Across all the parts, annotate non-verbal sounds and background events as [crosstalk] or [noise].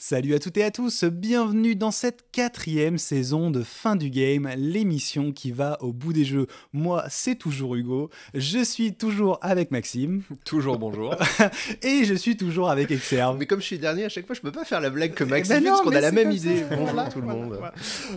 Salut à toutes et à tous, bienvenue dans cette quatrième saison de Fin du Game, l'émission qui va au bout des jeux. Moi, c'est toujours Hugo, je suis toujours avec Maxime. [laughs] Toujours bonjour. [laughs] et je suis toujours avec Exerve. Mais comme je suis dernier, à chaque fois, je peux pas faire la blague que eh Maxime, ben parce qu'on a la même idée. Bonjour à tout le monde.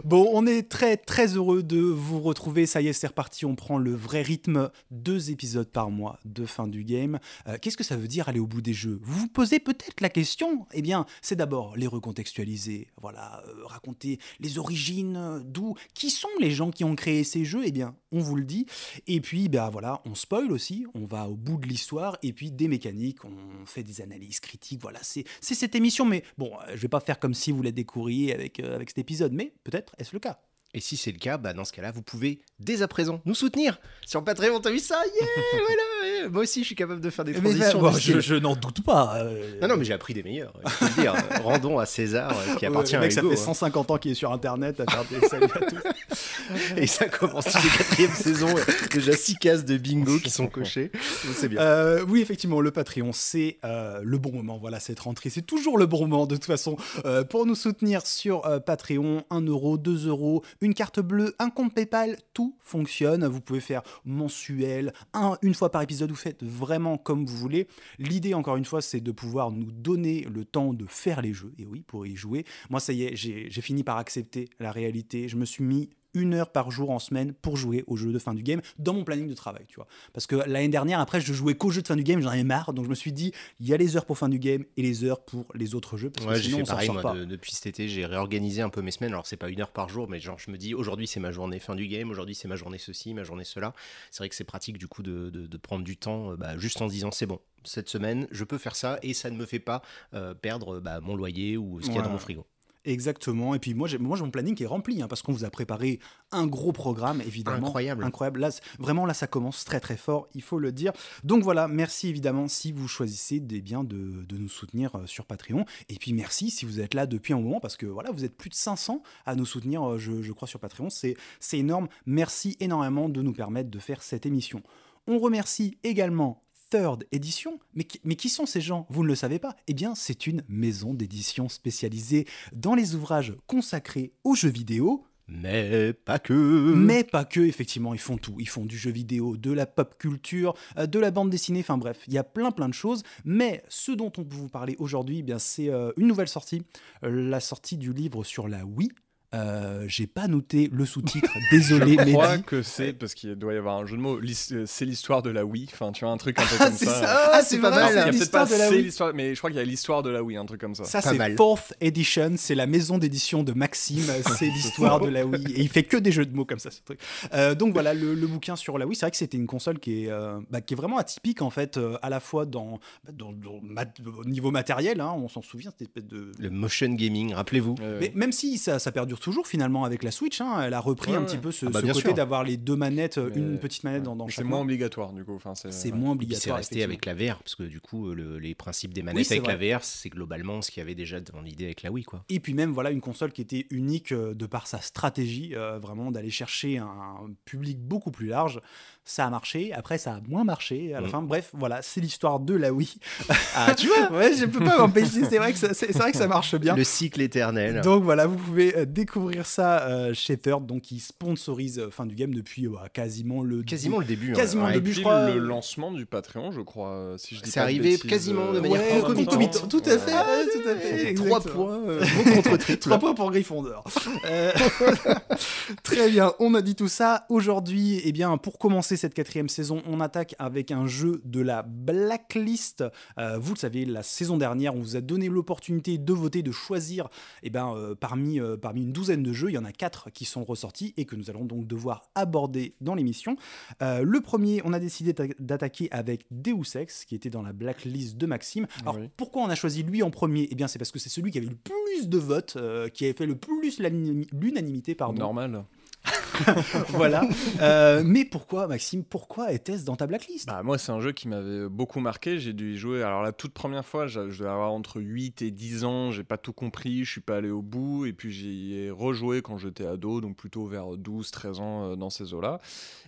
Bon, on est très très heureux de vous retrouver, ça y est, c'est reparti, on prend le vrai rythme, deux épisodes par mois de Fin du Game. Euh, qu'est-ce que ça veut dire aller au bout des jeux Vous vous posez peut-être la question, eh bien, c'est d'abord les recontextualiser, voilà, euh, raconter les origines, euh, d'où, qui sont les gens qui ont créé ces jeux, eh bien, on vous le dit. Et puis, ben voilà, on spoil aussi, on va au bout de l'histoire, et puis des mécaniques, on fait des analyses critiques, voilà, c'est cette émission, mais bon, euh, je vais pas faire comme si vous la découvriez avec, avec cet épisode, mais peut-être est-ce le cas. Et si c'est le cas, bah, dans ce cas-là, vous pouvez dès à présent nous soutenir sur Patreon. T'as vu ça Yeah, voilà. Moi aussi, je suis capable de faire des transitions. je, n'en doute pas. Euh. Non, non, mais j'ai appris des meilleurs. dire, [laughs] rendons à César euh, qui appartient ouais, Ça fait 150 hein. ans qu'il est sur Internet à faire des Et ça commence la quatrième saison. Euh, déjà 6 cases de bingo qui sont cochées. C'est bien. oui, effectivement, le Patreon, c'est le bon moment. Voilà, cette rentrée, c'est toujours le bon moment de toute façon pour nous soutenir sur Patreon. 1 euro, 2 euros, une carte bleue, un compte PayPal, tout fonctionne. Vous pouvez faire mensuel, une fois par épisode, vous faites vraiment comme vous voulez. L'idée, encore une fois, c'est de pouvoir nous donner le temps de faire les jeux. Et oui, pour y jouer. Moi, ça y est, j'ai fini par accepter la réalité. Je me suis mis une heure par jour en semaine pour jouer au jeux de fin du game dans mon planning de travail, tu vois. Parce que l'année dernière, après, je jouais qu'au jeu de fin du game, j'en avais marre, donc je me suis dit, il y a les heures pour fin du game et les heures pour les autres jeux. Parce que sinon, fait on pareil, moi, depuis cet été, j'ai réorganisé un peu mes semaines. Alors, c'est pas une heure par jour, mais genre, je me dis, aujourd'hui, c'est ma journée fin du game, aujourd'hui, c'est ma journée ceci, ma journée cela. C'est vrai que c'est pratique, du coup, de, prendre du temps euh, bah, juste en se disant, c'est bon, cette semaine, je peux faire ça et ça ne me fait pas euh, perdre bah, mon loyer ou ce qu'il y a dans mon frigo. Exactement. Et puis moi, moi mon planning est rempli hein, parce qu'on vous a préparé un gros programme, évidemment. Incroyable. Incroyable. Là, vraiment, là, ça commence très très fort, il faut le dire. Donc voilà, merci évidemment si vous choisissez de, nous soutenir euh, sur Patreon. Et puis merci si vous êtes là depuis un moment parce que voilà, vous êtes plus de 500 à nous soutenir, euh, je, je crois, sur Patreon. C'est énorme. Merci énormément de nous permettre de faire cette émission. On remercie également Third Edition. Mais qui, mais qui sont ces gens Vous ne le savez pas Eh bien, c'est une maison d'édition spécialisée dans les ouvrages consacrés aux jeux vidéo, mais pas que. Mais pas que, effectivement, ils font tout. Ils font du jeu vidéo, de la pop culture, euh, de la bande dessinée, enfin bref, il y a plein plein de choses. Mais ce dont on peut vous parler aujourd'hui, eh bien c'est euh, une nouvelle sortie, euh, la sortie du livre sur la Wii, euh, j'ai pas noté le sous-titre, [laughs] désolé. mais Je crois que c'est parce qu'il doit y avoir un jeu de mots. Euh, c'est l'histoire de la Wii, enfin tu vois un truc un peu ah, comme ça. Ah, c'est pas mal. l'histoire, mais je crois qu'il y a l'histoire de la Wii, un truc comme ça. Ça c'est Fourth Edition, c'est la maison d'édition de Maxime, [laughs] c'est l'histoire de la Wii et il fait que des jeux de mots comme ça ce truc. Euh, donc voilà le, bouquin sur la Wii, c'est vrai que c'était une console qui est bah, qui est vraiment atypique en fait, à la fois dans, bah, niveau matériel, hein, on s'en souvient cette espèce de le motion gaming, rappelez-vous. Mais même si ça ça perdure toujours finalement avec la Switch. Hein. Elle a repris un petit peu ce, ah bah, côté d'avoir les deux manettes, euh, une petite manette dans, dans chaque. C'est moins obligatoire du coup. Enfin, c'est moins obligatoire. C'est resté avec la VR parce que du coup euh, les principes des manettes avec la VR, c'est globalement ce qu'il y avait déjà dans l'idée avec la Wii quoi. Et puis même voilà une console qui était unique euh, de par sa stratégie, vraiment d'aller chercher un public beaucoup plus large ça a marché, après ça a moins marché, à la mm. fin, bref, voilà, c'est l'histoire de la Wii. [laughs] Ah, tu vois Ouais, je peux pas m'empêcher, c'est vrai, que ça, vrai que ça marche bien. Le cycle éternel. Donc voilà, vous pouvez euh, découvrir ça euh, chez Third, donc qui sponsorise euh, Fin du Game depuis quasiment le quasiment le début. Quasiment le début, hein. Le lancement du Patreon, je crois, si je dis C'est arrivé quasiment de manière ouais, concomitante. Tout à fait, tout à fait. Trois points [laughs] points pour Gryffondor. [laughs] Très bien, on a dit tout ça. Aujourd'hui, et eh bien, pour commencer cette quatrième saison, on attaque avec un jeu de la blacklist. Euh, vous le savez, la saison dernière, on vous a donné l'opportunité de voter, de choisir eh ben, euh, parmi, euh, parmi une douzaine de jeux. Il y en a quatre qui sont ressortis et que nous allons donc devoir aborder dans l'émission. le premier, on a décidé d'attaquer avec Deus Ex, qui était dans la blacklist de Maxime. Ah Alors pourquoi on a choisi lui en premier Eh bien, c'est parce que c'est celui qui avait le plus de votes, qui avait fait le plus l'unanimité. Normal. [laughs] voilà. Euh, mais pourquoi, Maxime, pourquoi était-ce dans ta blacklist bah, Moi, c'est un jeu qui m'avait beaucoup marqué. J'ai dû y jouer. Alors, la toute première fois, je devais avoir entre 8 et 10 ans. J'ai pas tout compris. Je suis pas allé au bout. Et puis, j'y ai rejoué quand j'étais ado, donc plutôt vers 12, 13 ans euh, dans ces eaux-là.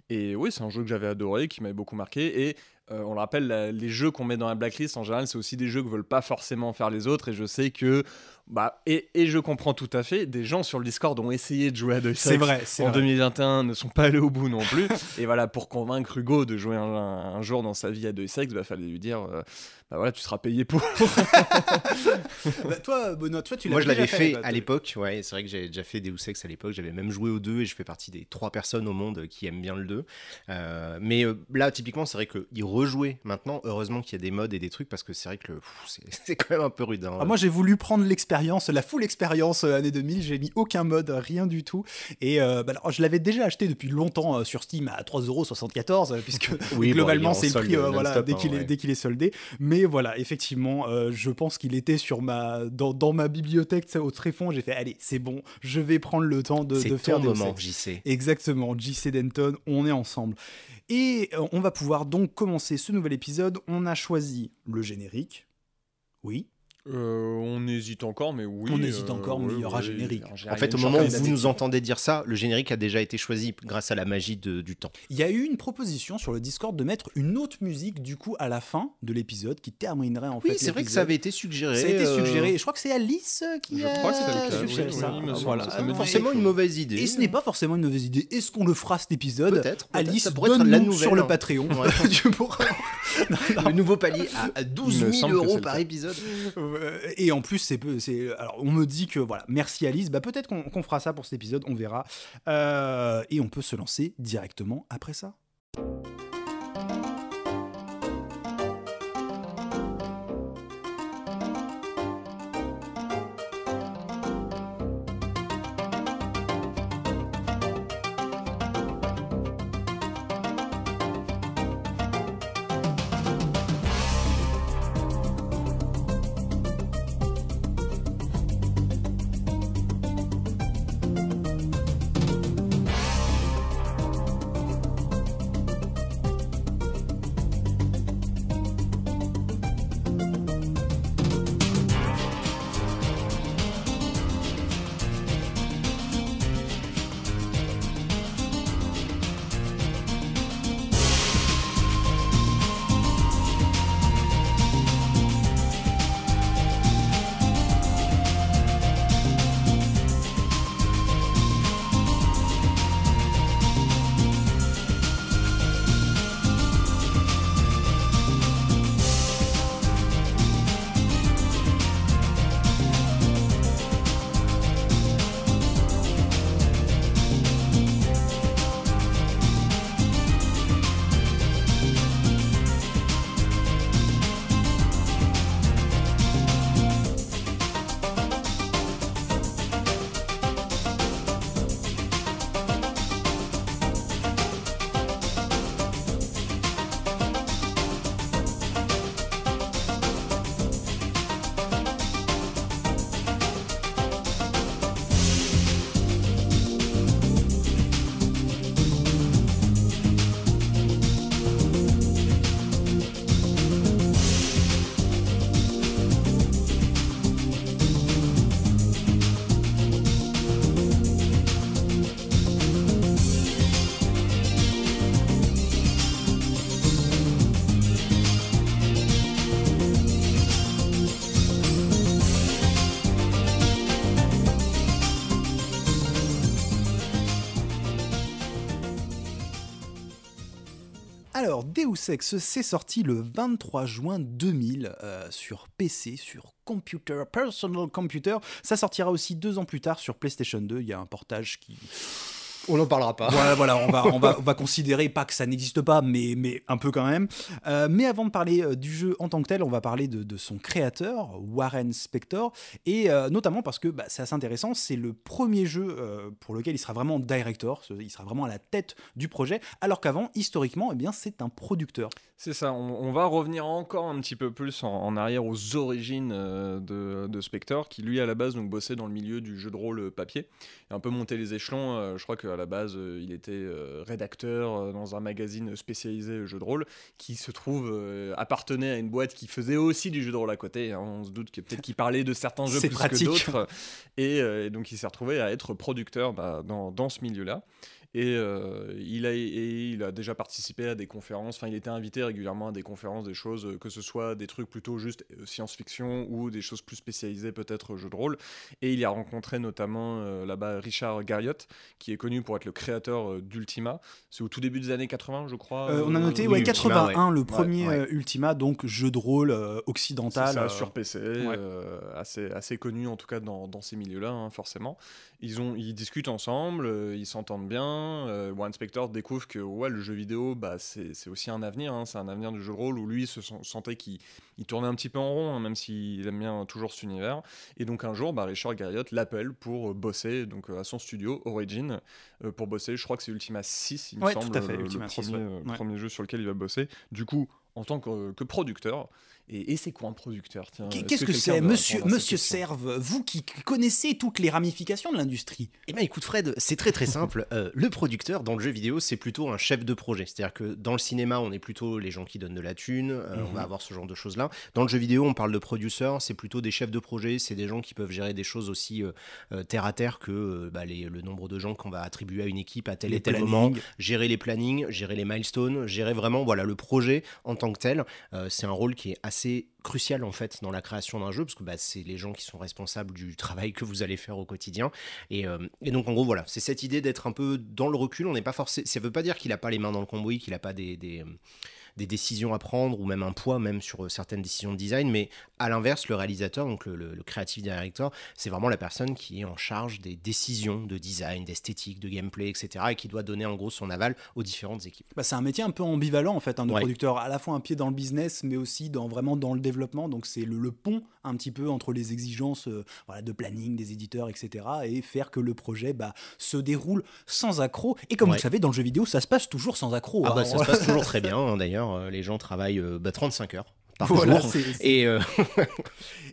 Et oui, c'est un jeu que j'avais adoré, qui m'avait beaucoup marqué. Et euh, on le rappelle, les jeux qu'on met dans la blacklist, en général, c'est aussi des jeux que veulent pas forcément faire les autres. Et je sais que bah, et, et, je comprends tout à fait, des gens sur le Discord ont essayé de jouer à Deus Ex vrai, en 2021, ne sont pas allés au bout non plus. [laughs] et voilà, pour convaincre Hugo de jouer un, jour dans sa vie à Deus Ex, il bah, fallait lui dire euh, bah voilà, tu seras payé pour. [laughs] [laughs] Bah, toi, Benoît, toi, tu l'as Moi, je l'avais fait, bah, à l'époque, ouais, c'est vrai que j'avais déjà fait Deus Ex à l'époque, j'avais même joué aux deux et je fais partie des trois personnes au monde qui aiment bien le deux euh, mais euh, là, typiquement, c'est vrai qu'il rejouait maintenant, heureusement qu'il y a des modes et des trucs parce que c'est vrai que c'est quand même un peu rude. Hein. Ah, moi, j'ai voulu prendre l'expérience la full expérience euh, année 2000. J'ai mis aucun mode, rien du tout. Et euh, bah, alors, je l'avais déjà acheté depuis longtemps euh, sur Steam à 3,74€ puisque [laughs] globalement c'est le prix voilà, dès qu'il hein, est, est, soldé. Mais voilà, effectivement, je pense qu'il était sur ma, dans, dans ma bibliothèque au tréfonds. J'ai fait, allez, c'est bon, je vais prendre le temps de, de faire des moment, JC. Exactement, JC Denton, on est ensemble. Et on va pouvoir donc commencer ce nouvel épisode. On a choisi le générique. Oui, euh, on hésite encore, mais oui. On hésite euh, encore, mais il y aura générique. En fait, au moment où vous nous entendez dire ça, le générique a déjà été choisi grâce à la magie du temps. Il y a eu une proposition sur le Discord de mettre une autre musique, du coup, à la fin de l'épisode qui terminerait en fait. Oui, c'est vrai que ça avait été suggéré. Ça a été euh, suggéré. Et je crois que c'est Alice qui je a crois que suggéré ça. Ah, voilà. Ah, forcément une mauvaise idée. Et ce n'est pas forcément une mauvaise idée. Est-ce qu'on le fera cet épisode Peut-être. Alice, sur le hein. Patreon. [laughs] [laughs] Le nouveau palier à 12 000 euros par épisode. Euh, et en plus, c'est, on me dit que voilà, merci Alice. Bah, peut-être qu'on, fera ça pour cet épisode, on verra. Euh, et on peut se lancer directement après ça. Alors, Deus Ex, c'est sorti le 23 juin 2000 euh, sur PC, sur computer, personal computer. Ça sortira aussi deux ans plus tard sur PlayStation 2. Il y a un portage qui on n'en parlera pas. Voilà, [laughs] on va, considérer pas que ça n'existe pas, mais, un peu quand même. Euh, mais avant de parler euh, du jeu en tant que tel, on va parler de, son créateur, Warren Spector, et euh, notamment parce que bah, c'est assez intéressant, c'est le premier jeu pour lequel il sera vraiment directeur. il sera vraiment à la tête du projet, alors qu'avant, historiquement, eh bien, c'est un producteur. C'est ça, on, va revenir encore un petit peu plus en, arrière aux origines de, de, Spector, qui lui à la base donc bossait dans le milieu du jeu de rôle papier, un peu monté les échelons. Euh, je crois qu'à la base, euh, il était euh, rédacteur dans un magazine spécialisé jeu de rôle qui se trouve appartenait à une boîte qui faisait aussi du jeu de rôle à côté. Hein. On se doute que peut-être qu'il parlait de certains jeux plus que d'autres. Et, donc, il s'est retrouvé à être producteur bah, dans, dans, ce milieu-là. Euh, et, il a, déjà participé à des conférences, enfin il était invité régulièrement à des conférences, des choses, euh, que ce soit des trucs plutôt juste euh, science-fiction ou des choses plus spécialisées peut-être jeux de rôle. Et il y a rencontré notamment là-bas Richard Garriott, qui est connu pour être le créateur d'Ultima. C'est au tout début des années 80, je crois. on a noté, ouais, 81, le premier Ultima, donc jeu de rôle occidental. sur PC, assez, connu en tout cas dans, ces milieux-là, hein, forcément. Ils, ont, ils discutent ensemble, ils s'entendent bien. Hein, euh, One où découvre que ouais, le jeu vidéo, bah, c'est aussi un avenir, hein. c'est un avenir du jeu de rôle où lui se sentait qu'il tournait un petit peu en rond, hein, même s'il aime bien toujours cet univers. Et donc un jour, bah, Richard Garriott l'appelle pour euh, bosser donc, euh, à son studio Origin, pour bosser, je crois que c'est Ultima 6, il me semble, le, premier, jeu sur lequel il va bosser. Du coup, en tant que, que producteur, et, c'est quoi un producteur Qu'est-ce que c'est, monsieur, monsieur Serve, vous qui connaissez toutes les ramifications de l'industrie Eh bien, écoute, Fred, c'est très très simple. [laughs] Euh, le producteur, dans le jeu vidéo, c'est plutôt un chef de projet. C'est-à-dire que dans le cinéma, on est plutôt les gens qui donnent de la thune, euh, on mhm. va avoir ce genre de choses-là. Dans le jeu vidéo, on parle de producteurs, c'est plutôt des chefs de projet, c'est des gens qui peuvent gérer des choses aussi euh, terre à terre que bah, le nombre de gens qu'on va attribuer à une équipe à tel et tel moment, gérer les plannings, gérer les milestones, gérer vraiment voilà, le projet en tant que tel. c'est un rôle qui est assez assez crucial en fait dans la création d'un jeu parce que bah, c'est les gens qui sont responsables du travail que vous allez faire au quotidien euh, et, donc en gros voilà c'est cette idée d'être un peu dans le recul on n'est pas forcé ça veut pas dire qu'il a pas les mains dans le cambouis qu'il a pas des euh, des décisions à prendre ou même un poids même sur euh, certaines décisions de design. Mais à l'inverse, le réalisateur, donc le, créatif le creative director, c'est vraiment la personne qui est en charge des décisions de design, d'esthétique, de gameplay, etc. et qui doit donner en gros son aval aux différentes équipes. Bah, c'est un métier un peu ambivalent en fait, un hein, producteur, à la fois un pied dans le business, mais aussi dans, vraiment dans le développement. Donc c'est le, pont un petit peu entre les exigences euh, voilà, de planning des éditeurs, etc. et faire que le projet bah, se déroule sans accroc. Et comme vous vous savez, dans le jeu vidéo, ça se passe toujours sans accroc. Ah, bah, hein. ça se passe toujours très [laughs] bien hein, d'ailleurs. Euh, les gens travaillent 35 euh, bah, heures et, euh,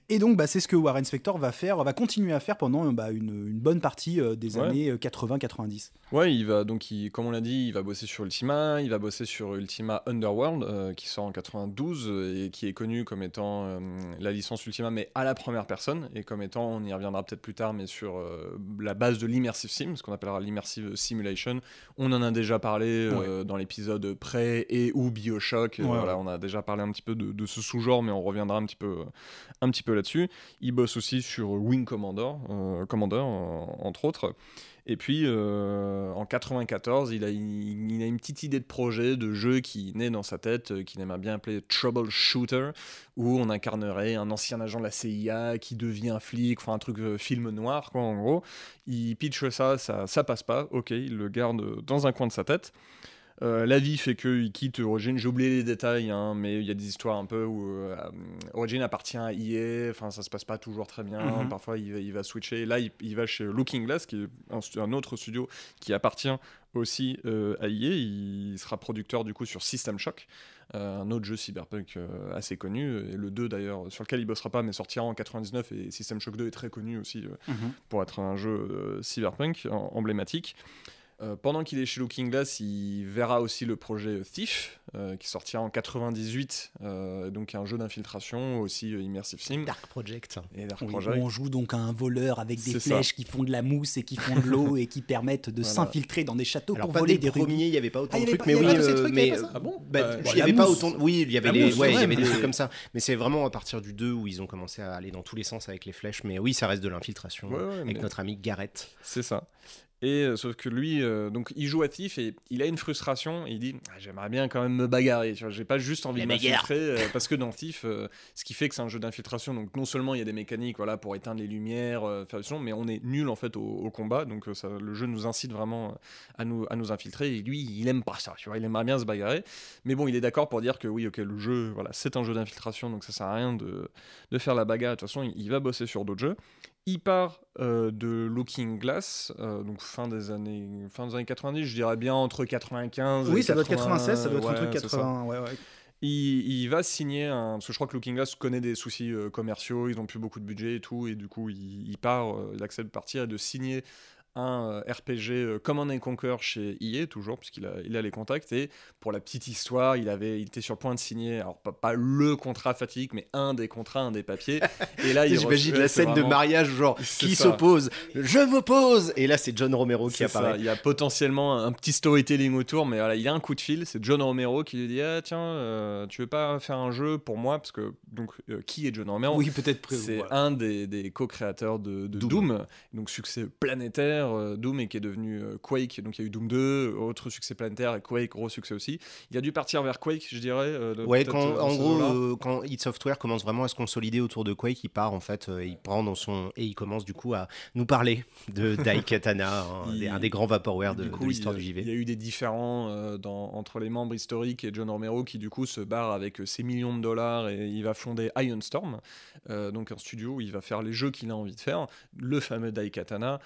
et, donc, bah, c'est ce que Warren Spector va faire, va continuer à faire pendant bah, une, bonne partie euh, des années 80-90. Euh, ouais, il va donc, comme on l'a dit, il va bosser sur Ultima, il va bosser sur Ultima Underworld, qui sort en 92 et qui est connu comme étant la licence Ultima, mais à la première personne, et comme étant, on y reviendra peut-être plus tard, mais sur la base de l'immersive sim, ce qu'on appellera l'immersive simulation. On en a déjà parlé dans l'épisode pré et ou Bioshock. Voilà, on a déjà parlé un petit peu de, de ce sous-genre, mais on reviendra un petit peu, euh, un petit peu là-dessus. Il bosse aussi sur Wing Commander, euh, euh, entre autres. Et puis en 94, il a, a, une petite idée de projet, de jeu qui naît dans sa tête, qu'il aimerait bien appeler Troubleshooter, où on incarnerait un ancien agent de la CIA qui devient un flic, enfin un truc film noir, quoi, en gros. Il pitche ça, ça, ça passe pas, ok, il le garde dans un coin de sa tête. Euh, la vie fait qu'il quitte Origin, j'ai oublié les détails, hein, mais il y a des histoires un peu où euh, Origin appartient à EA, enfin ça se passe pas toujours très bien, mhm. parfois il va, switcher, là il, va chez Looking Glass, qui est un, autre studio qui appartient aussi euh, à EA, il sera producteur du coup sur System Shock, un autre jeu cyberpunk assez connu, et le 2 d'ailleurs, sur lequel il bossera pas, mais sortira en 99, et System Shock 2 est très connu aussi mhm. pour être un jeu cyberpunk emblématique. Euh, pendant qu'il est chez Looking Glass, il verra aussi le projet Thief, euh, qui sortira en 98, euh, donc un jeu d'infiltration aussi immersive sim. Dark Project. Et Où on joue donc à un voleur avec des flèches qui font de la mousse et qui font de l'eau et qui permettent de s'infiltrer dans des châteaux pour voler des, des Il n'y avait pas autant ah, de trucs, mais oui, avait pas ah bah, autant. Oui, il y avait, des trucs comme ça. Mais c'est vraiment à partir du 2 où ils ont commencé à aller dans tous les sens avec les flèches. Mais oui, ça reste de l'infiltration avec notre ami Garrett. C'est ça. Et euh, sauf que lui, euh, donc il joue à Thief et il a une frustration. il dit ah, J'aimerais bien quand même me bagarrer. J'ai pas juste envie de m'infiltrer. Euh, parce que dans Thief, ce qui fait que c'est un jeu d'infiltration, donc non seulement il y a des mécaniques voilà, pour éteindre les lumières, faire mais on est nul en fait au, combat. Donc le jeu nous incite vraiment à nous, à nous infiltrer. Et lui, il aime pas ça. Tu vois, il aimerait bien se bagarrer. Mais bon, il est d'accord pour dire que oui, ok, le jeu, voilà, c'est un jeu d'infiltration, donc ça sert à rien de, de faire la bagarre. De toute façon, il va bosser sur d'autres jeux. Il part euh, de Looking Glass, euh, donc fin des, années, fin des années 90, je dirais bien entre 95 oui, et ça doit être 96, ça doit être un truc 80. Il, il, va signer Parce que je crois que Looking Glass connaît des soucis euh, commerciaux, ils n'ont plus beaucoup de budget et tout, et du coup, il, il part, il accepte de partir et de signer un euh, RPG euh, Command un Conquer chez EA, toujours, puisqu'il a, il a les contacts. Et pour la petite histoire, il, avait, il était sur le point de signer, alors pas, le contrat fatidique, mais un des contrats, un des papiers. [laughs] Et là, il J'imagine la scène de mariage, genre, qui s'oppose Je m'oppose Et là, c'est John Romero qui apparaît. Il y a potentiellement un petit storytelling autour, mais voilà, il y a un coup de fil. C'est John Romero qui lui dit ah, Tiens, euh, tu veux pas faire un jeu pour moi Parce que, donc, qui est John Romero Oui, peut-être C'est un des, co-créateurs de, Doom. Donc, succès planétaire euh, Doom, et qui est devenu euh, Quake. Donc il y a eu Doom 2, autre succès planétaire, et Quake, gros succès aussi. Il a dû partir vers Quake, je dirais. Euh, ouais, quand, en gros, quand id Software commence vraiment à se consolider autour de Quake, il part en fait, il prend dans son. et il commence du coup à nous parler de [laughs] Daikatana, katana hein, un, des grands vaporware de, l'histoire du JV. Il y a eu des différends dans, entre les membres historiques et John Romero qui du coup se barre avec ses millions de dollars et il va fonder Ion Storm, donc un studio où il va faire les jeux qu'il a envie de faire, le fameux Katana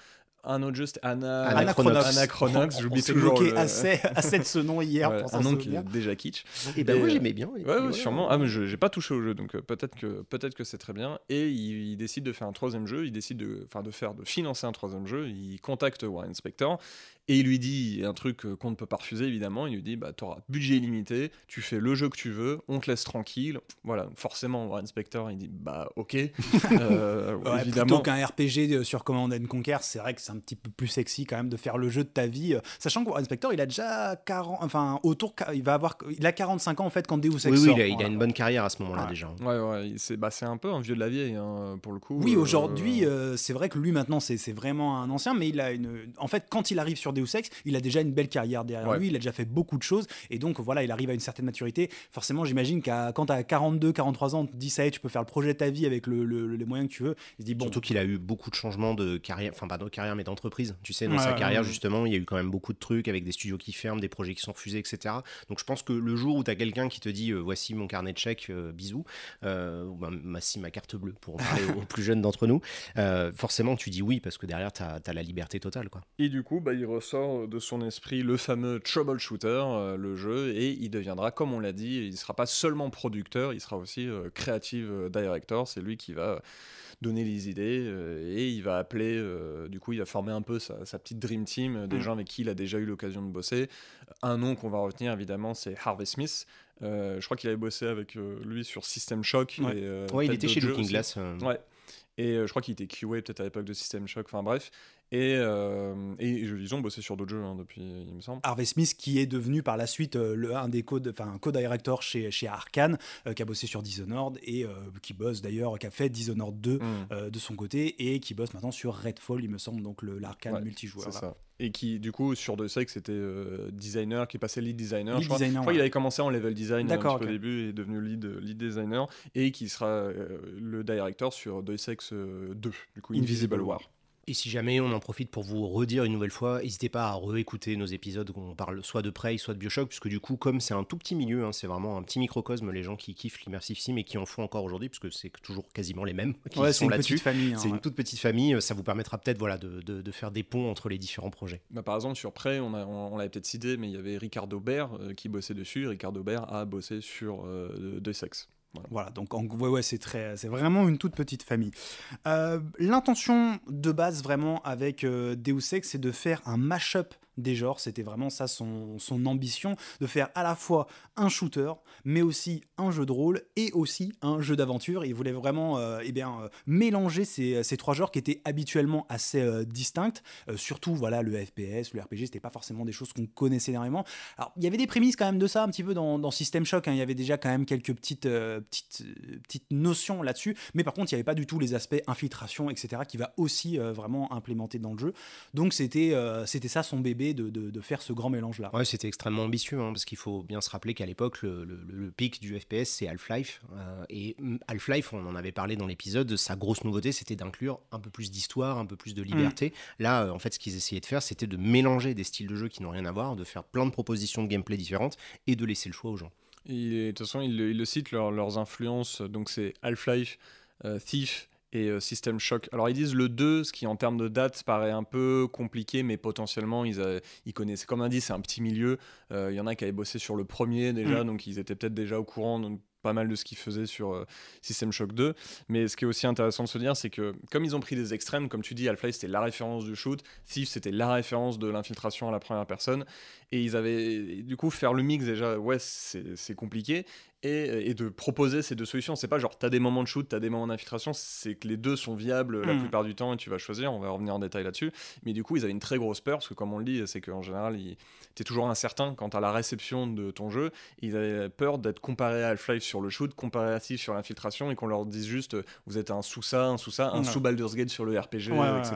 un autre jeu, c'était Anna... Anachronox. Anachronox, j'oublie toujours. bloqué assez, assez de ce nom hier. un nom qui est déjà kitsch. Et, eh bien ben moi, j'aimais bien. Ouais, sûrement. Ah, mais j'ai pas touché au jeu, donc euh, peut-être que, peut que c'est très bien. Et il, décide de faire un troisième jeu, il décide de, de faire, de financer un troisième jeu, il contacte Warren Inspector et il lui dit un truc euh, qu'on ne peut pas refuser, évidemment. Il lui dit bah, T'auras budget illimité, tu fais le jeu que tu veux, on te laisse tranquille. Voilà, forcément, Warren Spector, il dit Bah, ok. [laughs] euh, évidemment. Plutôt qu'un RPG sur Command and Conquer, c'est vrai que c'est un petit peu plus sexy quand même de faire le jeu de ta vie. Euh, sachant que Warren Spector, il a déjà 40, enfin, autour, il va avoir, il a 45 ans en fait quand Deus Ex oui, sort. Oui, il a, une bonne carrière à ce moment-là déjà. Ouais, ouais, bah, c'est bah, un peu un vieux de la vieille hein, pour le coup. Oui, euh, aujourd'hui, c'est vrai que lui maintenant, c'est vraiment un ancien, mais il a une. En fait, quand il arrive sur Deus Ex, il a déjà une belle carrière derrière lui, il a déjà fait beaucoup de choses, et donc voilà, il arrive à une certaine maturité. Forcément, j'imagine qu'à quand t'as 42, 43 ans, tu te dis ça tu peux faire le projet de ta vie avec le, les moyens que tu veux. Il dit bon. Surtout qu'il a eu beaucoup de changements de carrière, enfin pas de carrière, mais d'entreprise. Tu sais, dans sa carrière, justement, il y a eu quand même beaucoup de trucs avec des studios qui ferment, des projets qui sont refusés, etc. Donc je pense que le jour où t'as quelqu'un qui te dit euh, voici mon carnet de chèques, euh, bisous, euh, ou bah, ma, si, ma carte bleue pour parler [laughs] aux plus jeunes d'entre nous, forcément tu dis oui parce que derrière t'as as la liberté totale. Quoi. Et du coup, bah, il, sort euh, de son esprit le fameux troubleshooter, euh, le jeu, et il deviendra, comme on l'a dit, il ne sera pas seulement producteur, il sera aussi euh, creative director, c'est lui qui va donner les idées et il va appeler, du coup, il va former un peu sa, petite dream team des mm. gens avec qui il a déjà eu l'occasion de bosser. Un nom qu'on va retenir évidemment, c'est Harvey Smith. je crois qu'il avait bossé avec lui sur System Shock. il était chez Looking Glass. Et je crois qu'il était QA peut-être à l'époque de System Shock. Enfin bref, et, je euh, et, ils ont bossé sur d'autres jeux hein, depuis, il me semble. Harvey Smith, qui est devenu par la suite euh, le, un des co-directeurs chez, chez Arkane, euh, qui a bossé sur Dishonored et qui bosse d'ailleurs, qui a fait Dishonored 2 hmm. de son côté et qui bosse maintenant sur Redfall, il me semble, donc l'Arkane multijoueur. et qui du coup sur deux que c'était designer qui passait lead designer lead designer, je crois il avait commencé en level design un au début et est devenu lead lead designer et qui sera le directeur sur Deus Ex 2 du coup Invisible War et si jamais on en profite pour vous redire une nouvelle fois, n'hésitez pas à réécouter nos épisodes où on parle soit de Prey, soit de Bioshock, puisque du coup, comme c'est un tout petit milieu, hein, c'est vraiment un petit microcosme, les gens qui kiffent l'immersive sim et qui en font encore aujourd'hui, puisque c'est toujours quasiment les mêmes [laughs] qui sont là-dessus. C'est une hein, toute petite famille, ça vous permettra peut-être voilà, de, faire des ponts entre les différents projets. Bah, par exemple, sur Prey, on, l'avait peut-être cité, mais il y avait Ricardo Aubert euh, qui bossait dessus. Ricardo Baer a bossé sur euh, Deux Sexes. Voilà. donc en, ouais, c'est très, c'est vraiment une toute petite famille. Euh, l'intention de base vraiment avec euh, Deus c'est de faire un mash-up des genres. C'était vraiment ça son, son ambition, de faire à la fois un shooter, mais aussi un jeu de rôle et aussi un jeu d'aventure. Il voulait vraiment euh, eh bien, euh, mélanger euh, ces, trois genres qui étaient habituellement assez distincts. surtout, voilà, le FPS, le RPG, c'était pas forcément des choses qu'on connaissait énormément. Alors, il y avait des prémices quand même de ça, un petit peu dans, System Shock. Hein. Il y avait déjà quand même quelques petites, petites, petites notions là-dessus. Mais par contre, il n'y avait pas du tout les aspects infiltration, etc., qui va aussi vraiment implémenter dans le jeu. Donc, c'était c'était ça son bébé de, faire ce grand mélange-là. Ouais, c'était extrêmement ambitieux, hein, parce qu'il faut bien se rappeler qu'à l'époque, le, pic du FPS, c'est Half-Life. Euh, et Half-Life, on en avait parlé dans l'épisode, sa grosse nouveauté, c'était d'inclure un peu plus d'histoire, un peu plus de mm. liberté. Là, euh, en fait, ce qu'ils essayaient de faire, c'était de mélanger des styles de jeu qui n'ont rien à voir, de faire plein de propositions de gameplay différentes et de laisser le choix aux gens. Et de toute façon, ils, le citent, leurs influences, donc c'est Half-Life, euh, Thief, et euh, System Shock. Alors ils disent le 2, ce qui en termes de date paraît un peu compliqué, mais potentiellement ils, connaissaient, comme connaissent. Comme indice, c'est un petit milieu. Euh, il y en a qui avaient bossé sur le premier déjà, mm. donc ils étaient peut-être déjà au courant. de pas mal de ce qu'ils faisaient sur euh, System Shock 2. Mais ce qui est aussi intéressant de se dire, c'est que comme ils ont pris des extrêmes, comme tu dis, Half-Life c'était la référence du shoot, Thief c'était la référence de l'infiltration à la première personne, et ils avaient, du coup, faire le mix déjà, ouais, c'est compliqué et, de proposer ces deux solutions. C'est pas genre t'as des moments de shoot, t'as des moments d'infiltration, c'est que les deux sont viables la hmm. plupart du temps et tu vas choisir. On va revenir en détail là-dessus. Mais du coup, ils avaient une très grosse peur parce que, comme on le dit, c'est qu'en général, tu t'es toujours incertain quant à la réception de ton jeu. Ils avaient peur d'être comparés à Half-Life sur le shoot, comparés à sur l'infiltration et qu'on leur dise juste euh, vous êtes un sous-ça, un sous-ça, un sous-Baldur's Gate sur le RPG, etc.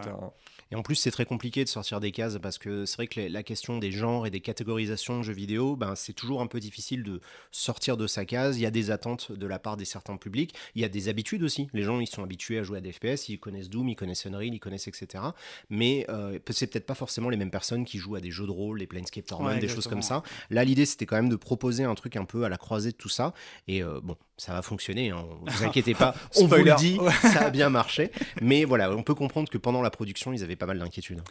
Et en plus, c'est très compliqué de sortir des cases parce que c'est vrai que la question des genres et des catégorisations de jeux vidéo, ben, c'est toujours un peu difficile de sortir de sa case il y a des attentes de la part des certains publics, il y a des habitudes aussi. Les gens, ils sont habitués à jouer à des FPS, ils connaissent Doom, ils connaissent Unreal, ils connaissent etc. Mais euh, c'est peut-être pas forcément les mêmes personnes qui jouent à des jeux de rôle, les Planescape Torment, des choses comme ça. Là, l'idée, c'était quand même de proposer un truc un peu à la croisée de tout ça. Et euh, bon, ça va fonctionner, ne hein, vous [laughs] inquiétez pas, on vous le dit, ça a bien marché. Mais voilà, on peut comprendre que pendant la production, ils avaient pas mal d'inquiétudes.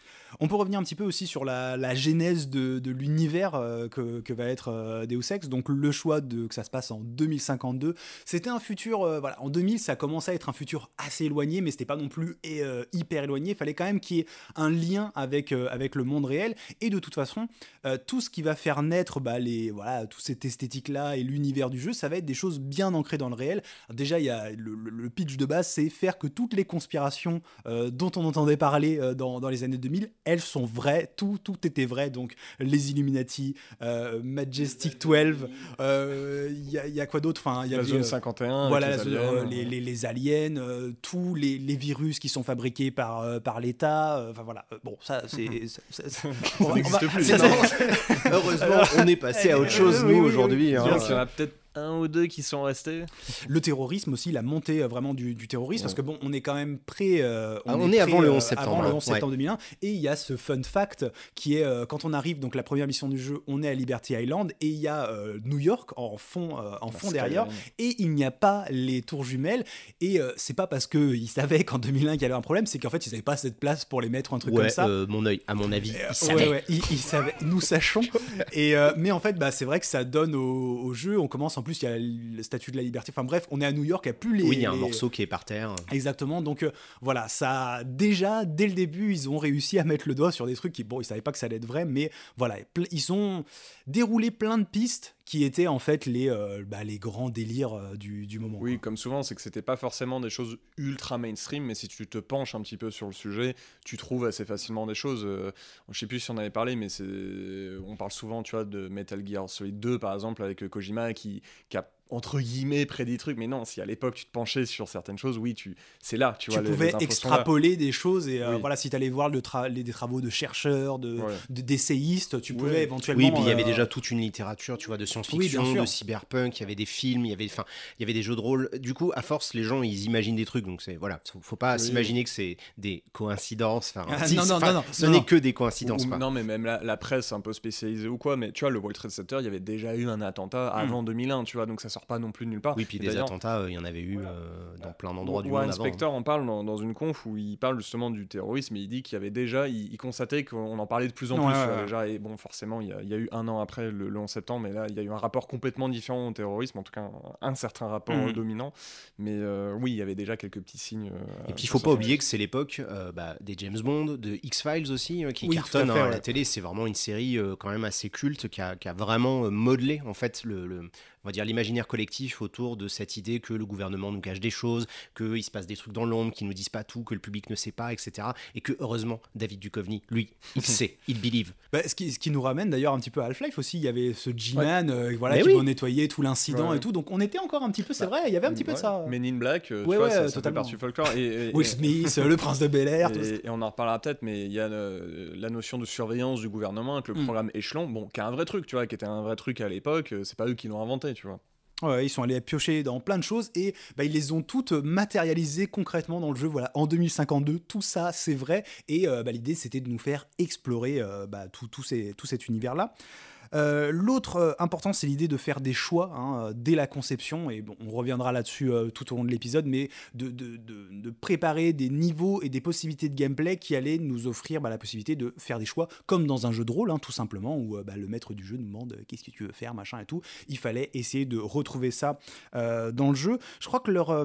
On peut revenir un petit peu aussi sur la, la genèse de, l'univers euh, que, va être euh, Deus Ex. Donc le choix de que ça se passe en 2052, c'était un futur, euh, voilà, en 2000, ça commençait à être un futur assez éloigné, mais c'était pas non plus hyper éloigné. Il fallait quand même qu'il y ait un lien avec, avec le monde réel. Et de toute façon, tout ce qui va faire naître bah, les, voilà, toute cette esthétique-là et l'univers du jeu, ça va être des choses bien ancré dans le réel. Déjà, il y a le, pitch de base, c'est faire que toutes les conspirations euh, dont on entendait parler euh, dans, les années 2000, elles sont vraies, tout, tout était vrai. Donc, les Illuminati, euh, Majestic 12, il y, a quoi d'autre enfin, y La zone 51, voilà, les, aliens, tous les, virus qui sont fabriqués par, par l'État. Enfin, voilà. Bon, ça, c'est. Heureusement, on est passé à [laughs] autre chose, nous, aujourd'hui. Hein, peut-être un ou deux qui sont restés. Le terrorisme aussi, la montée euh, vraiment du, terrorisme, parce que bon, on est quand même prêt euh, ah, on, est, avant le 11 euh, septembre. Avant le 11 septembre 2001. Et il y a ce fun fact qui est quand on arrive, donc la première mission du jeu, on est à Liberty Island et il y a New York en fond, en bah, fond derrière. Et il n'y a pas les tours jumelles. Et c'est pas parce qu'ils savaient qu'en 2001 qu'il y avait un problème, c'est qu'en fait, ils n'avaient pas cette place pour les mettre un truc comme ça. mon œil, à mon avis, ils savaient. savaient. nous sachons. [laughs] Et, mais en fait, bah, c'est vrai que ça donne au, au jeu, on commence en plus, il y a le statut de la liberté. Enfin bref, on est à New York, il n'y a plus les. Oui, il y a un morceau qui est par terre. Exactement. Donc euh, voilà, ça déjà dès le début, ils ont réussi à mettre le doigt sur des trucs qui, bon, ils ne savaient pas que ça allait être vrai, mais voilà, ils sont dérouler plein de pistes qui étaient en fait les, euh, bah, les grands délires euh, du, moment. Oui, comme souvent, c'est que c'était pas forcément des choses ultra mainstream, mais si tu te penches un petit peu sur le sujet, tu trouves assez facilement des choses. Euh, je sais plus si on en avait parlé, mais on parle souvent, tu vois, de Metal Gear Solid 2 par exemple avec Kojima qui, qui a entre guillemets près des trucs mais non si à l'époque tu te penchais sur certaines choses oui tu c'est là tu, vois tu pouvais extrapoler des choses et euh, voilà si tu allais voir les, des travaux de chercheurs de d'essayistes tu pouvais éventuellement oui puis il y avait euh, déjà toute une littérature tu vois de science-fiction de cyberpunk il y avait des films il y avait enfin il y avait des jeux de rôle du coup à force les gens ils imaginent des trucs donc c'est voilà faut pas s'imaginer que c'est des coïncidences enfin ah, non, non, non, ce n'est que des coïncidences non mais même la, presse un peu spécialisée ou quoi mais tu vois le World Trade Center il y avait déjà eu un attentat hmm. avant 2001 tu vois donc ça pas non plus de nulle part. Oui, puis des attentats, euh, il y en avait eu euh, dans plein d'endroits du monde. Avant, hein. en parle dans, une conf où il parle justement du terrorisme et il dit qu'il y avait déjà, il, constatait qu'on en parlait de plus en plus. Euh, déjà, et bon, forcément, il y, a, eu un an après le, 11 septembre, mais là, il y a eu un rapport complètement différent au terrorisme, en tout cas un, certain rapport mm. dominant. Mais oui, il y avait déjà quelques petits signes. et puis il faut pas oublier que c'est l'époque bah, des James Bond, de X-Files aussi, hein, qui cartonnent hein, à, la télé. C'est vraiment une série quand même assez culte qui a, vraiment modelé en fait le, on va dire, l'imaginaire collectif autour de cette idée que le gouvernement nous cache des choses, qu'il se passe des trucs dans l'ombre, qu'ils nous disent pas tout, que le public ne sait pas, etc. Et que heureusement, David Duchovny, lui, il [laughs] sait, il believe. Bah, ce, qui, ce, qui, nous ramène d'ailleurs un petit peu à Half-Life aussi. Il y avait ce G-Man euh, voilà, qui oui. nettoyer tout l'incident et tout. Donc on était encore un petit peu, c'est bah, vrai, il y avait un petit peu de ça. Mais in Black, euh, tu vois, ça, fait folklore. Will Smith, euh, le prince de Bel Air. Et, tout ça. et on en reparlera peut-être, mais il y a la notion de surveillance du gouvernement avec le mm. programme Échelon, bon, qui est un vrai truc, tu vois, qui était un vrai truc à l'époque. C'est pas eux qui l'ont inventé. Ouais, ils sont allés piocher dans plein de choses et bah, ils les ont toutes matérialisées concrètement dans le jeu. Voilà, en 2052, tout ça, c'est vrai. Et euh, bah, l'idée, c'était de nous faire explorer euh, bah, tout, tout, cet univers-là. Euh, l'autre euh, important, c'est l'idée de faire des choix hein, euh, dès la conception, et bon, on reviendra là-dessus tout au long de l'épisode, mais de, de, préparer des niveaux et des possibilités de gameplay qui allaient nous offrir bah, la possibilité de faire des choix, comme dans un jeu de rôle, hein, tout simplement, où bah, le maître du jeu nous demande qu'est-ce que tu veux faire, machin et tout. Il fallait essayer de retrouver ça dans le jeu. Je crois que leur,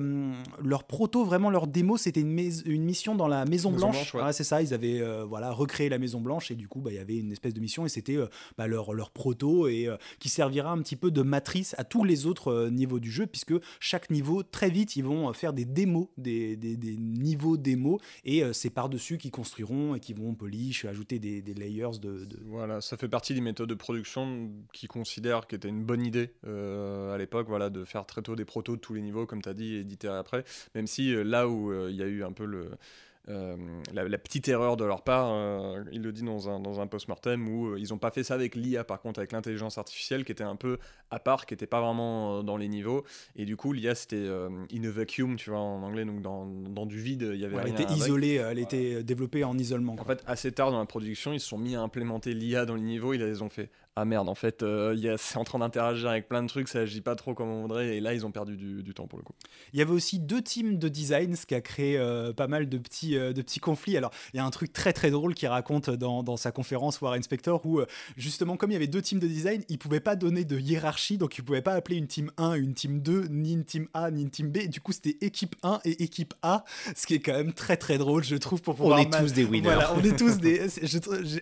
leur proto, vraiment leur démo, c'était une, une, mission dans la Maison, Blanche. c'est ça, ils avaient voilà, recréé la Maison Blanche, et du coup, bah, il y avait une espèce de mission, et c'était leur, leur proto et euh, qui servira un petit peu de matrice à tous les autres euh, niveaux du jeu, puisque chaque niveau, très vite, ils vont euh, faire des démos, des, niveaux démos, et c'est par-dessus qu'ils construiront et qu'ils vont polish, ajouter des, layers de, Voilà, ça fait partie des méthodes de production qui considèrent qu'était une bonne idée à l'époque, voilà, de faire très tôt des protos de tous les niveaux, comme tu as dit, éditer après, même si là où il y a eu un peu le euh, la, petite erreur de leur part, euh, il le dit dans un, dans post-mortem, où euh, ils n'ont pas fait ça avec l'IA, par contre, avec l'intelligence artificielle, qui était un peu à part, qui n'était pas vraiment dans les niveaux. Et du coup, l'IA, c'était in a vacuum, tu vois, en anglais, donc dans, du vide, il y avait Elle était isolée, elle était développée en isolement. En fait, assez tard dans la production, ils se sont mis à implémenter l'IA dans les niveaux, ils les ont fait ah merde, en fait, euh, c'est en train d'interagir avec plein de trucs, ça agit pas trop comme on voudrait, et là, ils ont perdu du, temps pour le coup. Il y avait aussi deux teams de design, ce qui a créé euh, pas mal de petits, euh, de petits conflits. Alors, il y a un truc très très drôle qu'il raconte dans, sa conférence War Inspector, où justement, comme il y avait deux teams de design, ils pouvaient pas donner de hiérarchie, donc ils pouvaient pas appeler une team 1, une team 2, ni une team A, ni une team B. du coup, c'était équipe 1 et équipe A, ce qui est quand même très très drôle, je trouve, pour pouvoir. On est tous des winners. on est tous [laughs] des.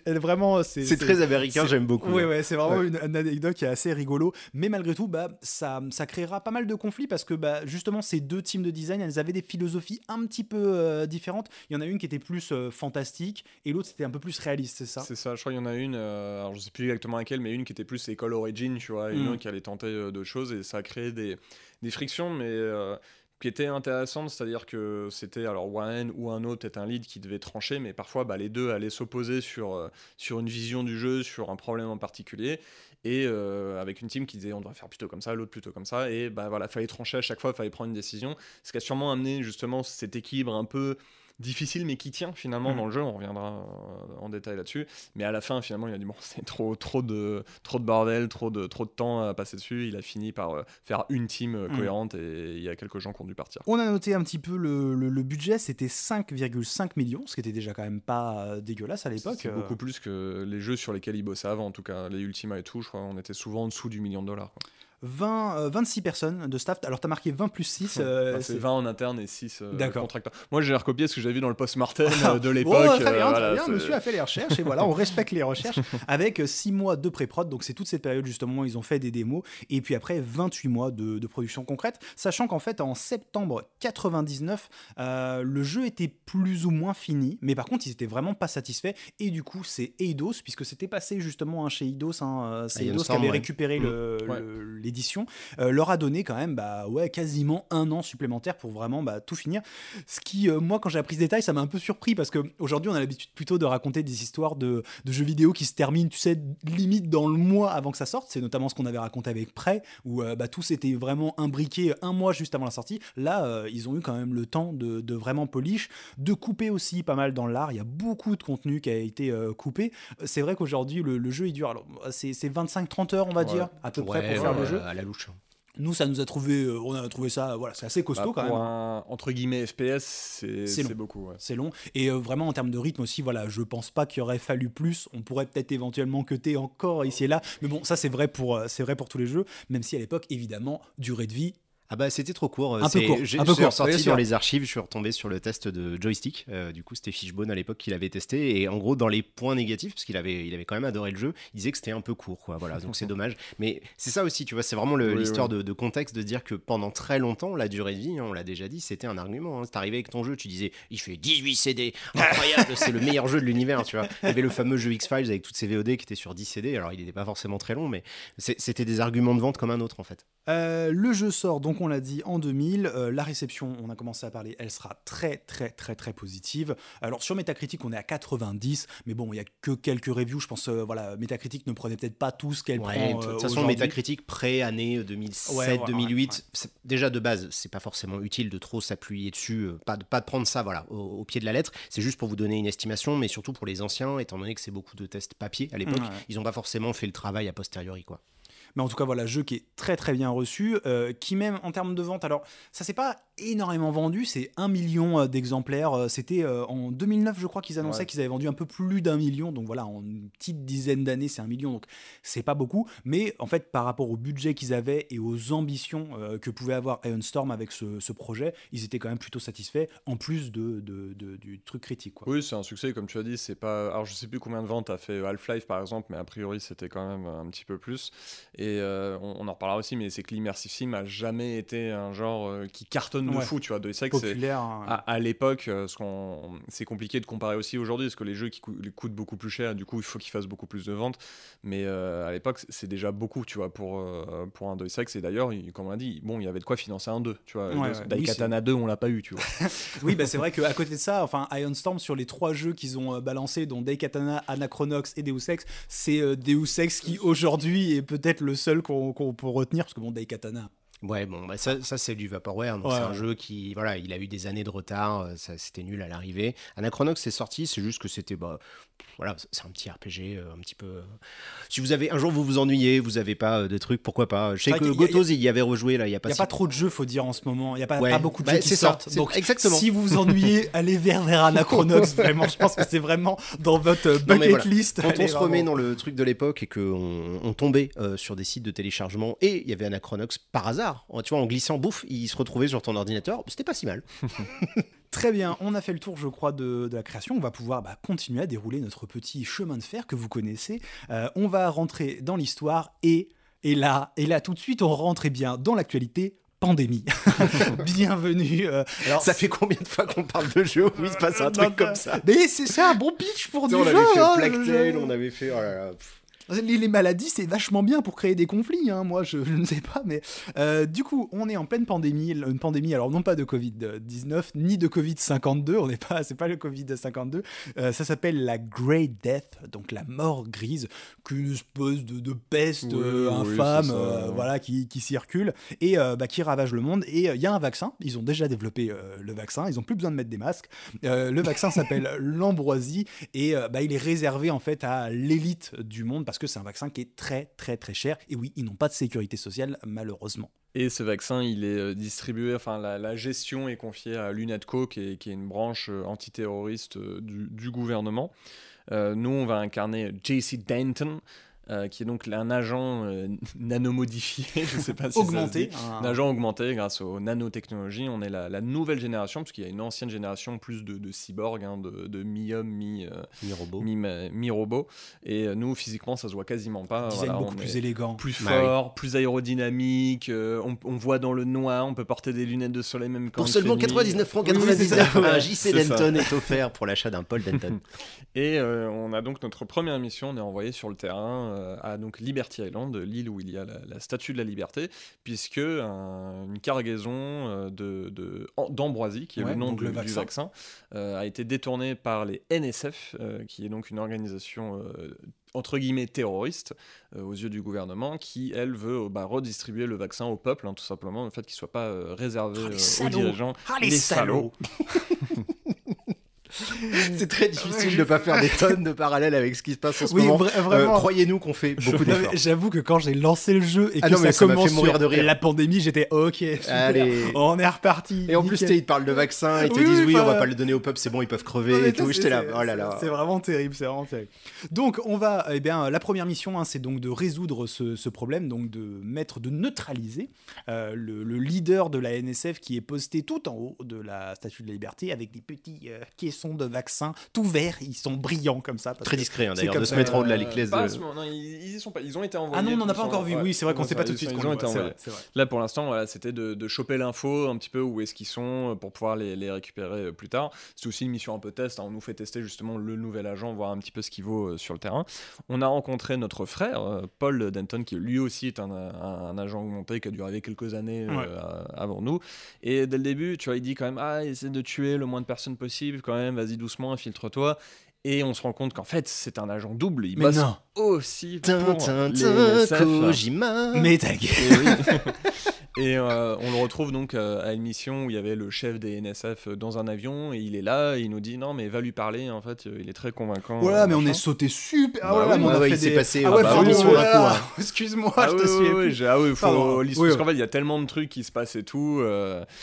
Vraiment, c'est. C'est très américain, j'aime beaucoup. ouais c'est vraiment une, anecdote qui est assez rigolo. Mais malgré tout, bah, ça, ça créera pas mal de conflits parce que bah, justement, ces deux teams de design, elles avaient des philosophies un petit peu euh, différentes. Il y en a une qui était plus euh, fantastique et l'autre c'était un peu plus réaliste, c'est ça C'est ça, je crois qu'il y en a une, euh, alors je sais plus exactement laquelle, mais une qui était plus école origin, tu vois, une mm. qui allait tenter d'autres choses et ça a créé des, des frictions, mais qui était intéressante, c'est-à-dire que c'était alors Warren ou un autre était un lead qui devait trancher, mais parfois bah, les deux allaient s'opposer sur, euh, sur une vision du jeu, sur un problème en particulier, et euh, avec une team qui disait on devrait faire plutôt comme ça, l'autre plutôt comme ça, et bah voilà, fallait trancher à chaque fois, fallait prendre une décision, ce qui a sûrement amené justement cet équilibre un peu difficile mais qui tient finalement mm. dans le jeu. On reviendra euh, en détail là-dessus. Mais à la fin, finalement, il a dit bon, [laughs] c'est trop, trop de, trop de bordel, trop de, trop de temps à passer dessus. Il a fini par euh, faire une team euh, mm. cohérente et il y a quelques gens qui ont dû partir. On a noté un petit peu le, budget, c'était 5,5 millions, ce qui était déjà quand même pas dégueulasse à l'époque. C'est beaucoup plus que les jeux sur lesquels il bossait avant, en tout cas les Ultima et tout. Je crois on était souvent en dessous du million de dollars. Quoi. 20, 26 euh, personnes de staff. Alors, tu as marqué 20 plus 6. Euh, c'est 20 en interne et 6 euh, contracteurs. Moi, j'ai recopié ce que j'avais vu dans le post-mortem [laughs] de l'époque. très bien, très bien. Monsieur a fait les recherches et voilà, on respecte les recherches [laughs] avec 6 mois de pré-prod. Donc, c'est toute cette période justement où ils ont fait des démos et puis après 28 mois de, production concrète. Sachant qu'en fait, en septembre 99, le jeu était plus ou moins fini, mais par contre, ils étaient vraiment pas satisfaits et du coup, c'est Eidos, puisque c'était passé justement hein, chez Eidos, hein, c'est ah, Eidos qui avait récupéré le les édition euh, leur a donné quand même bah, ouais, quasiment un an supplémentaire pour vraiment bah, tout finir. Ce qui, euh, moi, quand j'ai appris ce détail, ça m'a un peu surpris parce qu'aujourd'hui, on a l'habitude plutôt de raconter des histoires de, de, jeux vidéo qui se terminent, tu sais, limite dans le mois avant que ça sorte. C'est notamment ce qu'on avait raconté avec Prey où euh, bah, tout s'était vraiment imbriqué un mois juste avant la sortie. Là, ils ont eu quand même le temps de, de vraiment polish, de couper aussi pas mal dans l'art. Il y a beaucoup de contenu qui a été coupé. C'est vrai qu'aujourd'hui, le, jeu, il dure c'est 25-30 heures, on va dire, à peu près, pour faire le jeu. Euh, la louche. Hein. Nous, ça nous a trouvé, euh, on a trouvé ça, euh, voilà, c'est assez costaud bah, quand même. entre guillemets FPS, c'est beaucoup. C'est long. Et vraiment en termes de rythme aussi, voilà, je pense pas qu'il aurait fallu plus. On pourrait peut-être éventuellement es encore ici et là, mais bon, ça c'est vrai pour, c'est vrai pour tous les jeux. Même si à l'époque, évidemment, durée de vie, ah bah c'était trop court. Euh, un peu court. Sorti sur les archives, je suis retombé sur le test de joystick. Euh, du coup, c'était Fishbone à l'époque qui l'avait testé et en gros dans les points négatifs, parce qu'il avait, il avait quand même adoré le jeu, il disait que c'était un peu court, quoi. Voilà, donc c'est [laughs] dommage. Mais c'est ça aussi, tu vois, c'est vraiment l'histoire de, contexte de dire que pendant très longtemps, la durée de vie, hein, on l'a déjà dit, c'était un argument. Hein. C'est arrivé avec ton jeu, tu disais, il fait 18 CD, [laughs] incroyable, c'est le meilleur jeu de l'univers, tu vois. Il y avait le fameux jeu X Files avec toutes ses VOD qui étaient sur 10 CD. Alors il n'était pas forcément très long, mais c'était des arguments de vente comme un autre en fait. Euh, le jeu sort donc on l'a dit, en 2000, euh, la réception, on a commencé à parler, elle sera très très très très positive. Alors sur Metacritic, on est à 90, mais bon, il n'y a que quelques reviews. Je pense, euh, voilà, Metacritic ne prenait peut-être pas tout ce qu'elle ouais, De toute euh, façon, Metacritic pré-année 2007-2008, déjà de base, c'est pas forcément utile de trop s'appuyer dessus, pas de, pas de prendre ça voilà, au, pied de la lettre. C'est juste pour vous donner une estimation, mais surtout pour les anciens, étant donné que c'est beaucoup de tests papier à l'époque, ils n'ont pas forcément fait le travail a posteriori. quoi. Mais en tout cas, voilà, jeu qui est très très bien reçu, euh, qui même en termes de vente, alors ça s'est pas énormément vendu, c'est un million euh, d'exemplaires. Euh, c'était en 2009, je crois, qu'ils annonçaient qu'ils avaient vendu un peu plus d'un million. Donc voilà, en une petite dizaine d'années, c'est un million, donc c'est pas beaucoup. Mais en fait, par rapport au budget qu'ils avaient et aux ambitions que pouvait avoir Ion Storm avec ce, projet, ils étaient quand même plutôt satisfaits, en plus de, du truc critique. Oui, c'est un succès, comme tu as dit. C'est pas. Alors je sais plus combien de ventes a fait Half-Life par exemple, mais a priori c'était quand même un petit peu plus. Et euh, on, en reparlera aussi, mais c'est que l'immersive sim a jamais été un genre euh, qui cartonne de fou, tu vois. De, c'est hein. À, l'époque, euh, ce qu'on, c'est compliqué de comparer aussi aujourd'hui, parce que les jeux qui coûtent beaucoup plus cher, du coup, il faut qu'ils fassent beaucoup plus de ventes. Mais à l'époque, c'est déjà beaucoup, tu vois, pour, pour un Deus Ex. Et d'ailleurs, comme on l'a dit, bon, il y avait de quoi financer un 2, tu vois. Daikatana 2, on l'a pas eu, tu vois. [laughs] oui, bah, c'est vrai qu'à côté de ça, enfin, Iron Storm, sur les trois jeux qu'ils ont balancés, dont Daikatana, Anachronox et Deus Ex, c'est Deus Ex qui aujourd'hui est peut-être le le seul qu'on peut retenir, parce que bon, Katana. Ouais, bon, bah, ça, c'est du Vaporware. C'est un jeu qui, voilà, il a eu des années de retard. Euh, ça C'était nul à l'arrivée. Anachronox est sorti, c'est juste que c'était bah, voilà, c'est un petit RPG euh, un petit peu. Euh, si vous avez un jour vous vous ennuyez, vous n'avez pas euh, de trucs, pourquoi pas. Je sais que Gotos il y avait rejoué là, il y a pas. Il y a pas trop de jeux, faut dire en ce moment. Il y a pas, beaucoup de bah, jeux qui sortent. donc Si vous vous ennuyez, [laughs] allez vers Anachronox. vraiment, je pense que c'est vraiment dans votre bucket list. Quand on se remet dans le truc de l'époque et que on, tombait sur des sites de téléchargement et il y avait Anachronox par hasard, tu vois, en glissant bouffe, il se retrouvait sur ton ordinateur. C'était pas si mal. [laughs] Très bien, on a fait le tour, je crois, de, la création. On va pouvoir bah, continuer à dérouler notre petit chemin de fer que vous connaissez. Euh, on va rentrer dans l'histoire et, et là, et là, tout de suite, on rentre eh bien dans l'actualité pandémie. [laughs] Bienvenue. Euh, ça fait combien de fois qu'on parle de jeu où il se passe un euh, truc comme ça Mais c'est ça, un bon pitch pour du hein, jeu. On avait fait on oh avait les, maladies, c'est vachement bien pour créer des conflits, hein, moi, je, ne sais pas, mais euh, du coup, on est en pleine pandémie, une pandémie, alors non pas de Covid-19, ni de Covid-52, on n'est pas, c'est pas le Covid-52, euh, ça s'appelle la Grey Death, donc la mort grise, qu'une espèce de, de peste euh, infâme, voilà, qui, qui, circule, et bah, qui ravage le monde, et il y a un vaccin, ils ont déjà développé le vaccin, ils n'ont plus besoin de mettre des masques, le vaccin s'appelle [laughs] l'ambroisie, et bah, il est réservé en fait à l'élite du monde, parce que que c'est un vaccin qui est très très très cher. Et oui, ils n'ont pas de sécurité sociale malheureusement. Et ce vaccin, il est euh, distribué, enfin la, gestion est confiée à l'UNATCO, qui est, qui est une branche euh, antiterroriste euh, du, gouvernement. nous, on va incarner JC Denton, euh, qui est donc un agent euh, [laughs] nanomodifié, je sais pas si ça hein. Un... agent augmenté grâce aux nanotechnologies. On est la, nouvelle génération, parce qu'il y a une ancienne génération plus de, cyborgs, hein, de, mi-homme, mi, euh, robot mi, robot Et nous, physiquement, ça se voit quasiment pas. Design beaucoup plus élégant, plus bah fort, plus aérodynamique. On, voit dans le noir, on peut porter des lunettes de soleil même quand. Pour seulement 99 francs 99, un JC Denton est offert pour l'achat d'un Paul Denton. [laughs] et on a donc notre première mission. On est envoyé sur le terrain euh, à donc Liberty Island, l'île où il y a la, statue de la liberté, puisque une cargaison euh, de, d'ambroisie, qui est le nom du vaccin, euh, a été détournée par les NSF, qui est donc une organisation entre guillemets terroriste aux yeux du gouvernement qui elle veut bah, redistribuer le vaccin au peuple hein, tout simplement le fait qu'il soit pas réservé ah, aux dirigeants ah, les, salauds. [laughs] [laughs] c'est très difficile de pas faire des tonnes de parallèles avec ce qui se passe en ce moment. Euh, croyez-nous qu'on fait beaucoup d'efforts. J'avoue que quand j'ai lancé le jeu et ah que ça, commence fait mourir de rire. la pandémie, j'étais ok, Allez. on est reparti. Et en plus, ils te parlent de vaccin, ils te disent oui, on va pas le donner au peuple, c'est bon, ils peuvent crever et tout. là, oh là là. C'est vraiment terrible, c'est vraiment terrible. Donc on va, eh bien, la première mission, hein, c'est donc de résoudre ce, problème, donc de mettre, de neutraliser euh, le, leader de la NSF qui est posté tout en haut de la Statue de la Liberté avec des petits euh, caissons sont de vaccins tout verts, ils sont brillants comme ça. Très discret hein, d'ailleurs, de se mettre en haut de la liclèse. Euh. ils, ils ont été envoyés. Ah non, on n'en a pas encore vu, oui, c'est vrai qu'on ne sait pas tout de suite. Là pour l'instant, voilà, c'était de, choper l'info un petit peu où est-ce qu'ils sont euh, pour pouvoir les, récupérer euh, plus tard. C'est aussi une mission un peu test, hein. on nous fait tester justement le nouvel agent, voir un petit peu ce qu'il vaut sur le terrain. On a rencontré notre frère, Paul Denton, qui lui aussi est un, agent augmenté qui a duré quelques années avant nous. Et dès le début, tu vois, il dit quand même, ah, essaie de tuer le moins de personnes possible quand même vas-y doucement, infiltre-toi. Et on se rend compte qu'en fait, c'est un agent double. Il bosse aussi pour les Kojima. Mais ta gueule. Et [laughs] euh, on le retrouve donc euh, à une mission où il y avait le chef des NSF euh, dans un avion et il est là et il nous dit non mais va lui parler en fait il est très convaincant. Voilà mais on est sauté super. Ah bah on fait il s'est passé ah ouais, Excuse-moi, je te suis. ah oui, faut parce qu'en fait il y a tellement de trucs qui se passent et tout.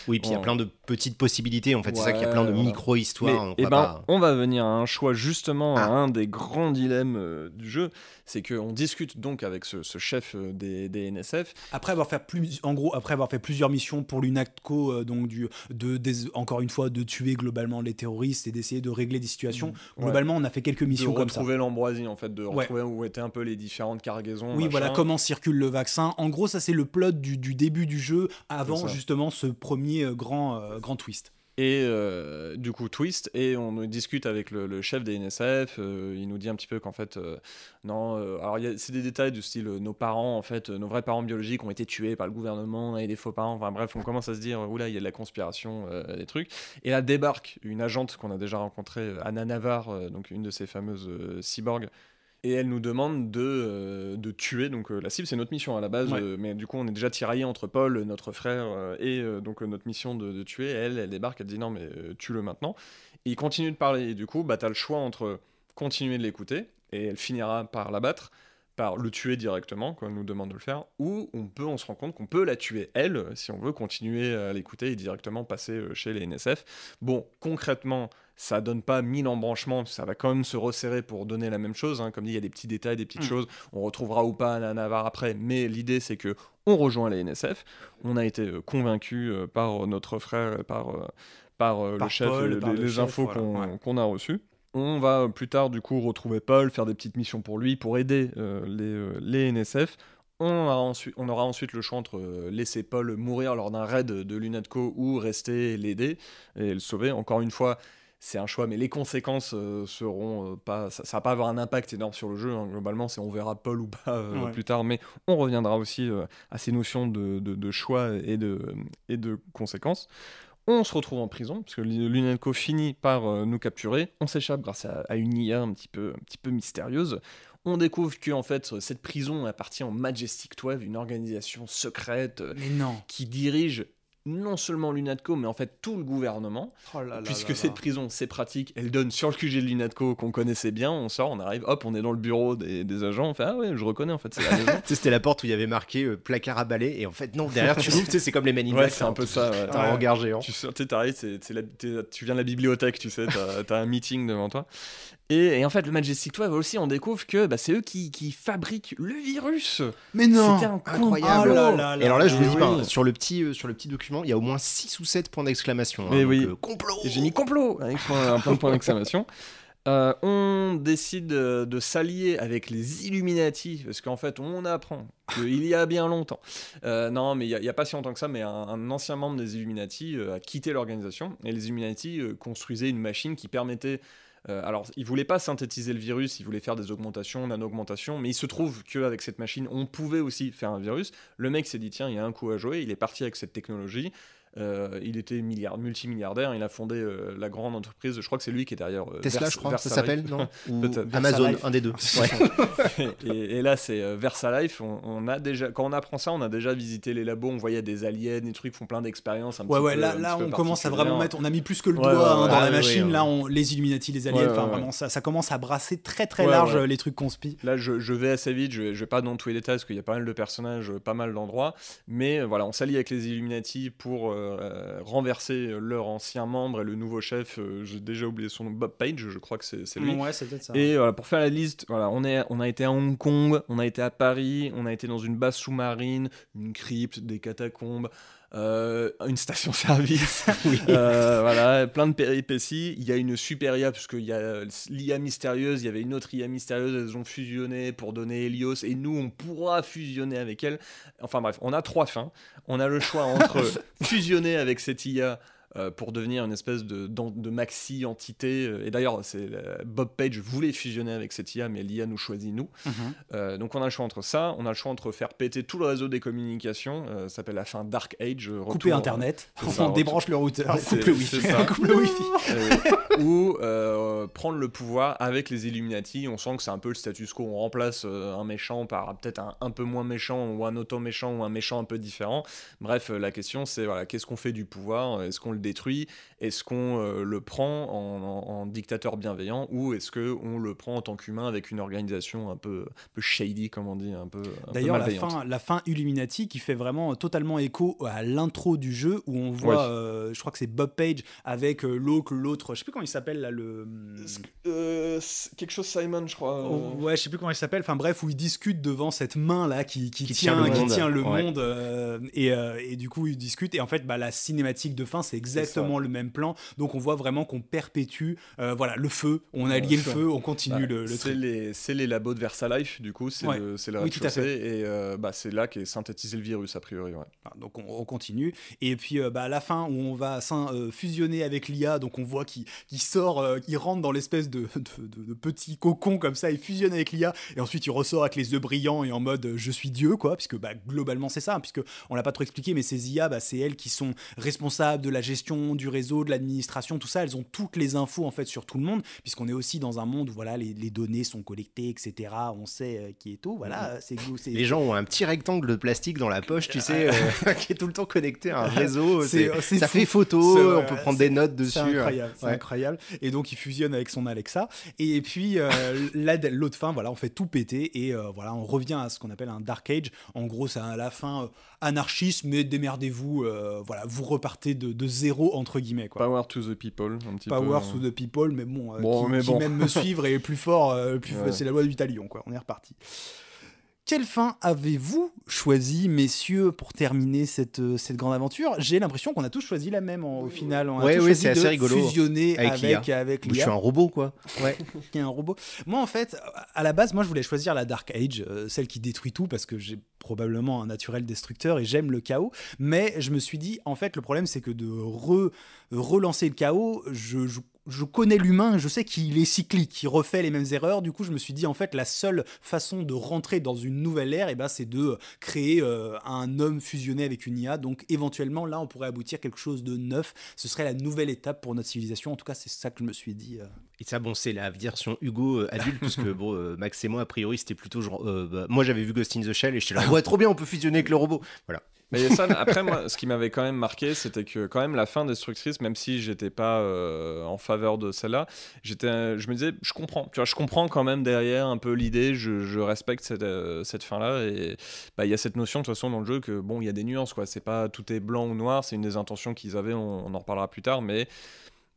Oui, puis il y a plein de petites possibilités en fait, c'est ça qu'il y a plein de micro histoires. et eh ben on va venir à un choix juste justement ah. un des grands dilemmes euh, du jeu, c'est qu'on discute donc avec ce, chef euh, des, NSF. Après avoir fait plusieurs missions pour l'UNACTCO, euh, donc de, encore une fois, de tuer globalement les terroristes et d'essayer de régler des situations. Globalement, on a fait quelques missions comme ça. De retrouver l'ambroisie en fait, de retrouver où étaient un peu les différentes cargaisons. Oui, voilà comment circule le vaccin. En gros, ça c'est le plot du, du, début du jeu avant justement ce premier grand grand twist. Et euh, du coup, twist, et on discute avec le, chef des NSF, euh, il nous dit un petit peu qu'en fait, euh, non, alors c'est des détails du style, nos parents, en fait, nos vrais parents biologiques ont été tués par le gouvernement et des faux parents, enfin bref, on commence à se dire, oula, il y a de la conspiration, des trucs. Et là débarque une agente qu'on a déjà rencontrée, Anna Navarre, donc une de ces fameuses cyborgs, et elle nous demande de, euh, tuer donc euh, la cible c'est notre mission à la base euh, mais du coup on est déjà tiraillé entre Paul notre frère et donc notre mission de, tuer elle elle débarque elle dit non mais tue-le maintenant il continue de parler et du coup bah t'as le choix entre continuer de l'écouter et elle finira par l'abattre par le tuer directement, quand nous demande de le faire, ou on peut, on se rend compte qu'on peut la tuer elle, si on veut continuer à l'écouter et directement passer euh, chez les NSF. Bon, concrètement, ça donne pas mille embranchements, ça va quand même se resserrer pour donner la même chose. Hein. Comme dit, il y a des petits détails, des petites mm. choses. On retrouvera ou pas la Navarre après, mais l'idée c'est que on rejoint les NSF. On a été euh, convaincu euh, par notre frère, par, par, le chef, les, par les infos qu'on a reçues on va euh, plus tard du coup retrouver Paul, faire des petites missions pour lui, pour aider euh, les, euh, NSF. On, aura ensuite le choix entre laisser Paul mourir lors d'un raid de Lunatco ou rester l'aider et le sauver. Encore une fois, c'est un choix, mais les conséquences seront pas. Ça, ne va pas avoir un impact énorme sur le jeu. Hein, globalement, c'est on verra Paul ou pas plus tard, mais on reviendra aussi à ces notions de, choix et de conséquences on se retrouve en prison, parce que l'UNELCO finit par euh, nous capturer, on s'échappe grâce à, une IA un petit peu, un petit peu mystérieuse, on découvre que en fait cette prison appartient au Majestic 12, une organisation secrète euh, qui dirige non seulement l'UNATCO, mais en fait tout le gouvernement, oh puisque cette prison, c'est pratique, elle donne sur le QG de l'UNATCO qu'on connaissait bien, on sort, on arrive, hop, on est dans le bureau des, agents, on fait Ah ouais, je reconnais en fait, [laughs] C'était la porte où il y avait marqué euh, placard à balai, et en fait, non, derrière tu ouvres, c'est comme les manies Ouais, c'est un hein. peu ça. un regard géant. Tu, tu viens de la bibliothèque, tu sais, t'as as un meeting devant toi. Et, en fait, le Majestic 12 aussi, on découvre que bah, c'est eux qui, fabriquent le virus. Mais non C'était incroyable. Oh oh et alors là, je vous dis, pas, sur, le petit, euh, sur le petit document, il y a au moins 6 ou 7 points d'exclamation. Hein, oui. Euh, complot J'ai mis complot un point d'exclamation. Euh, on décide de s'allier avec les Illuminati, parce qu'en fait, on apprend qu'il y a bien longtemps, non, mais il n'y a, pas si longtemps que ça, mais un, ancien membre des Illuminati a quitté l'organisation, et les Illuminati construisaient une machine qui permettait euh, alors, il voulait pas synthétiser le virus, il voulait faire des augmentations, nano-augmentations, mais il se trouve qu'avec cette machine, on pouvait aussi faire un virus. Le mec s'est dit, tiens, il y a un coup à jouer, il est parti avec cette technologie, euh, il était milliard, multimilliardaire, il a fondé euh, la grande entreprise, je crois que c'est lui qui est derrière euh, Tesla, je crois, ça s'appelle, non [laughs] Amazon, un des deux. [laughs] et, là, c'est Versalife. Life. on, a déjà, quand on apprend ça, on a déjà visité les labos, on voyait des aliens, des trucs font plein d'expériences. Ouais, ouais, là, on commence à vraiment mettre, on a mis plus que le doigt hein, dans la machine, là, on, les Illuminati, les aliens, vraiment, ça, ça, commence à brasser très très large les trucs qu'on conspi. Là, je, vais assez vite, je, vais, vais pas dans tous les détails parce qu'il y a pas mal de personnages, pas mal d'endroits, mais voilà, on s'allie avec les Illuminati pour euh, renverser leur ancien membre et le nouveau chef, euh, j'ai déjà oublié son nom, Bob Page, je crois que c'est lui. ça. Et pour faire la liste, voilà, on, est, on a été à Hong Kong, on a été à Paris, on a été dans une base sous-marine, une crypte, des catacombes. Euh, une station-service, [laughs] [laughs] euh, voilà, plein de péripéties. Il y a une super IA, puisqu'il y a l'IA mystérieuse, il y avait une autre IA mystérieuse, elles ont fusionné pour donner Helios, et nous, on pourra fusionner avec elle. Enfin bref, on a trois fins. On a le choix entre [laughs] fusionner avec cette IA euh, pour devenir une espèce de, de maxi entité. Euh, et d'ailleurs, c'est euh, Bob Page voulait fusionner avec cette IA, mais l'IA nous choisit nous. Mhm. donc on a le choix entre ça, on a le choix entre faire péter tout le réseau des communications, ça s'appelle la fin Dark Age. Retour, couper Internet, on débranche le routeur, on le Wi-Fi, [laughs] wifi. ou prendre le pouvoir avec les Illuminati. On sent que c'est un peu le status quo. On remplace un méchant par peut-être un, un peu moins méchant ou un auto méchant ou un méchant un peu différent. Bref, la question c'est voilà, qu'est-ce qu'on fait du pouvoir Est-ce qu'on détruit Est-ce qu'on euh, le prend en, dictateur bienveillant ou est-ce que on le prend en tant qu'humain avec une organisation un peu, shady, comme on dit, un peu. D'ailleurs, la fin, Illuminati qui fait vraiment totalement écho à l'intro du jeu où on voit, euh, je crois que c'est Bob Page avec euh, l'autre, l'autre, je sais plus comment il s'appelle là, le. quelque chose Simon, je crois. Oh, ouais, je sais plus comment il s'appelle, enfin bref, où ils discutent devant cette main là qui, tient, le monde, et, du coup ils discutent et en fait bah, la cinématique de fin c'est exactement le même plan. Donc on voit vraiment qu'on perpétue euh, voilà, le feu, on a lié le feu, on continue bah, le, le C'est les, les, labos de Life du coup, c'est ouais. le, le Et euh, bah, c'est là qu'est synthétisé le virus, a priori. Ouais. Ah, donc on, continue. Et puis euh, bah, à la fin, où on va fusionner avec l'IA, donc on voit qu'il qui sort, qu'il rentre dans l'espèce [laughs] de, de, de, petit cocon comme ça, il fusionne avec l'IA, et ensuite il ressort avec les yeux brillants et en mode je suis Dieu, quoi, puisque bah, globalement c'est ça, hein, puisque on l'a pas trop expliqué, mais ces IA, bah, c'est elles qui sont responsables de la gestion du réseau, de l'administration, tout ça, elles ont toutes les infos en fait sur tout le monde, puisqu'on est aussi dans un monde où voilà, les, données sont collectées, etc. On sait euh, qui est tout, voilà. Mhm. Euh, c'est C'est, Les gens ont un petit rectangle de plastique dans la poche, tu sais, euh, [laughs] qui est tout le temps connecté à un [laughs] réseau. ça fait photo, on peut prendre des notes dessus. C'est incroyable, incroyable, Et donc, il fusionne avec son Alexa. Et, puis, [laughs] l'autre fin, voilà, on fait tout péter et voilà, on revient à ce qu'on appelle un Dark Age. En gros, c'est à la fin anarchisme mais démerdez-vous, voilà, vous repartez de, de zéro entre guillemets quoi. Power to the people un petit Power to hein. the people mais bon, euh, bon qui, mais même me suivre et plus fort, euh, plus [laughs] c'est la loi du talion quoi. On est reparti. Quelle fin avez-vous choisi, messieurs, pour terminer cette, euh, cette grande aventure J'ai l'impression qu'on a tous choisi la même au final. On a de assez rigolo. Fusionner avec, avec, Je suis un robot, quoi. Ouais, qui [laughs] est un robot. Moi, en fait, à la base, moi, je voulais choisir la Dark Age, euh, celle qui détruit tout, parce que j'ai probablement un naturel destructeur et j'aime le chaos. Mais je me suis dit, en fait, le problème, c'est que de relancer le chaos, je, je je connais l'humain, je sais qu'il est cyclique, il refait les mêmes erreurs. Du coup, je me suis dit en fait la seule façon de rentrer dans une nouvelle ère, et eh ben, c'est de créer euh, un homme fusionné avec une IA. Donc éventuellement là, on pourrait aboutir à quelque chose de neuf. Ce serait la nouvelle étape pour notre civilisation. En tout cas, c'est ça que je me suis dit. Euh. Et ça, bon, c'est la version Hugo euh, adulte, parce que bon, Max et moi, a priori, c'était plutôt bah, moi, j'avais vu Ghost in the Shell et j'étais là, [laughs] ouais, trop bien, on peut fusionner avec le robot. Voilà. Mais après, moi, ce qui m'avait quand même marqué, c'était que quand même la fin destructrice, même si j'étais pas euh, en faveur de celle-là, j'étais, je me disais, je comprends. Tu vois, je comprends quand même derrière un peu l'idée. Je, respecte cette, euh, cette fin-là et bah, il y a cette notion de toute façon dans le jeu que bon, il y a des nuances quoi. C'est pas tout est blanc ou noir. C'est une des intentions qu'ils avaient. on en reparlera plus tard, mais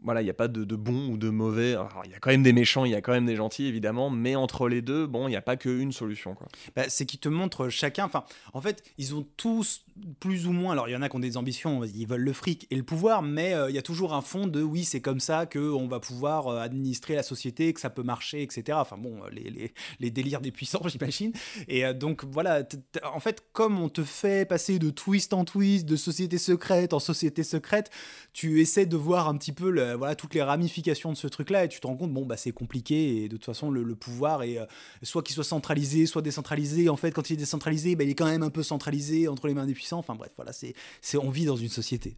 voilà, il n'y a pas de, de, bon ou de mauvais. Il y a quand même des méchants, il y a quand même des gentils, évidemment, mais entre les deux, bon, il n'y a pas qu'une solution. Quoi. Bah, c'est qu'ils te montrent chacun. Enfin, en fait, ils ont tous plus ou moins. Alors, il y en a qui ont des ambitions, ils veulent le fric et le pouvoir, mais euh, il y a toujours un fond de oui, c'est comme ça qu'on va pouvoir euh, administrer la société, que ça peut marcher, etc. Enfin, bon, euh, les, les, délires des puissants, [laughs] j'imagine. Et donc, voilà, en fait, comme on te fait passer de twist en twist, de société secrète en société secrète, tu essaies de voir un petit peu le euh, voilà toutes les ramifications de ce truc-là, et tu te rends compte, bon, bah c'est compliqué, et de toute façon, le, pouvoir est euh, soit qu'il soit centralisé, soit décentralisé. En fait, quand il est décentralisé, bah, il est quand même un peu centralisé entre les mains des puissants. Enfin bref, voilà, c'est, c'est on vit dans une société.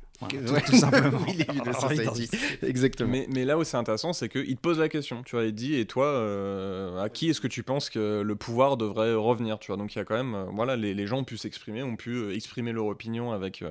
Exactement. Mais, là où c'est intéressant, c'est qu'il te pose la question, tu vois, il dit, et toi, euh, à qui est-ce que tu penses que le pouvoir devrait revenir, tu vois Donc il y a quand même, voilà, les, les, gens ont pu s'exprimer, ont pu exprimer leur opinion avec,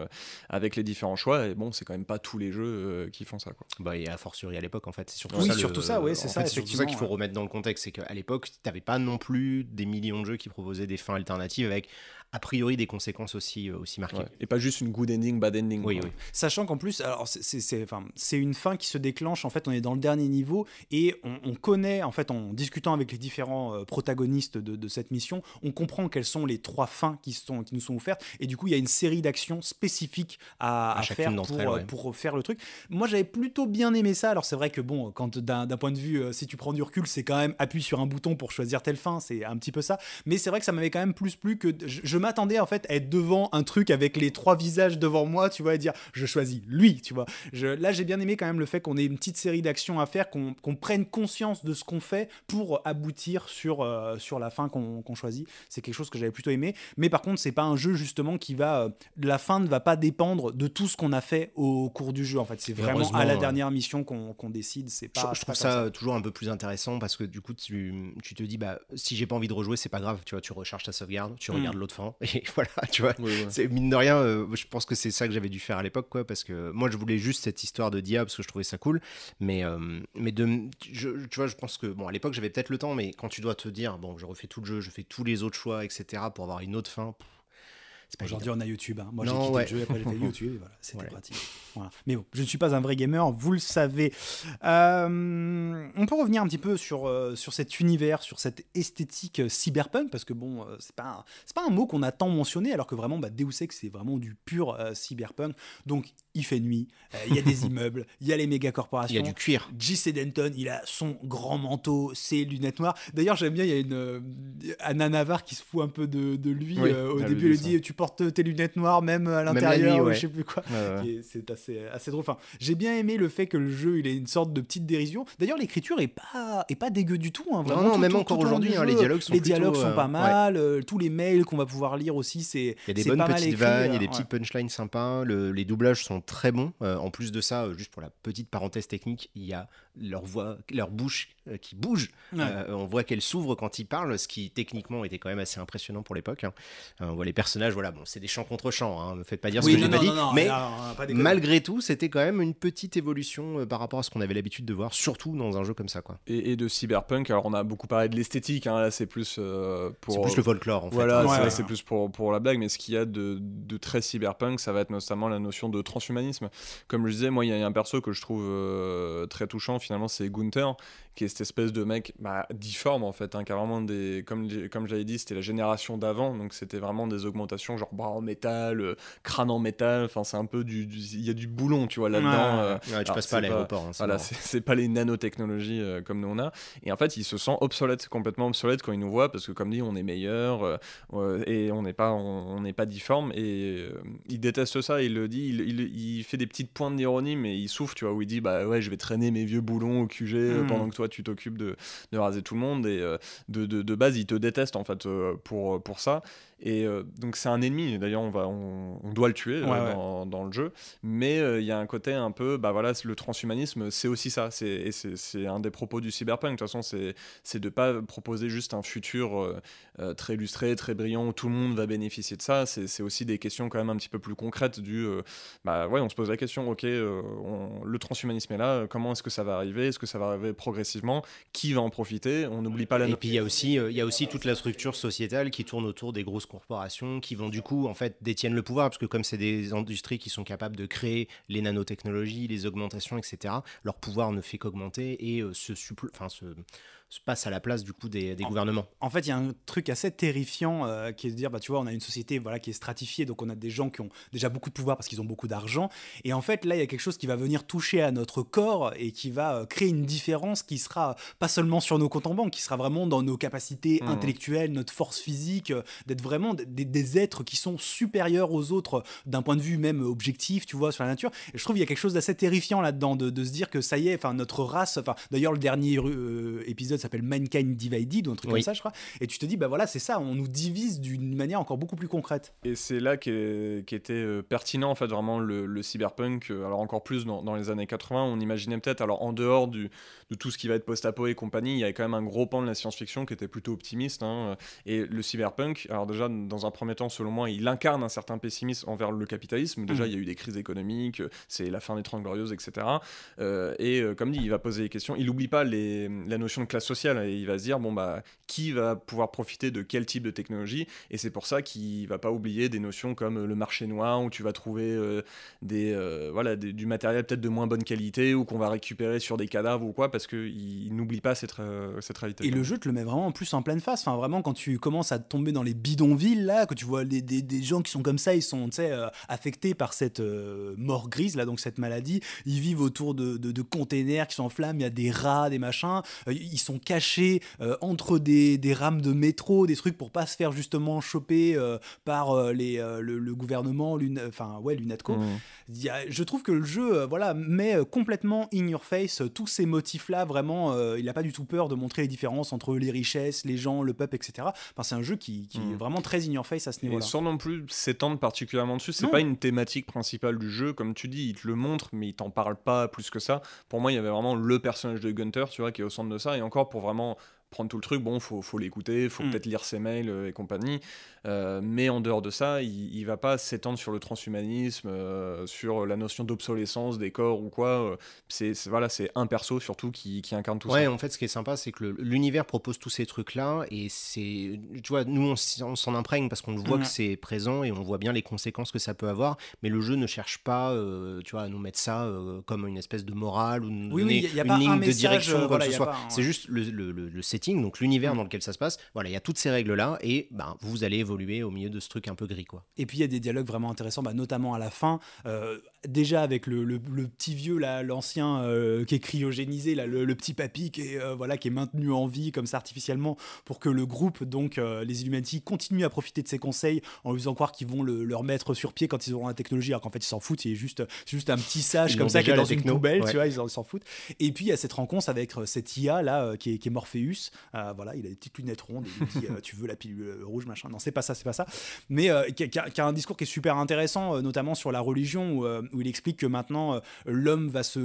avec les différents choix, et bon, c'est quand même pas tous les jeux qui font ça, quoi. Bah, et à fortiori à l'époque, en fait. C'est surtout oui, ça. surtout ça, ouais, c'est ça. C'est ça qu'il faut remettre dans le contexte, c'est qu'à l'époque, t'avais pas non plus des millions de jeux qui proposaient des fins alternatives avec a priori des conséquences aussi, euh, aussi marquées. Et pas juste une good ending, bad ending. Oui, oui. Sachant qu'en plus, alors c'est enfin, une fin qui se déclenche, en fait, on est dans le dernier niveau et on, connaît, en fait, en discutant avec les différents euh, protagonistes de, cette mission, on comprend quelles sont les trois fins qui, sont, qui nous sont offertes et du coup, il y a une série d'actions spécifiques à, faire pour, euh, pour, faire le truc. Moi, j'avais plutôt bien aimé ça. Alors, c'est vrai que, bon, quand d'un point de vue, si tu prends du recul, c'est quand même appuyer sur un bouton pour choisir telle fin, c'est un petit peu ça. Mais c'est vrai que ça m'avait quand même plus plu que je, je m'attendais en fait à être devant un truc avec les trois visages devant moi, tu vois, et dire je choisis lui, tu vois. Je, là, j'ai bien aimé quand même le fait qu'on ait une petite série d'actions à faire, qu'on prenne conscience de ce qu'on fait pour aboutir sur, euh, sur la fin qu'on choisit. C'est quelque chose que j'avais plutôt aimé. Mais par contre, c'est pas un jeu justement qui va. Euh, la fin ne va pas dépendre de tout ce qu'on a fait au cours du jeu. En fait, c'est vraiment à la dernière mission qu'on décide. C'est pas. Je, trouve ça, euh, toujours un peu plus intéressant parce que du coup, tu, tu te dis bah si j'ai pas envie de rejouer, c'est pas grave. Tu vois, tu recharges ta sauvegarde, tu hmm. regardes l'autre fin [laughs] Et voilà, tu vois, c'est mine de rien, euh, je pense que c'est ça que j'avais dû faire à l'époque, quoi, parce que moi, je voulais juste cette histoire de Dia parce que je trouvais ça cool. Mais, euh, mais de, tu vois, je pense que, bon, à l'époque, j'avais peut-être le temps, mais quand tu dois te dire, bon, je refais tout le jeu, je fais tous les autres choix, etc., pour avoir une autre fin, Aujourd'hui, on a YouTube. Hein. Moi, j'ai quitté le jeu après j'ai fait [laughs] YouTube. Voilà, c'était pratique. Mais bon, je ne suis pas un vrai gamer, vous le savez. Euh, on peut revenir un petit peu sur, euh, sur cet univers, sur cette esthétique euh, cyberpunk, parce que bon, c'est pas c'est pas un mot qu'on a tant mentionné, alors que vraiment, bah, Deus Ex, c'est vraiment du pur cyberpunk. Donc, il fait nuit, il y a des [laughs] immeubles, il y a les méga corporations. Il y a du cuir. J.C. Denton, il a son grand manteau, ses lunettes noires. D'ailleurs, j'aime bien, il y a une Anna Navarre qui se fout un peu de, de lui au début. Elle dit, tu penses portes tes lunettes noires même à l'intérieur, je sais plus quoi. C'est assez, assez drôle. Enfin, j'ai bien aimé le fait que le jeu, il ait une sorte de petite dérision. D'ailleurs, l'écriture est pas, est pas dégueu du tout. Hein. vraiment, même encore aujourd'hui, hein, les dialogues sont Les dialogues sont pas euh, mal. Euh, tous les mails qu'on va pouvoir lire aussi, c'est. Il y a des bonnes petites vannes, il y a des hein. petites punchlines sympas. les doublages sont très bons. Euh, en plus de ça, juste pour la petite parenthèse technique, il y a leur voix, leur bouche euh, qui bouge. Euh, on voit qu'elle s'ouvre quand ils parlent, ce qui techniquement était quand même assez impressionnant pour l'époque. Hein. Euh, on voit les personnages, voilà, bon, c'est des champs contre champs, hein, me faites pas dire ce que j'ai pas dit, mais malgré tout, c'était quand même une petite évolution par rapport à ce qu'on avait l'habitude de voir, surtout dans un jeu comme ça, quoi. Et, de cyberpunk, alors on a beaucoup parlé de l'esthétique, hein, là c'est plus pour. C'est plus le folklore en fait. Voilà, hein. c'est plus pour, pour la blague, mais ce qu'il y a de, de, très cyberpunk, ça va être notamment la notion de transhumanisme. Comme je disais, moi il y a un perso que je trouve très touchant finalement, c'est Gunther, qui est cette espèce de mec bah, difforme, en fait, hein, qui a vraiment des. Comme, comme j'avais dit, c'était la génération d'avant, donc c'était vraiment des augmentations, genre bras en métal, euh, crâne en métal, enfin, c'est un peu du. Il y a du boulon, tu vois, là-dedans. Ouais, euh, tu passes pas à l'aéroport. Hein, voilà, c'est pas les nanotechnologies euh, comme nous on a. Et en fait, il se sent obsolète, complètement obsolète quand il nous voit, parce que comme dit, on est meilleur et on n'est pas, on, n'est pas difforme. Et il déteste ça, il le dit, il, il, fait des petites pointes d'ironie, mais il souffre tu vois, où il dit, bah ouais, je vais traîner mes vieux boulons boulon au QG euh, hmm. pendant que toi tu t'occupes de, raser tout le monde. Et euh, de, de, de, base, ils te détestent en fait euh, pour, pour ça. Et euh, donc c'est un ennemi, d'ailleurs on, on, doit le tuer euh, dans, le jeu, mais euh, il y a un côté un peu, bah, voilà, le transhumanisme c'est aussi ça, c'est un des propos du cyberpunk, de toute façon c'est de pas proposer juste un futur très illustré, très brillant, où tout le monde va bénéficier de ça, c'est aussi des questions quand même un petit peu plus concrètes du, bah ouais on se pose la question, ok, le transhumanisme est là, comment est-ce que ça va arriver, est-ce que ça va arriver progressivement, qui va en profiter, on n'oublie pas la... Et puis il y a aussi, il y a aussi toute la structure sociétale qui tourne autour des grosses corporations qui vont du coup en fait détiennent le pouvoir parce que comme c'est des industries qui sont capables de créer les nanotechnologies, les augmentations, etc. Leur pouvoir ne fait qu'augmenter et euh, se se, enfin, se, se passe à la place du coup des, gouvernements. En fait, il y a un truc assez terrifiant euh, qui est de dire, bah, tu vois, on a une société voilà, qui est stratifiée, donc on a des gens qui ont déjà beaucoup de pouvoir parce qu'ils ont beaucoup d'argent. Et en fait, là, il y a quelque chose qui va venir toucher à notre corps et qui va euh, créer une différence qui sera pas seulement sur nos comptes en banque, qui sera vraiment dans nos capacités mmh. intellectuelles, notre force physique, euh, d'être vraiment des, êtres qui sont supérieurs aux autres d'un point de vue même objectif, tu vois, sur la nature. Et je trouve qu'il y a quelque chose d'assez terrifiant là-dedans, de, de, se dire que ça y est, enfin, notre race, enfin, d'ailleurs, le dernier épisode, s'appelle Mankind Divided ou un truc comme ça, je crois. Et tu te dis, bah voilà, c'est ça, on nous divise d'une manière encore beaucoup plus concrète. Et c'est là qu'était qui euh, était pertinent, en fait, vraiment le, cyberpunk. Euh, alors, encore plus dans, dans, les années 80, on imaginait peut-être, alors en dehors du, de tout ce qui va être post-apo et compagnie, il y avait quand même un gros pan de la science-fiction qui était plutôt optimiste. Hein, euh. Et le cyberpunk, alors déjà, dans un premier temps, selon moi, il incarne un certain pessimisme envers le capitalisme. Mmh. Déjà, il y a eu des crises économiques, c'est la fin des Trente Glorieuses, etc. et comme dit, il va poser des questions. Il n'oublie pas les, la notion de classe social. Hein, et il va se dire, bon, bah, qui va pouvoir profiter de quel type de technologie Et c'est pour ça qu'il va pas oublier des notions comme euh, le marché noir, où tu vas trouver euh, des, euh, voilà, du matériel peut-être de moins bonne qualité, ou qu'on va récupérer sur des cadavres ou quoi, parce qu'il n'oublie pas cette, cette réalité. Et le jeu te le met vraiment en plus en pleine face. Enfin, vraiment, quand tu commences à tomber dans les bidonvilles, là, que tu vois des, des, gens qui sont comme ça, ils sont, tu sais, affectés par cette mort grise, là, donc cette maladie. Ils vivent autour de, de, de containers qui sont en flammes, il y a des rats, des machins. Ils sont caché euh, entre des, rames de métro, des trucs pour pas se faire justement choper euh, par euh, les, le, gouvernement, gouvernement, enfin ouais, l'UNATCO. Mmh. Je trouve que le jeu voilà, met complètement in your face tous ces motifs-là, vraiment, il n'a pas du tout peur de montrer les différences entre les richesses, les gens, le peuple, etc. Enfin, c'est un jeu qui, mmh. est vraiment très in your face à ce niveau-là. Sans non plus s'étendre particulièrement dessus, c'est pas une thématique principale du jeu, comme tu dis, il te le montre, mais il t'en parle pas plus que ça. Pour moi, il y avait vraiment le personnage de Gunter tu vois, qui est au centre de ça, et encore pour vraiment prendre tout le truc. Bon, faut, l'écouter, faut mm. peut-être lire ses mails euh, et compagnie. Euh, mais en dehors de ça, il, ne va pas s'étendre sur le transhumanisme, euh, sur la notion d'obsolescence des corps ou quoi. Euh, c'est voilà, c'est un perso surtout qui, incarne tout ça. Ouais, en fait, ce qui est sympa, c'est que l'univers propose tous ces trucs-là et c'est, tu vois, nous on s'en imprègne parce qu'on voit que mm. c'est présent et on voit bien les conséquences que ça peut avoir. Mais le jeu ne cherche pas, tu vois, à nous mettre ça comme une espèce de morale ou une ligne de direction quoi que ce soit. C'est juste le, setting, donc l'univers mm. dans lequel ça se passe. Voilà, il y a toutes ces règles-là et ben, vous allez évoluer au milieu de ce truc un peu gris. Quoi. Et puis il y a des dialogues vraiment intéressants, bah, notamment à la fin. Euh, déjà avec le, le, petit vieux là, l'ancien euh, qui est cryogénisé là, le, petit papy qui est euh, voilà qui est maintenu en vie comme ça artificiellement pour que le groupe donc euh, les Illuminati continuent à profiter de ses conseils en lui faisant croire qu'ils vont le, leur mettre sur pied quand ils auront la technologie alors qu'en fait ils s'en foutent, il est juste c'est juste un petit sage comme ça qui est dans une poubelle, tu vois, ils s'en foutent. Et puis il y a cette rencontre avec cette IA là qui est, qui est Morpheus, voilà, il a des petites lunettes rondes, il dit tu veux la pilule rouge machin. Non, c'est pas ça, c'est pas ça. Mais qui a, a, un discours qui est super intéressant notamment sur la religion où, où il explique que maintenant, euh, l'homme va se,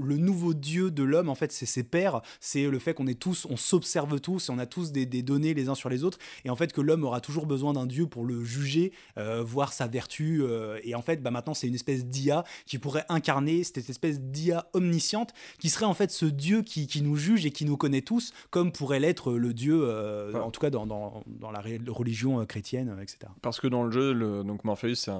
Le nouveau dieu de l'homme, en fait, c'est ses pères c'est le fait qu'on est tous, on s'observe tous et on a tous des, données les uns sur les autres, et en fait, que l'homme aura toujours besoin d'un dieu pour le juger, euh, voir sa vertu, euh, et en fait, bah, maintenant, c'est une espèce d'IA qui pourrait incarner cette espèce d'IA omnisciente qui serait en fait ce dieu qui, nous juge et qui nous connaît tous, comme pourrait l'être le dieu, en tout cas dans, la religion chrétienne, etc. Parce que dans le jeu, le, donc Morpheus, c'est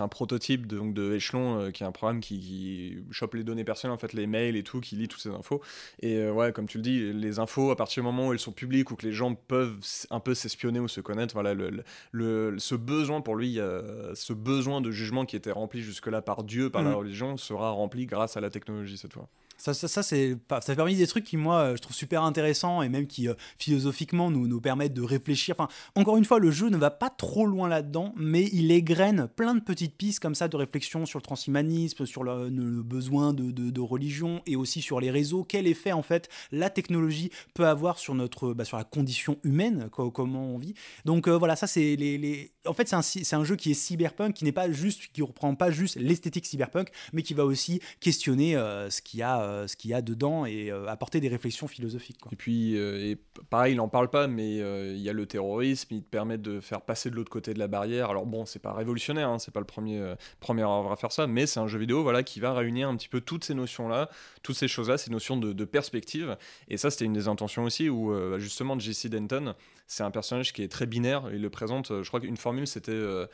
un, prototype donc de euh, qui est un programme qui, chope les données personnelles, en fait, les mails et tout, qui lit toutes ces infos. Et euh, ouais, comme tu le dis, les infos, à partir du moment où elles sont publiques ou que les gens peuvent un peu s'espionner ou se connaître, voilà, le, le, ce besoin pour lui, euh, ce besoin de jugement qui était rempli jusque-là par Dieu, par la mm. religion, sera rempli grâce à la technologie cette fois. Ça, ça, c'est ça permis des trucs qui, moi, euh, je trouve super intéressants et même qui, euh, philosophiquement, nous, nous permettent de réfléchir. Enfin, encore une fois, le jeu ne va pas trop loin là-dedans, mais il égrène plein de petites pistes comme ça de réflexion sur le transhumanisme, sur le, besoin de, de, religion et aussi sur les réseaux. Quel effet, en fait, la technologie peut avoir sur, notre, bah, sur la condition humaine, comment on vit. Donc euh, voilà, ça, c'est les, les. En fait, c'est un, un jeu qui est cyberpunk, qui n'est pas juste, qui reprend pas juste l'esthétique cyberpunk, mais qui va aussi questionner ce qu'il y a euh, ce qu'il y a dedans et euh, apporter des réflexions philosophiques. Et puis, euh, pareil, il n'en parle pas, mais il y a le terrorisme, il te permet de faire passer de l'autre côté de la barrière. Alors bon, c'est pas révolutionnaire, hein, c'est pas le premier, premier à faire ça, mais c'est un jeu vidéo voilà, qui va réunir un petit peu toutes ces notions-là, toutes ces choses-là, ces notions de, de perspective. Et ça, c'était une des intentions aussi, où bah, justement, JC Denton, c'est un personnage qui est très binaire. Il le présente, euh, je crois qu'une formule, c'était euh,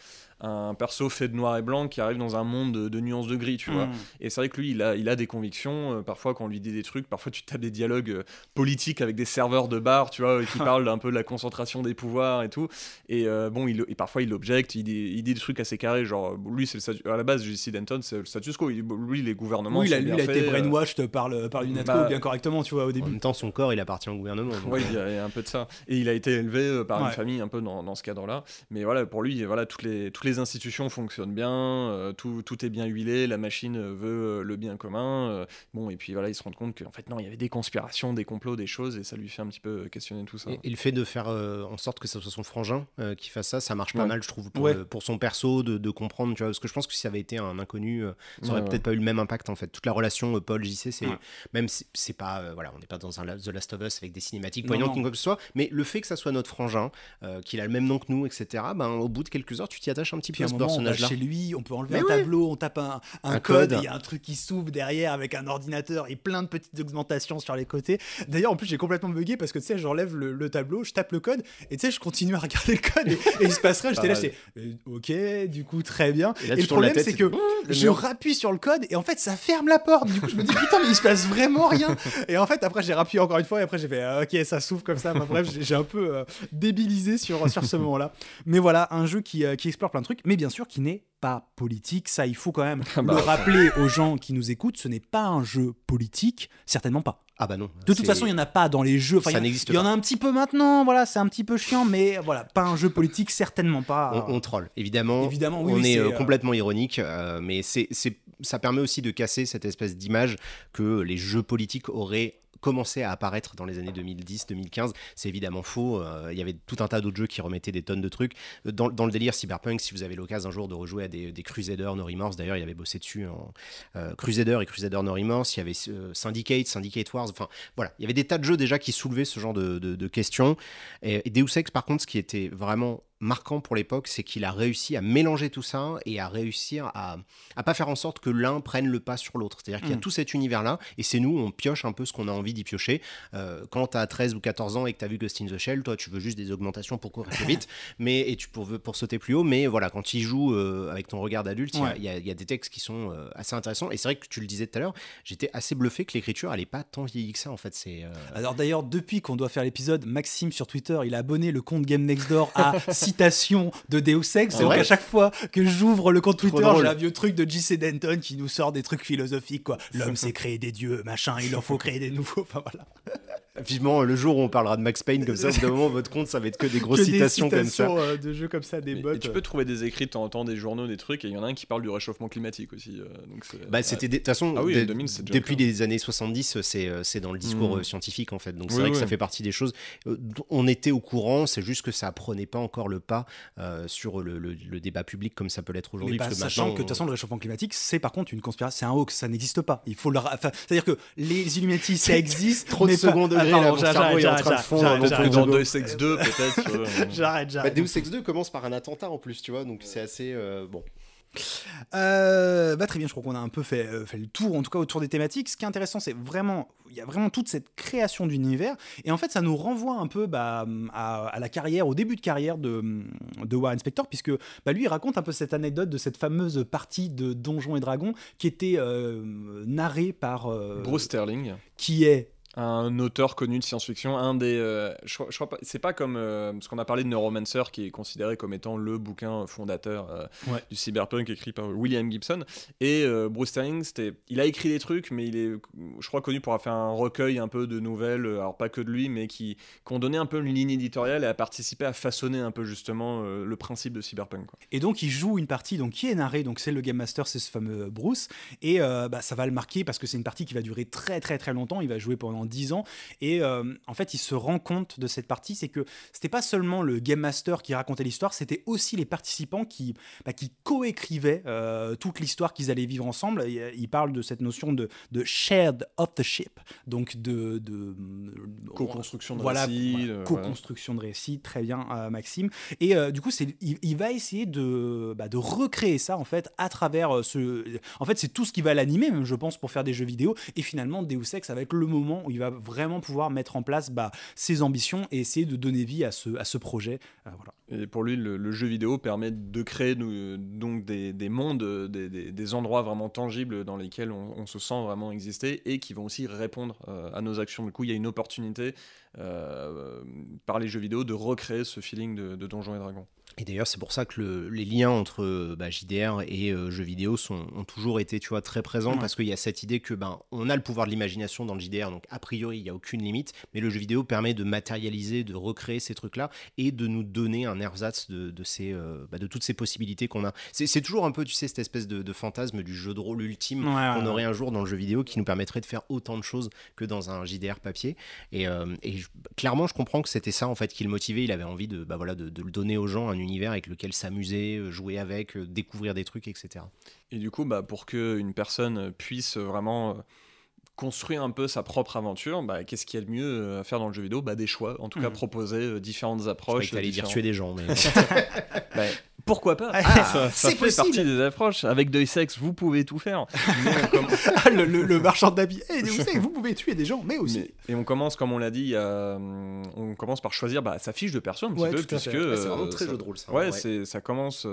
un perso fait de noir et blanc qui arrive dans un monde de, nuances de gris, tu vois. Hmm. Et c'est vrai que lui, il a, il a des convictions. Euh, parfois, quand on lui dit des trucs, parfois tu tapes des dialogues politiques avec des serveurs de bar, tu vois, qui [laughs] parlent un peu de la concentration des pouvoirs et tout. Et bon, il, et parfois, il objecte, il dit, il dit des trucs assez carrés. Genre, lui, c'est le, à la base, Jesse Denton, c'est le status quo. lui, les gouvernements. il a, lui, il a été brainwashed par, le, bah, bien correctement, tu vois, au début. En même temps, son corps, il appartient au gouvernement. Oui, il y, a un peu de ça. Et il a été élevé euh, par une famille un peu dans, ce cadre-là. Mais voilà, pour lui, voilà, toutes, les, toutes les institutions fonctionnent bien, euh, tout, tout, est bien huilé, la machine veut euh, le bien commun. bon, et puis voilà, il se rend compte qu'en fait, non, il y avait des conspirations, des complots, des choses, et ça lui fait un petit peu questionner tout ça. Et, le fait de faire en sorte que ce soit son frangin qui fasse ça, ça marche pas mal, je trouve, pour, pour son perso, de, de, comprendre, tu vois, parce que je pense que si ça avait été un inconnu, ça aurait peut-être pas eu le même impact, en fait. Toute la relation Paul-JC, c'est même, c'est pas, voilà, on n'est pas dans un The Last of Us avec des cinématiques poignantes ou quoi que ce soit, mais le fait que ça soit notre frangin, euh, qu'il a le même nom que nous, etc., ben, au bout de quelques heures, tu t'y attaches un petit peu à ce personnage-là. Chez lui, on peut enlever un tableau, on tape un, un, code, il y a un truc qui s'ouvre derrière avec un ordinateur et plein de petites augmentations sur les côtés. D'ailleurs, en plus, j'ai complètement bugué parce que tu sais, j'enlève le, le, tableau, je tape le code et tu sais, je continue à regarder le code et, il se passe rien. J'étais là, j'étais euh, ok, du coup, très bien. Et, le problème, c'est que je rappuie sur le code et en fait, ça ferme la porte. Du coup, je me dis putain, mais il se passe vraiment rien. Et en fait, après, j'ai rappuyé encore une fois et après, j'ai fait euh, ok, ça s'ouvre comme ça. bref, j'ai un peu euh, débilisé sur, euh, sur ce moment-là. Mais voilà, un jeu euh, qui, explore plein de trucs, mais bien sûr qui n'est pas politique. Ça, il faut quand même ah bah le rappeler aux gens qui nous écoutent, ce n'est pas un jeu politique, certainement pas. Ah bah non. De toute façon, il n'y en a pas dans les jeux. Enfin, Il y en a un petit peu maintenant, voilà, c'est un petit peu chiant, mais voilà, pas un jeu politique, certainement pas. On, troll, évidemment. Évidemment, On est, complètement ironique, mais c'est, ça permet aussi de casser cette espèce d'image que les jeux politiques auraient commençait à apparaître dans les années 2010-2015. C'est évidemment faux. Euh, il y avait tout un tas d'autres jeux qui remettaient des tonnes de trucs. Euh, dans, le délire Cyberpunk, si vous avez l'occasion un jour de rejouer à des, Crusader No Remorse, d'ailleurs, il y avait bossé dessus en euh, Crusader et Crusader No Remorse. Il y avait Syndicate, Syndicate Wars. Enfin, voilà. Il y avait des tas de jeux déjà qui soulevaient ce genre de, questions. et Deus Ex, par contre, ce qui était vraiment marquant pour l'époque, c'est qu'il a réussi à mélanger tout ça et à réussir à, à pas faire en sorte que l'un prenne le pas sur l'autre. C'est-à-dire qu'il y a mm. tout cet univers-là, et c'est nous, on pioche un peu ce qu'on a envie d'y piocher. Euh, quand tu as 13 ou 14 ans et que tu as vu Ghost in the Shell, toi, tu veux juste des augmentations pour courir plus vite, [laughs] mais, et tu pour, pour sauter plus haut, mais voilà, quand il joue euh, avec ton regard d'adulte, il y, a des textes qui sont euh, assez intéressants, et c'est vrai que tu le disais tout à l'heure, j'étais assez bluffé que l'écriture, elle pas tant vieillie que ça, en fait. c'est Alors d'ailleurs, depuis qu'on doit faire l'épisode, Maxime sur Twitter, il a abonné le compte Game Next Door à [laughs] de Deus Ex. Ah Donc à chaque fois que j'ouvre le compte Twitter, j'ai un vieux truc de JC Denton qui nous sort des trucs philosophiques. quoi. L'homme s'est créé des dieux, machin, il en faut créer des nouveaux. [laughs] Enfin voilà. Vivement le jour où on parlera de Max Payne comme ça, au moment votre compte ça va être que des grosses [laughs] citations, comme ça. Euh, de jeux comme ça, des bots. tu euh. peux trouver des écrits tu entends en des journaux, des trucs, et il y en a un qui parle du réchauffement climatique aussi. Euh, bah c'était de toute façon, ah depuis les années 70, euh, c'est dans le discours mmh. scientifique en fait. Donc c'est vrai que ça fait partie des choses. On était au courant, c'est juste que ça prenait pas encore le pas sur le, débat public comme ça peut l'être aujourd'hui. Bah, sachant que de toute façon le réchauffement climatique c'est par contre une conspiration, c'est un hoax, ça n'existe pas. Il faut leur, c'est-à-dire que les Illuminati ça [laughs] existe. Trop de secondes là, dans Deus Ex 2, peut-être. [laughs] Euh. J'arrête, j'arrête. Bah, Deus Ex 2 commence par un attentat en plus, tu vois, donc c'est assez. Euh, bon. Euh, bah très bien, je crois qu'on a un peu fait, fait, le tour, en tout cas autour des thématiques. Ce qui est intéressant, c'est vraiment, il y a vraiment toute cette création d'univers, et en fait, ça nous renvoie un peu bah, à, la carrière, au début de carrière de, de Warren Spector, puisque bah, lui, il raconte un peu cette anecdote de cette fameuse partie de Donjons et Dragons qui était narrée par Bruce Sterling, qui est un auteur connu de science-fiction, un des, euh, je, crois pas, c'est pas comme euh, ce qu'on a parlé de Neuromancer qui est considéré comme étant le bouquin fondateur euh, du cyberpunk écrit par William Gibson et Bruce Sterling, c'était, il a écrit des trucs mais il est, je crois connu pour avoir fait un recueil un peu de nouvelles, alors pas que de lui mais qui, qui ont donné un peu une ligne éditoriale et a participé à façonner un peu justement le principe de cyberpunk. Quoi. Et donc il joue une partie donc qui est narrée, donc c'est le game master, c'est ce fameux Bruce et bah, ça va le marquer parce que c'est une partie qui va durer très très très longtemps, il va jouer pendant dix 10 ans. Et euh, en fait, il se rend compte de cette partie, c'est que c'était pas seulement le game master qui racontait l'histoire, c'était aussi les participants qui, bah, qui coécrivaient euh, toute l'histoire qu'ils allaient vivre ensemble. Euh, il, parle de cette notion de, de shared authorship, donc de, co-construction de récits. récit, voilà, co-construction de récit, très bien Maxime. Et du coup, c'est il, va essayer de bah, de recréer ça en fait à travers ce, en fait, c'est tout ce qui va l'animer, même je pense, pour faire des jeux vidéo. Et finalement, Deus Ex, ça va être le moment où il va vraiment pouvoir mettre en place bah, ses ambitions et essayer de donner vie à ce, à ce projet. Euh, et pour lui, le, jeu vidéo permet de créer euh, donc des, mondes, euh, des, endroits vraiment tangibles dans lesquels on, se sent vraiment exister et qui vont aussi répondre à nos actions. Du coup, il y a une opportunité par les jeux vidéo de recréer ce feeling de Donjons et Dragons. Et d'ailleurs, c'est pour ça que les liens entre euh, bah, JDR et euh, jeux vidéo sont, ont toujours été tu vois, très présents, parce qu'il y a cette idée que ben, on a le pouvoir de l'imagination dans le JDR, donc a priori, il n'y a aucune limite, mais le jeu vidéo permet de matérialiser, de recréer ces trucs-là, et de nous donner un ersatz de, de, ces, euh, bah, de toutes ces possibilités qu'on a. C'est toujours un peu, tu sais, cette espèce de, fantasme du jeu de rôle ultime qu'on aurait un jour dans le jeu vidéo qui nous permettrait de faire autant de choses que dans un JDR papier. Et, clairement, je comprends que c'était ça, en fait, qui le motivait, il avait envie de, bah, voilà, de, de le donner aux gens un univers avec lequel s'amuser, euh, jouer avec, euh, découvrir des trucs, etc. Et du coup, bah, pour qu'une personne puisse vraiment euh, construire un peu sa propre aventure, bah, qu'est-ce qu'il y a de mieux euh, à faire dans le jeu vidéo bah, Des choix, en tout cas mm. proposer euh, différentes approches. Tu allais tuer des gens, mais. [laughs] Bah, pourquoi pas ah, ah, Ça, fait partie des approches. Avec Deus Ex, vous pouvez tout faire. [laughs] Ah, le, marchand d'habits. Eh, vous, pouvez tuer des gens, mais aussi. et on commence, comme on l'a dit, hum, on commence par choisir bah, sa fiche de perso un petit c'est vraiment euh, très ça, Ça, ouais, ça commence.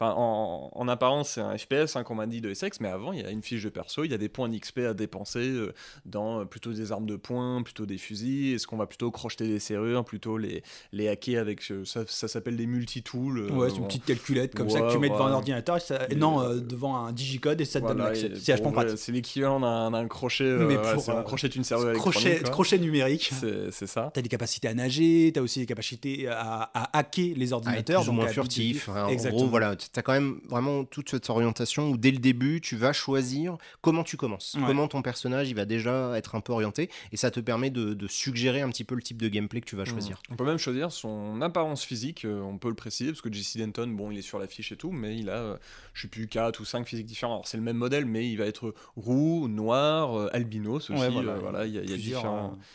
en, apparence, c'est un FPS, comme hein, on m'a dit Deus Ex, mais avant, il y a une fiche de perso, il y a des points d'XP à dépenser euh, dans euh, plutôt des armes de poing, plutôt des fusils Est-ce qu'on va plutôt crocheter des serrures, plutôt les, les hacker avec. Euh, ça, ça s'appelle des multi-tools. ouais, c'est une petite calculette comme ça que tu mets devant un ordinateur, non, devant un digicode et ça te donne l'accès. C'est C'est l'équivalent d'un crochet. un crochet d'une crochet, crochet numérique. C'est ça. T'as des capacités à nager, t'as aussi des capacités à, hacker les ah, ordinateurs. ou moins furtif. en gros, voilà, t'as quand même vraiment toute cette orientation où dès le début, tu vas choisir comment tu commences, comment ton personnage il va déjà être un peu orienté et ça te permet de, suggérer un petit peu le type de gameplay que tu vas mhm. choisir. On peut même choisir son apparence physique, euh, on peut le préciser parce que JC Denton, bon, il est sur la fiche et tout, mais il a, je euh, je sais plus, 4 ou 5 physiques différents. Alors c'est le même modèle, mais il va être roux, noir, euh, albinos aussi. voilà, il y a,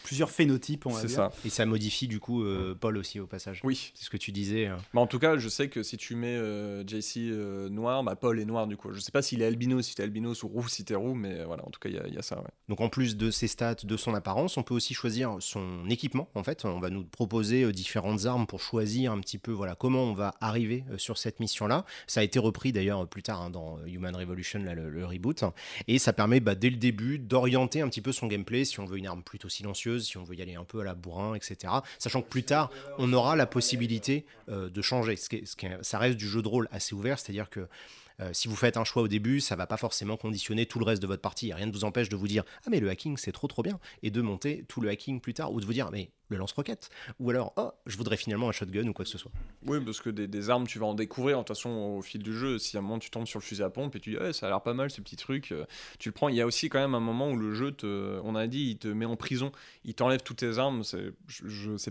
plusieurs, phénotypes, on va dire. Ça. Et ça modifie du coup Paul aussi au passage. Oui. C'est ce que tu disais. Hein. Mais en tout cas, je sais que si tu mets JC noir, bah, Paul est noir du coup. Je sais pas s'il est albinos, si t'es albinos ou roux, si t'es roux, mais voilà, en tout cas, il y, y, a ça. Ouais. Donc en plus de ses stats, de son apparence, on peut aussi choisir son équipement. En fait, on va nous proposer euh, différentes armes pour choisir un petit peu voilà comment on va arriver euh, sur cette mission-là. Ça a été repris d'ailleurs euh, plus tard hein, dans Human Revolution, le, reboot, et ça permet bah, dès le début d'orienter un petit peu son gameplay si on veut une arme plutôt silencieuse, si on veut y aller un peu à la bourrin, etc. Sachant que plus tard, on aura la possibilité de changer. Ce ça reste du jeu de rôle assez ouvert, c'est-à-dire que euh, si vous faites un choix au début, ça va pas forcément conditionner tout le reste de votre partie. Rien ne vous empêche de vous dire Ah, mais le hacking, c'est trop trop bien, et de monter tout le hacking plus tard, ou de vous dire Mais le lance-roquette, ou alors Oh, je voudrais finalement un shotgun ou quoi que ce soit. Oui, parce que des, armes, tu vas en découvrir, de toute façon, au fil du jeu. Si à un moment tu tombes sur le fusil à pompe et tu dis ouais Ça a l'air pas mal ce petit truc, euh, tu le prends. Il y a aussi quand même un moment où le jeu, te, on a dit, il te met en prison, il t'enlève toutes tes armes. C'est,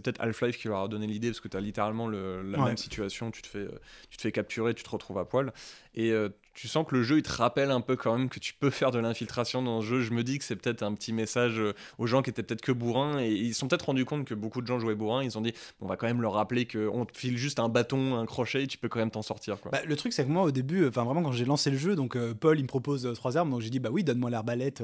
peut-être Half-Life qui leur a donné l'idée, parce que tu as littéralement la même situation, tu te, fais, euh, tu te fais capturer, tu te retrouves à poil. Et euh, tu sens que le jeu, il te rappelle un peu quand même que tu peux faire de l'infiltration dans le jeu. Je me dis que c'est peut-être un petit message euh, aux gens qui étaient peut-être que bourrins et ils sont peut-être rendus compte que beaucoup de gens jouaient bourrins. Ils ont dit, on va quand même leur rappeler qu'on te file juste un bâton, un crochet, et tu peux quand même t'en sortir. Quoi. Bah, le truc, c'est que moi, au début, euh, enfin vraiment, quand j'ai lancé le jeu, donc euh, Paul, il me propose trois armes, donc j'ai dit, bah oui, donne-moi l'arbalète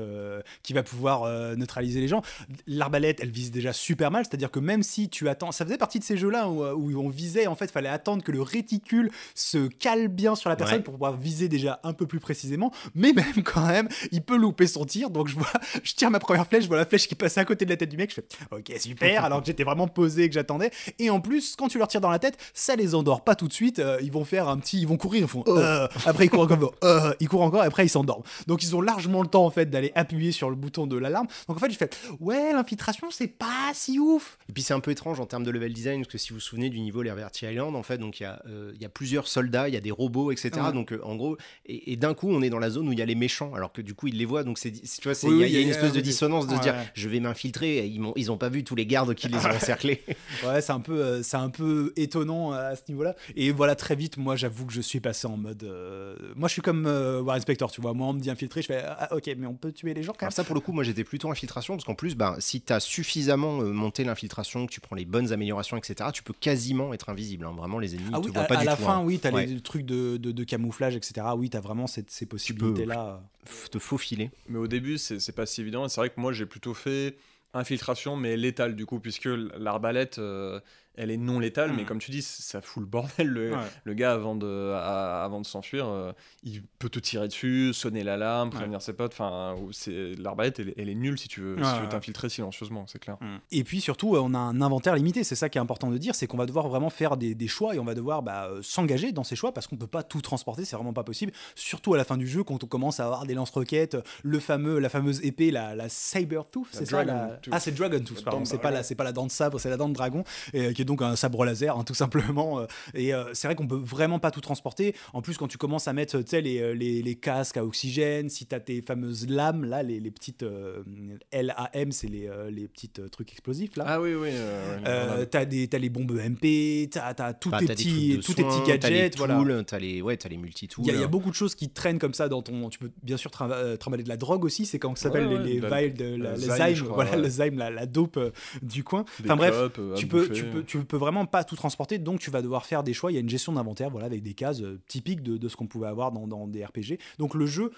qui va pouvoir neutraliser les gens. L'arbalète, elle vise déjà super mal, c'est-à-dire que même si tu attends, ça faisait partie de ces jeux-là hein, où, où, on visait, en fait, fallait attendre que le réticule se cale bien sur la personne pour pouvoir viser des un peu plus précisément, mais même quand même, il peut louper son tir. Donc je vois, [laughs] je tire ma première flèche, je vois la flèche qui passe à côté de la tête du mec, je fais OK, super, alors que j'étais vraiment posé et que j'attendais. Et en plus, quand tu leur tires dans la tête, ça les endort pas tout de suite, euh, ils vont faire un petit ils vont courir, ils font oh. euh, après ils courent encore, euh, ils courent encore et après ils s'endorment. Donc ils ont largement le temps en fait d'aller appuyer sur le bouton de l'alarme. Donc en fait, je fais ouais, l'infiltration c'est pas si ouf. Et puis c'est un peu étrange en termes de level design parce que si vous vous souvenez du niveau Liberty Island en fait, donc il y a plusieurs soldats, il y a des robots, etc. Donc en gros, et, d'un coup on est dans la zone où il y a les méchants alors que du coup ils les voient donc c'est tu vois il y, a une espèce de dissonance de se dire je vais m'infiltrer ils n'ont ils ont pas vu tous les gardes qui les ont [laughs] encerclés ouais c'est un peu euh, c'est un peu étonnant euh, à ce niveau là et voilà très vite moi j'avoue que je suis passé en mode euh, moi je suis comme euh, War Inspector tu vois moi on me dit infiltrer je fais ah, ah, ok mais on peut tuer les gens quand même. ça pour le coup moi j'étais plutôt infiltration parce qu'en plus ben si tu as suffisamment monté l'infiltration que tu prends les bonnes améliorations etc tu peux quasiment être invisible hein. vraiment les ennemis ah te voient à, pas à la hein. fin oui tu as le les trucs de, de camouflage etc oui, tu as vraiment ces possibilités-là. Te faufiler. Mais au début, c'est pas si évident. C'est vrai que moi, j'ai plutôt fait infiltration, mais létale, du coup, puisque l'arbalète. Euh, elle est non létale, mais mm. comme tu dis, ça fout le bordel. Le, gars, avant de, avant de s'enfuir, euh, il peut te tirer dessus, sonner l'alarme, prévenir ses potes. Enfin, l'arbalète, elle, est nulle si tu veux ouais, t'infiltrer silencieusement, c'est clair. Mm. Et puis surtout, euh, on a un inventaire limité. C'est ça qui est important de dire, c'est qu'on va devoir vraiment faire des, choix et on va devoir bah, euh, s'engager dans ces choix parce qu'on peut pas tout transporter, c'est vraiment pas possible. Surtout à la fin du jeu, quand on commence à avoir des lance-roquettes, le fameux, la fameuse épée, la, cyber Saber Tooth, c'est ça la... Ah, c'est Dragon Tooth, C'est pas, la, pas la dent de sabre, c'est la dent de dragon, et, qui est donc un sabre laser, hein, tout simplement. Euh, et euh, c'est vrai qu'on peut vraiment pas tout transporter. En plus, quand tu commences à mettre les, euh, les, les, casques à oxygène, si tu as tes fameuses lames, là, les, petites LAM, c'est les, les petites trucs explosifs. Là. Ah oui, oui. t'as les bombes e MP, t'as as tous, bah, tes, as petits, gadgets. les voilà. t'as les, ouais, as les multi-tools. Il y, a beaucoup de choses qui traînent comme ça dans ton. Tu peux bien sûr trimballer de la drogue aussi, c'est comment ça s'appelle les, les, de, les voilà, le la, dope du coin. enfin bref, tu, peux, tu, peux, tu peux vraiment pas tout transporter, donc tu vas devoir faire des choix. Il y a une gestion d'inventaire, voilà, avec des cases euh, typiques de, ce qu'on pouvait avoir dans, dans, des RPG. Donc le jeu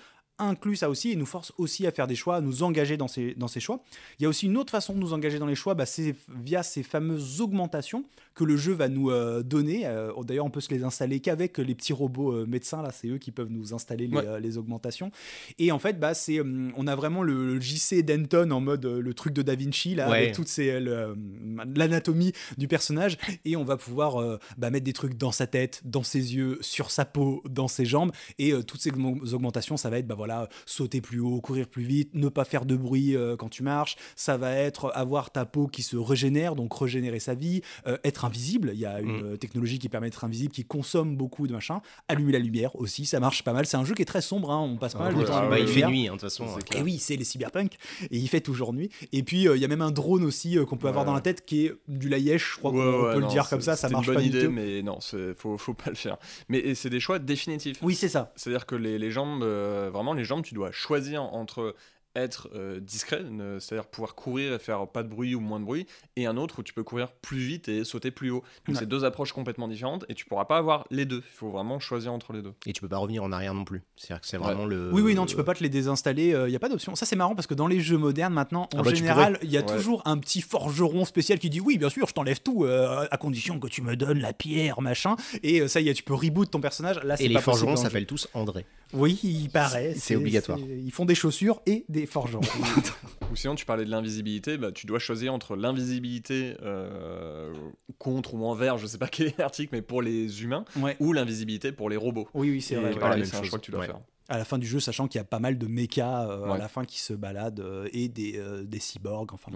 inclut ça aussi et nous force aussi à faire des choix, à nous engager dans ces, dans ces choix. Il y a aussi une autre façon de nous engager dans les choix, bah, c'est via ces fameuses augmentations que le jeu va nous euh, donner. Euh, oh, d'ailleurs, on peut se les installer qu'avec les petits robots euh, médecins, là, c'est eux qui peuvent nous installer les, augmentations. Et en fait, bah, c'est, hum, on a vraiment le, JC Denton en mode le truc de Da Vinci, là, avec toute hum, l'anatomie du personnage, et on va pouvoir bah, mettre des trucs dans sa tête, dans ses yeux, sur sa peau, dans ses jambes, et toutes ces augmentations, ça va être, bah voilà, sauter plus haut, courir plus vite, ne pas faire de bruit euh, quand tu marches. Ça va être avoir ta peau qui se régénère, donc régénérer sa vie, euh, être invisible. Il y a une mm. technologie qui permet d'être invisible, qui consomme beaucoup de machin. Allumer la lumière aussi, ça marche pas mal. C'est un jeu qui est très sombre. Hein. On passe ah pas mal de temps. il fait nuit, hein, de toute façon. Hein. Et oui, c'est les cyberpunk. Et il fait toujours nuit. Et puis euh, il y a même un drone aussi qu'on peut avoir dans la tête qui est du laïèche, je crois qu'on peut le dire comme ça. Ça marche une pas idée, du tout. Mais non, faut, faut pas le faire. Mais c'est des choix définitifs. Oui, c'est ça. C'est-à-dire que les, jambes, vraiment, les jambes, tu dois choisir entre être euh, discret, c'est-à-dire pouvoir courir et faire pas de bruit ou moins de bruit, et un autre où tu peux courir plus vite et sauter plus haut. Donc c'est deux approches complètement différentes et tu pourras pas avoir les deux. Il faut vraiment choisir entre les deux. Et tu peux pas revenir en arrière non plus. C'est-à-dire que c'est vraiment le. Oui, oui, non, tu peux pas te les désinstaller. Il euh, y a pas d'option. Ça c'est marrant parce que dans les jeux modernes maintenant, en ah bah, général, il y a toujours un petit forgeron spécial qui dit oui, bien sûr, je t'enlève tout euh, à condition que tu me donnes la pierre, machin. Et ça y est, tu peux reboot ton personnage. Là, et les forgerons hein. s'appellent tous André. Oui, il paraît. C'est obligatoire. Ils font des chaussures et des forgerons. [laughs] Ou sinon, tu parlais de l'invisibilité, bah, tu dois choisir entre l'invisibilité euh, contre ou envers, je sais pas quel [laughs] article, mais pour les humains, ou l'invisibilité pour les robots. Oui, oui, c'est vrai. que tu dois faire à la fin du jeu, sachant qu'il y a pas mal de mechas euh, à la fin qui se baladent euh, et euh, des, cyborgs. Enfin,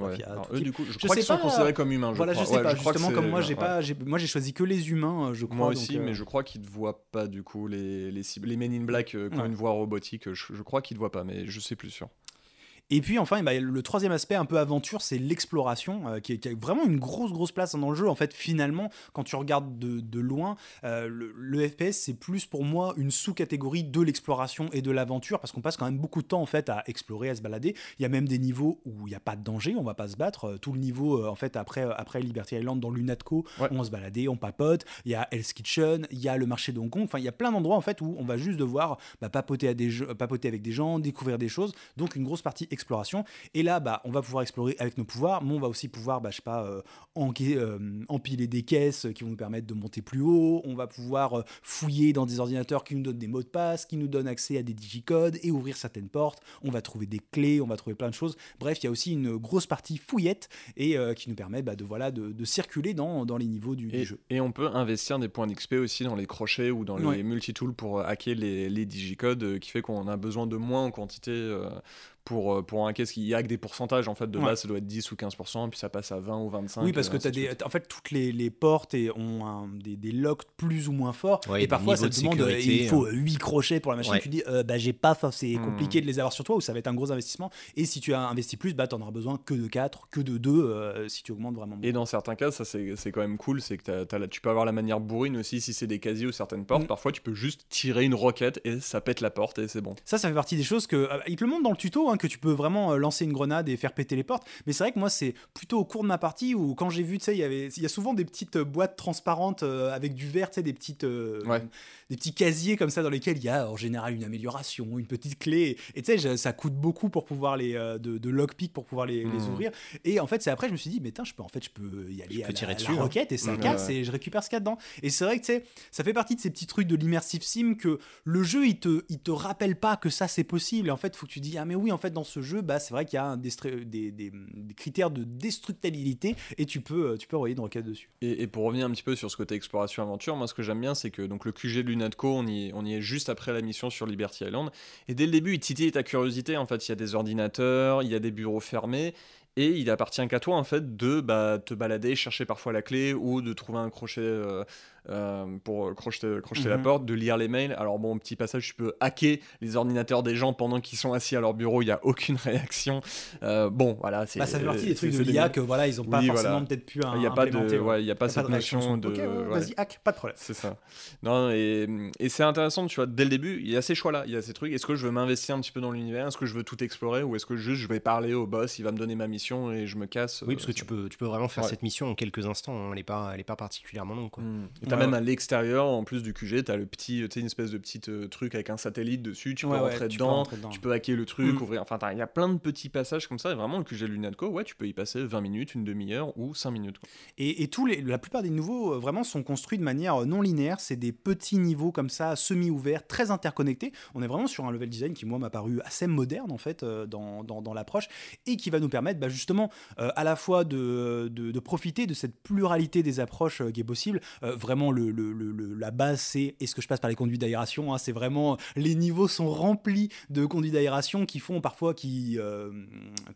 je, crois qu'ils sont considérés comme humains. Je sais pas. justement, comme moi, j'ai pas, moi, j'ai choisi que les humains, je crois. Moi aussi, mais je crois qu'ils ne voient pas du coup les les, les Men in Black qui une voix robotique. Je, crois qu'ils ne voient pas, mais je suis plus sûr. Et puis enfin, eh ben, le troisième aspect un peu aventure, c'est l'exploration, euh, qui, qui, a vraiment une grosse, grosse place hein, dans le jeu. En fait, finalement, quand tu regardes de, loin, euh, le, FPS, c'est plus pour moi une sous-catégorie de l'exploration et de l'aventure, parce qu'on passe quand même beaucoup de temps en fait à explorer, à se balader. Il y a même des niveaux où il n'y a pas de danger, on va pas se battre. Euh, tout le niveau, en fait, après, après Liberty Island, dans Lunatco, on se balader on papote. Il y a Hell's Kitchen, il y a le marché de Hong Kong. Enfin, il y a plein d'endroits en fait où on va juste devoir bah, papoter, à des papoter avec des gens, découvrir des choses. Donc, une grosse partie exploration. Et là, bah, on va pouvoir explorer avec nos pouvoirs, mais on va aussi pouvoir, bah, je sais pas, euh, euh, empiler des caisses qui vont nous permettre de monter plus haut. On va pouvoir euh, fouiller dans des ordinateurs qui nous donnent des mots de passe, qui nous donnent accès à des digicodes et ouvrir certaines portes. On va trouver des clés, on va trouver plein de choses. Bref, il y a aussi une grosse partie fouillette et qui nous permet bah, de voilà de, circuler dans, les niveaux du, jeu. Et on peut investir des points d'XP aussi dans les crochets ou dans les multitools pour hacker les, les digicodes, qui fait qu'on a besoin de moins en quantité pour, euh, pour un caisse qui y a que des pourcentages en fait de base ça doit être 10 ou 15% puis ça passe à 20 ou 25 oui parce euh, que tu as des en fait toutes les, les portes et ont des, des locks plus ou moins forts et parfois ça te demande euh, il faut 8 hein. crochets pour la machine tu dis bah j'ai pas c'est hmm. compliqué de les avoir sur toi ou ça va être un gros investissement et si tu as investi plus bah t'en auras besoin que de 4 que de 2 si tu augmentes vraiment et dans certains cas ça c'est quand même cool c'est que tu peux avoir la manière bourrine aussi si c'est des casiers ou certaines portes mm. parfois tu peux juste tirer une roquette et ça pète la porte et c'est bon ça ça fait partie des choses que il te le montre dans le tuto hein, que tu peux vraiment euh, lancer une grenade et faire péter les portes. Mais c'est vrai que moi, c'est plutôt au cours de ma partie où quand j'ai vu, tu sais, il y avait, il y a souvent des petites euh, boîtes transparentes euh, avec du vert tu sais, des petites, des petits casiers comme ça dans lesquels il y a en général une amélioration, une petite clé. Et tu sais, ça coûte beaucoup pour pouvoir les, de, de lockpick pour pouvoir les, mmh. ouvrir. Et en fait, c'est après, je me suis dit, mais tiens, je peux, en fait, je peux y aller à tirer la, hein. roquette et ça casse et je récupère ce qu'il y a dedans. Et c'est vrai que tu sais, ça fait partie de ces petits trucs de l'immersive sim que le jeu, il te, il te rappelle pas que ça c'est possible. Et en fait, faut que tu dis, ah mais oui, en fait dans ce jeu, bah, c'est vrai qu'il y a des, critères de destructabilité et tu peux, euh, tu peux envoyer une requête dessus. Et, pour revenir un petit peu sur ce côté exploration-aventure, moi, ce que j'aime bien, c'est que donc, le QG de Lunatco, on y, on y est juste après la mission sur Liberty Island. Et dès le début, il titille ta curiosité. En fait, il y a des ordinateurs, il y a des bureaux fermés et il appartient qu'à toi en fait de bah, te balader, chercher parfois la clé ou de trouver un crochet, euh, euh, pour crocheter, crocheter la mhm. porte, de lire les mails. Alors bon, petit passage, tu peux hacker les ordinateurs des gens pendant qu'ils sont assis à leur bureau, il n'y a aucune [laughs] réaction. Euh, bon, voilà, c'est. Bah, ça fait partie des trucs de l'IA que voilà, ils n'ont pas forcément peut-être pu. Il n'y a, pas de, ouais, y a pas cette notion de. Vas-y, hack, pas de problème. C'est ça. Non, et, et c'est intéressant, tu vois, dès le début, il y a ces choix-là, il y a ces trucs. Est-ce que je veux m'investir un petit peu dans l'univers Est-ce que je veux tout explorer ou est-ce que juste je vais parler au boss, il va me donner ma mission et je me casse Oui, parce que tu euh, peux, tu peux vraiment faire cette mission en quelques instants. Hein. Elle n'est pas, elle est pas particulièrement longue. Quoi. Hmm même à l'extérieur, en plus du QG, tu as le petit, une espèce de petit euh, truc avec un satellite dessus, tu peux, rentrer, dedans, tu peux hacker le truc, mm. ouvrir. Enfin, il y a plein de petits passages comme ça. Et vraiment, le QG Lunatco, ouais, tu peux y passer 20 minutes, une demi-heure ou 5 minutes. Et, et tous les, la plupart des nouveaux, euh, vraiment, sont construits de manière euh, non linéaire. C'est des petits niveaux comme ça, semi-ouverts, très interconnectés. On est vraiment sur un level design qui, moi, m'a paru assez moderne, en fait, dans, dans, l'approche, et qui va nous permettre, bah, justement, à la fois de, de, profiter de cette pluralité des approches qui est possible, vraiment le, la base, c'est est-ce que je passe par les conduits d'aération hein, C'est vraiment les niveaux sont remplis de conduits d'aération qui font parfois qui euh,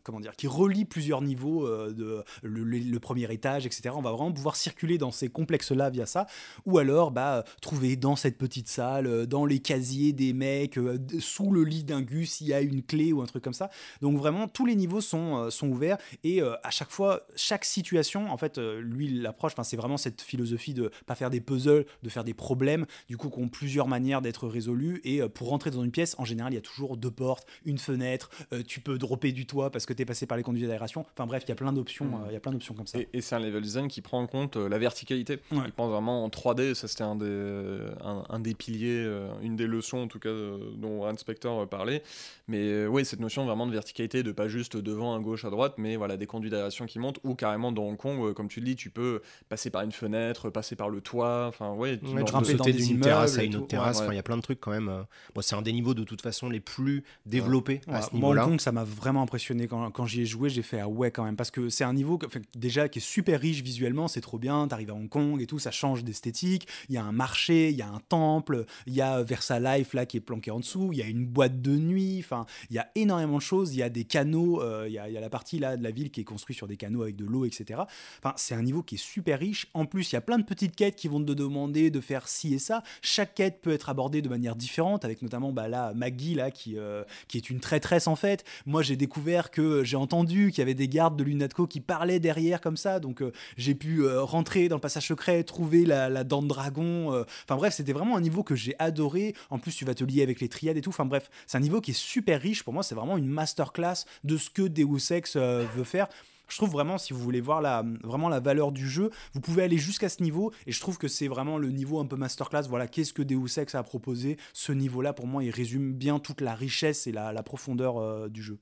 comment dire qui relient plusieurs niveaux euh, de le, premier étage, etc. On va vraiment pouvoir circuler dans ces complexes là via ça, ou alors bah trouver dans cette petite salle, euh, dans les casiers des mecs, sous le lit d'un gus, il y a une clé ou un truc comme ça. Donc vraiment tous les niveaux sont sont ouverts et à chaque fois chaque situation en fait lui l'approche, c'est vraiment cette philosophie de pas faire des puzzles, de faire des problèmes, du coup, qui ont plusieurs manières d'être résolus. Et euh, pour rentrer dans une pièce, en général, il y a toujours deux portes, une fenêtre, euh, tu peux dropper du toit parce que tu es passé par les conduits d'aération. Enfin bref, il y a plein d'options, hmm. euh, il y a plein d'options comme ça. Et, c'est un level design qui prend en compte la verticalité. Je Il pense vraiment en 3D, ça c'était un des, un, un, des piliers, une des leçons en tout cas dont Inspector parlait. Mais oui, cette notion vraiment de verticalité, de pas juste devant, à gauche, à droite, mais voilà, des conduits d'aération qui montent, ou carrément dans Hong Kong, comme tu le dis, tu peux passer par une fenêtre, passer par le toit enfin ouais, tu peux sauter d'une terrasse à une autre terrasse, il y a plein de trucs quand même. Euh. c'est un des niveaux de toute façon les plus développés à ce niveau-là. Moi, ça m'a vraiment impressionné quand, quand j'y ai joué, j'ai fait ah ouais quand même parce que c'est un niveau déjà qui est super riche visuellement, c'est trop bien, tu arrives à Hong Kong et tout, ça change d'esthétique, il y a un marché, il y a un temple, il y a euh, Versa Life là qui est planqué en dessous, il y a une boîte de nuit, enfin, il y a énormément de choses, il y a des canaux, euh, il y, a la partie là de la ville qui est construite sur des canaux avec de l'eau, etc. Enfin, c'est un niveau qui est super riche. En plus, il y a plein de petites quêtes qui vont te demander de faire ci et ça. Chaque quête peut être abordée de manière différente, avec notamment bah, là, Maggie, là, qui, euh, qui est une traîtresse en fait. Moi, j'ai découvert que j'ai entendu qu'il y avait des gardes de Lunatco qui parlaient derrière comme ça, donc euh, j'ai pu euh, rentrer dans le passage secret, trouver la, la dent de dragon. Enfin bref, c'était vraiment un niveau que j'ai adoré. En plus, tu vas te lier avec les triades et tout. Enfin bref, c'est un niveau qui est super riche. Pour moi, c'est vraiment une masterclass de ce que Deus Ex veut faire. Je trouve vraiment, si vous voulez voir la, vraiment la valeur du jeu, vous pouvez aller jusqu'à ce niveau, et je trouve que c'est vraiment le niveau un peu masterclass. Voilà, qu'est-ce que Deus Ex a proposé Ce niveau-là, pour moi, il résume bien toute la richesse et la, profondeur euh, du jeu.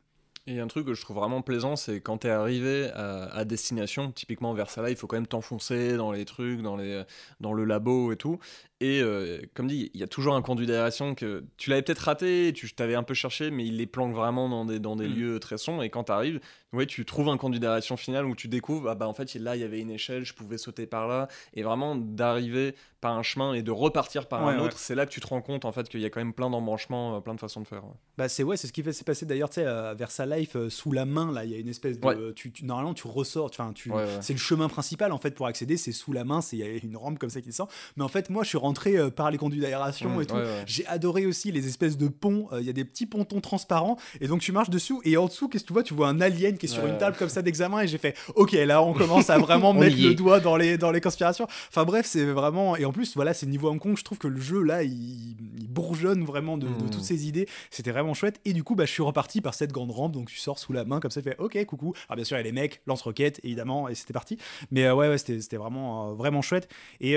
Et un truc que je trouve vraiment plaisant, c'est quand tu es arrivé à, destination, typiquement vers ça là, il faut quand même t'enfoncer dans les trucs, dans, les, dans le labo et tout. Et euh, comme dit, il y a toujours un conduit d'aération que tu l'avais peut-être raté, tu t'avais un peu cherché, mais il les planque vraiment dans des, dans des mm. lieux très sombres. Et quand tu arrives, ouais, tu trouves un conduit d'aération final où tu découvres, ah bah en fait, là, il y avait une échelle, je pouvais sauter par là. Et vraiment, d'arriver par un chemin et de repartir par un autre, c'est là que tu te rends compte en fait qu'il y a quand même plein d'embranchements, euh, plein de façons de faire. Bah c'est ouais, c'est ce qui s'est passé d'ailleurs, tu sais, euh, vers sa life sous la main là, il y a une espèce de, tu, normalement tu ressors, tu, c'est le chemin principal en fait pour accéder, c'est sous la main, c'est il y a une rampe comme ça qui sort. Mais en fait, moi je suis entrer euh, par les conduits d'aération mmh, et tout. J'ai adoré aussi les espèces de ponts. Euh, il y a des petits pontons transparents et donc tu marches dessus et en dessous, qu'est-ce que tu vois Tu vois un alien qui est sur une table comme ça d'examen et j'ai fait OK, là on commence à [laughs] vraiment mettre le doigt dans les dans les conspirations. Enfin bref, c'est vraiment et en plus voilà, c'est niveau Hong Kong, je trouve que le jeu là, il, bourgeonne vraiment de, mmh. toutes ces idées. C'était vraiment chouette et du coup, bah je suis reparti par cette grande rampe donc tu sors sous la main comme ça, tu fais OK, coucou. Alors bien sûr, il y a les mecs, lance-roquettes évidemment et c'était parti. Mais euh, ouais, ouais c'était vraiment vraiment chouette et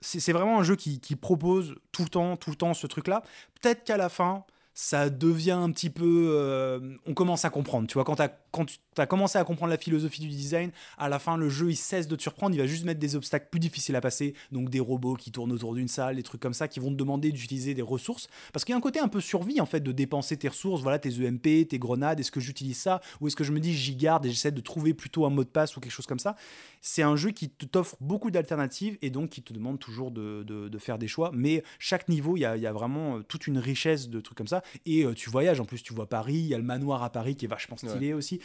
c'est vraiment un jeu qui, qui propose tout le temps, tout le temps ce truc-là. Peut-être qu'à la fin, ça devient un petit peu. Euh, on commence à comprendre. Tu vois, quand, quand tu as commencé à comprendre la philosophie du design, à la fin, le jeu, il cesse de te surprendre. Il va juste mettre des obstacles plus difficiles à passer. Donc, des robots qui tournent autour d'une salle, des trucs comme ça, qui vont te demander d'utiliser des ressources. Parce qu'il y a un côté un peu survie, en fait, de dépenser tes ressources. Voilà, tes EMP, tes grenades. Est-ce que j'utilise ça Ou est-ce que je me dis, j'y garde et j'essaie de trouver plutôt un mot de passe ou quelque chose comme ça C'est un jeu qui t'offre beaucoup d'alternatives et donc qui te demande toujours de, de, faire des choix. Mais chaque niveau, il y y a vraiment euh, toute une richesse de trucs comme ça. Et euh, tu voyages, en plus, tu vois Paris, il y a le manoir à Paris qui est vachement stylé aussi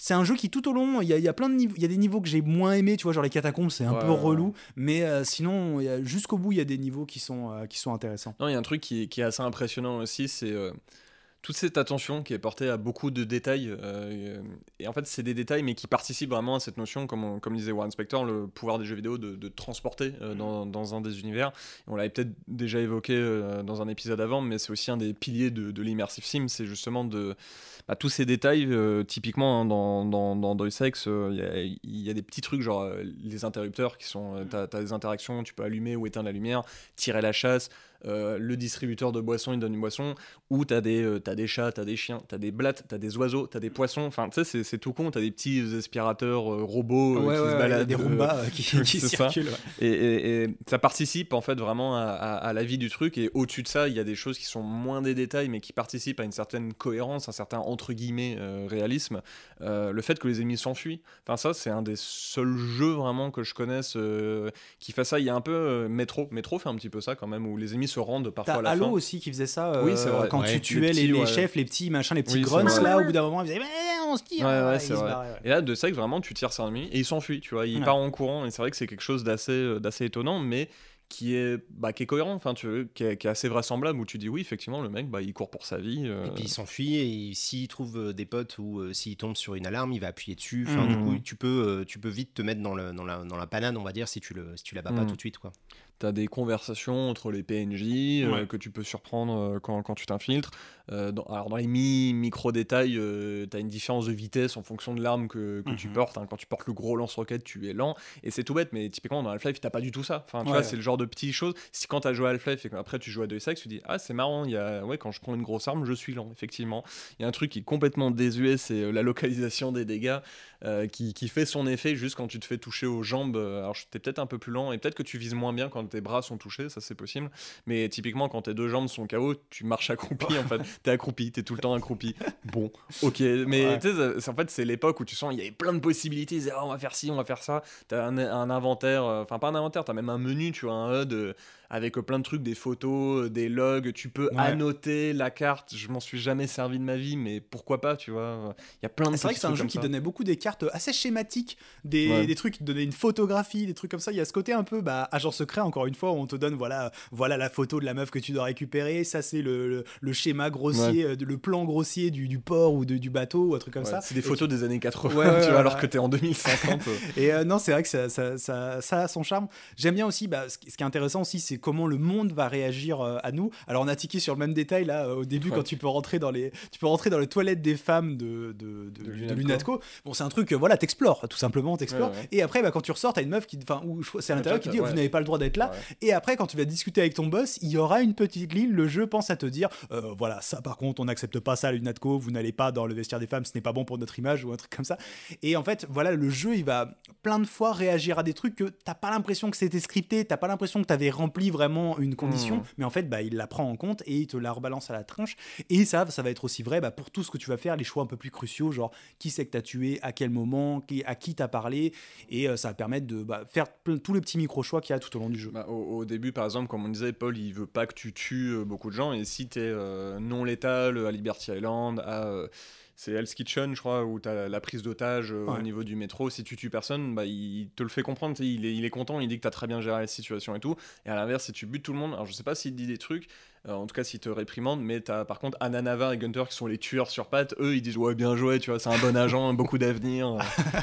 c'est un jeu qui tout au long, il y, a, plein de niveaux, il y a des niveaux que j'ai moins aimé, tu vois, genre les catacombes, c'est un peu relou, mais euh, sinon jusqu'au bout, il y a des niveaux qui sont euh, qui sont intéressants. Non, il y a un truc qui, est assez impressionnant aussi, c'est toute cette attention qui est portée à beaucoup de détails. Euh, et, en fait, c'est des détails, mais qui participent vraiment à cette notion, comme, comme disait Warren Spector, le pouvoir des jeux vidéo de, transporter euh, mm. dans, un des univers. on l'avait peut-être déjà évoqué euh, dans un épisode avant, mais c'est aussi un des piliers de, l'immersive sim, c'est justement de bah, tous ces détails. typiquement, hein, dans, dans, dans Deus Ex, il y, a des petits trucs, genre les interrupteurs qui sont. tu as, des interactions, tu peux allumer ou éteindre la lumière, tirer la chasse. le distributeur de boissons, il donne une boisson où t'as des, euh, t'as des chats, t'as des chiens, t'as des blattes, t'as des oiseaux, t'as des poissons. Enfin, tu sais, c'est tout con. T'as des petits aspirateurs euh, robots euh, qui se baladent. Des Roomba qui, circulent. Et, ça participe en fait vraiment à, la vie du truc. Et au-dessus de ça, il y a des choses qui sont moins des détails, mais qui participent à une certaine cohérence, un certain entre guillemets réalisme. le fait que les ennemis s'enfuient. Enfin, ça, c'est un des seuls jeux vraiment que je connaisse qui fait ça. Il y a un peu métro. Métro fait un petit peu ça quand même, où les ennemis se rendent parfois à la Halo aussi qui faisait ça. oui, c'est vrai. Quand tu tuais les, chefs, les petits machins, les petits grunts, là, au bout d'un moment, ils faisaient on se tire. Hein, et là, de ça, que vraiment, tu tires sur un et il s'enfuit, tu vois. Il part en courant et c'est vrai que c'est quelque chose d'assez euh, d'assez étonnant, mais qui est bah, qui est cohérent enfin tu qui, est, qui, est, assez vraisemblable où tu dis oui effectivement le mec bah il court pour sa vie euh. et puis il s'enfuit et s'il trouve euh, des potes ou s'il tombe sur une alarme il va appuyer dessus enfin du mmh. coup tu peux tu peux vite te mettre dans, le, dans, la, dans la panade on va dire si tu le si tu la bats pas mmh. tout de suite quoi t'as des conversations entre les PNJ euh, que tu peux surprendre euh, quand, quand, tu t'infiltres. Euh, dans, alors dans les mi micro détails, t'as une différence de vitesse en fonction de l'arme que, que tu mhm. portes. Hein. Quand tu portes le gros lance roquettes tu es lent. Et c'est tout bête, mais typiquement dans Half-Life, t'as pas du tout ça. Enfin, c'est le genre de petites choses. Si quand tu as joué à Half-Life et qu'après tu joues à Deus Ex tu dis ah c'est marrant, y a... ouais quand je prends une grosse arme, je suis lent. Effectivement, il y a un truc qui est complètement désuet, c'est la localisation des dégâts qui, qui, fait son effet juste quand tu te fais toucher aux jambes. Alors es peut-être un peu plus lent et peut-être que tu vises moins bien quand tes bras sont touchés, ça c'est possible. Mais typiquement, quand tes deux jambes sont KO, tu marches accroupi, en fait. T'es accroupi, t'es tout le temps accroupi. Bon, ok. Mais en fait, c'est l'époque où tu sens, il y avait plein de possibilités. Ah, on va faire ci, on va faire ça. T'as un, un inventaire, euh, enfin, pas un inventaire, t'as même un menu, tu vois, un HUD euh, avec euh, plein de trucs, des photos, euh, des logs. Tu peux annoter la carte. Je m'en suis jamais servi de ma vie, mais pourquoi pas, tu vois. Il y a plein de C'est vrai que c'est un jeu qui donnait beaucoup des cartes assez schématiques, des, des, trucs qui donnaient une photographie, des trucs comme ça. Il y a ce côté un peu bah, agent secret, encore une fois, où on te donne voilà, voilà la photo de la meuf que tu dois récupérer. Ça, c'est le, le, schéma grossier, euh, le plan grossier du, du port ou de, du bateau ou un truc comme ça. C'est des photos des années 80, alors que t'es en 2050. Et non, c'est vrai que ça, ça, ça, a son charme. J'aime bien aussi, bah, ce qui est intéressant aussi, c'est comment le monde va réagir euh, à nous. Alors on a tiqué sur le même détail là euh, au début quand tu peux rentrer dans les tu peux rentrer dans les toilettes des femmes de de, Lunatco. Bon c'est un truc euh, voilà t'explores tout simplement t'explores et après bah, quand tu ressors t'as une meuf qui enfin ou c'est l'intérieur qui dit vous n'avez pas le droit d'être là et après quand tu vas discuter avec ton boss il y aura une petite ligne le jeu pense à te dire voilà ça par contre on n'accepte pas ça Lunatco vous n'allez pas dans le vestiaire des femmes ce n'est pas bon pour notre image ou un truc comme ça et en fait voilà le jeu il va plein de fois réagir à des trucs que t'as pas l'impression que c'était scripté t'as pas l'impression que t'avais rempli vraiment une condition, hmm. mais en fait, bah, il la prend en compte et il te la rebalance à la tranche Et ça, ça va être aussi vrai bah, pour tout ce que tu vas faire, les choix un peu plus cruciaux, genre qui c'est que tu as tué, à quel moment, qui, à qui as parlé, et euh, ça va permettre de bah, faire tous les petits micro-choix qu'il y a tout au long du jeu. Bah, au, début, par exemple, comme on disait, Paul, il veut pas que tu tues euh, beaucoup de gens, et si t'es es euh, non létal à Liberty Island, à c'est Hell's Kitchen, je crois, où tu la prise d'otage euh, au niveau du métro. Si tu tues personne, bah, il te le fait comprendre. Il est, content, il dit que t'as très bien géré la situation et tout. Et à l'inverse, si tu butes tout le monde, alors je sais pas s'il dit des trucs, euh, en tout cas s'il te réprimande, mais t'as par contre Ananava et Gunter qui sont les tueurs sur pattes. Eux, ils disent Ouais, bien joué, tu vois, c'est un bon agent, [laughs] beaucoup d'avenir.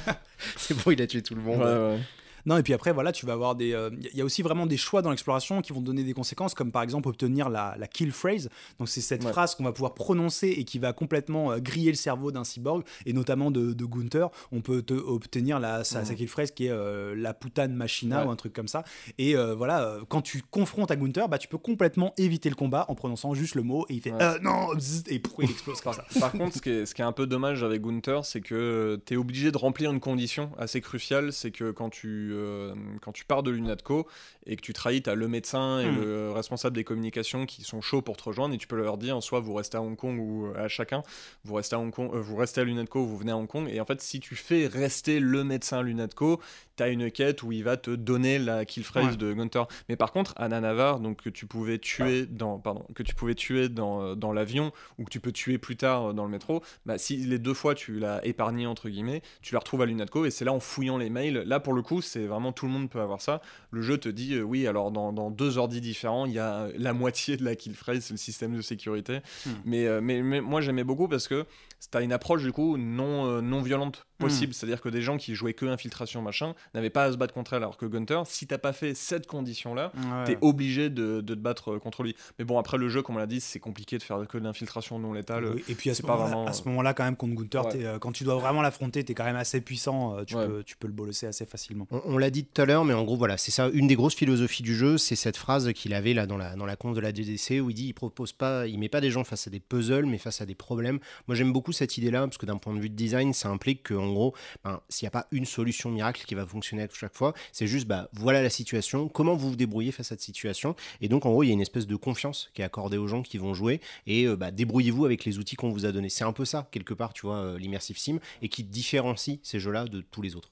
[laughs] c'est bon, il a tué tout le monde. Ouais, ouais. Non, et puis après, voilà, tu vas avoir des. Il euh, y a aussi vraiment des choix dans l'exploration qui vont donner des conséquences, comme par exemple obtenir la, la kill phrase. Donc, c'est cette phrase qu'on va pouvoir prononcer et qui va complètement euh, griller le cerveau d'un cyborg, et notamment de, Gunther. On peut te, obtenir la, sa, kill phrase qui est euh, la putane machina ou un truc comme ça. Et voilà, quand tu confrontes à Gunther, bah, tu peux complètement éviter le combat en prononçant juste le mot, et il fait non, et il explose comme ça. [laughs] Par contre, ce qui est un peu dommage avec Gunther, c'est que tu es obligé de remplir une condition assez cruciale, c'est que quand tu euh, quand tu pars de l'UNATCO et que tu trahis, tu as le médecin et hmm. le responsable des communications qui sont chauds pour te rejoindre et tu peux leur dire en soit vous restez à Hong Kong ou euh, à chacun, vous restez à Hong Kong, euh, vous restez à l'UNATCO ou vous venez à Hong Kong. Et en fait, si tu fais rester le médecin à l'UNATCO, t'as une quête où il va te donner la kill phrase de Gunther. Mais par contre, à Nanavar, donc que tu pouvais tuer ah. dans, pardon, que tu pouvais tuer euh, dans, l'avion ou que tu peux tuer plus tard euh, dans le métro, bah si les deux fois tu l'as épargné entre guillemets, tu la retrouves à Lunatco et c'est là en fouillant les mails. Là pour le coup, c'est vraiment tout le monde peut avoir ça. Le jeu te dit euh, oui, alors dans, deux ordis différents, il y a la moitié de la kill phrase, le système de sécurité. Hmm. Mais, mais, moi j'aimais beaucoup parce que t'as une approche du coup non non violente Hmm. possible. C'est-à-dire que des gens qui jouaient que infiltration, machin, n'avaient pas à se battre contre elle. Alors que Gunter, si t'as pas fait cette condition-là, tu t'es obligé de, te battre euh, contre lui. Mais bon, après le jeu, comme on l'a dit, c'est compliqué de faire que de l'infiltration non létale. Et puis à ce moment-là, à ce moment-là, quand même, contre Gunter, euh, quand tu dois vraiment l'affronter, t'es quand même assez puissant. Euh, tu, peux, le bolosser assez facilement. On, l'a dit tout à l'heure, mais en gros, voilà, c'est ça. Une des grosses philosophies du jeu, c'est cette phrase qu'il avait là dans la, dans la de la DDC où il dit il propose pas, il met pas des gens face à des puzzles, mais face à des problèmes. Moi, j'aime beaucoup cette idée-là parce que d'un point de vue de design, ça implique que en gros, ben, s'il n'y a pas une solution miracle qui va fonctionner à chaque fois, c'est juste, bah, voilà la situation, comment vous vous débrouillez face à cette situation. Et donc, en gros, il y a une espèce de confiance qui est accordée aux gens qui vont jouer et euh, bah, débrouillez-vous avec les outils qu'on vous a donnés. C'est un peu ça, quelque part, tu vois, euh, l'immersive sim, et qui différencie ces jeux-là de tous les autres.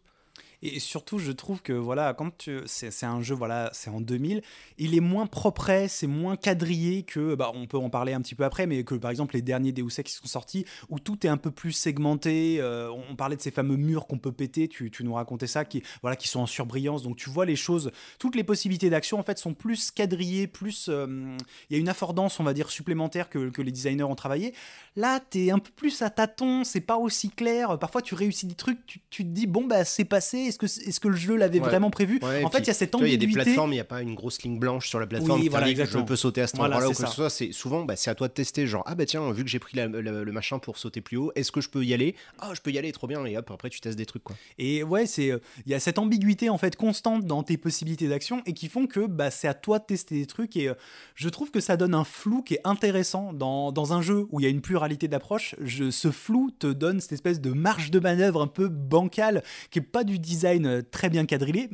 Et surtout, je trouve que voilà, quand c'est un jeu, voilà, c'est en 2000, il est moins propre, c'est moins quadrillé que, bah, on peut en parler un petit peu après, mais que par exemple les derniers Deus Ex qui sont sortis, où tout est un peu plus segmenté. Euh, on parlait de ces fameux murs qu'on peut péter, tu, tu, nous racontais ça, qui, voilà, qui sont en surbrillance. Donc tu vois les choses, toutes les possibilités d'action en fait sont plus quadrillées, plus. Euh, il y a une affordance, on va dire, supplémentaire que, que les designers ont travaillé. Là, tu es un peu plus à tâtons, c'est pas aussi clair. Parfois, tu réussis des trucs, tu, tu te dis, bon, bah, c'est passé, est-ce que, le jeu l'avait vraiment prévu En fait, il y a cette ambiguïté. Il y a des plateformes, il n'y a pas une grosse ligne blanche sur la plateforme. Oui, voilà, je peux sauter à ce moment là ou que ce soit. C'est souvent, bah, c'est à toi de tester. Genre, ah bah tiens, vu que j'ai pris le machin pour sauter plus haut, est-ce que je peux y aller Ah, je peux y aller, trop bien. Et hop, après tu testes des trucs quoi. Et ouais, c'est euh, il y a cette ambiguïté en fait constante dans tes possibilités d'action et qui font que bah, c'est à toi de tester des trucs. Et euh, je trouve que ça donne un flou qui est intéressant dans, un jeu où il y a une pluralité d'approches. Ce flou te donne cette espèce de marge de manœuvre un peu bancale qui est pas du design euh, très bien quadrillé,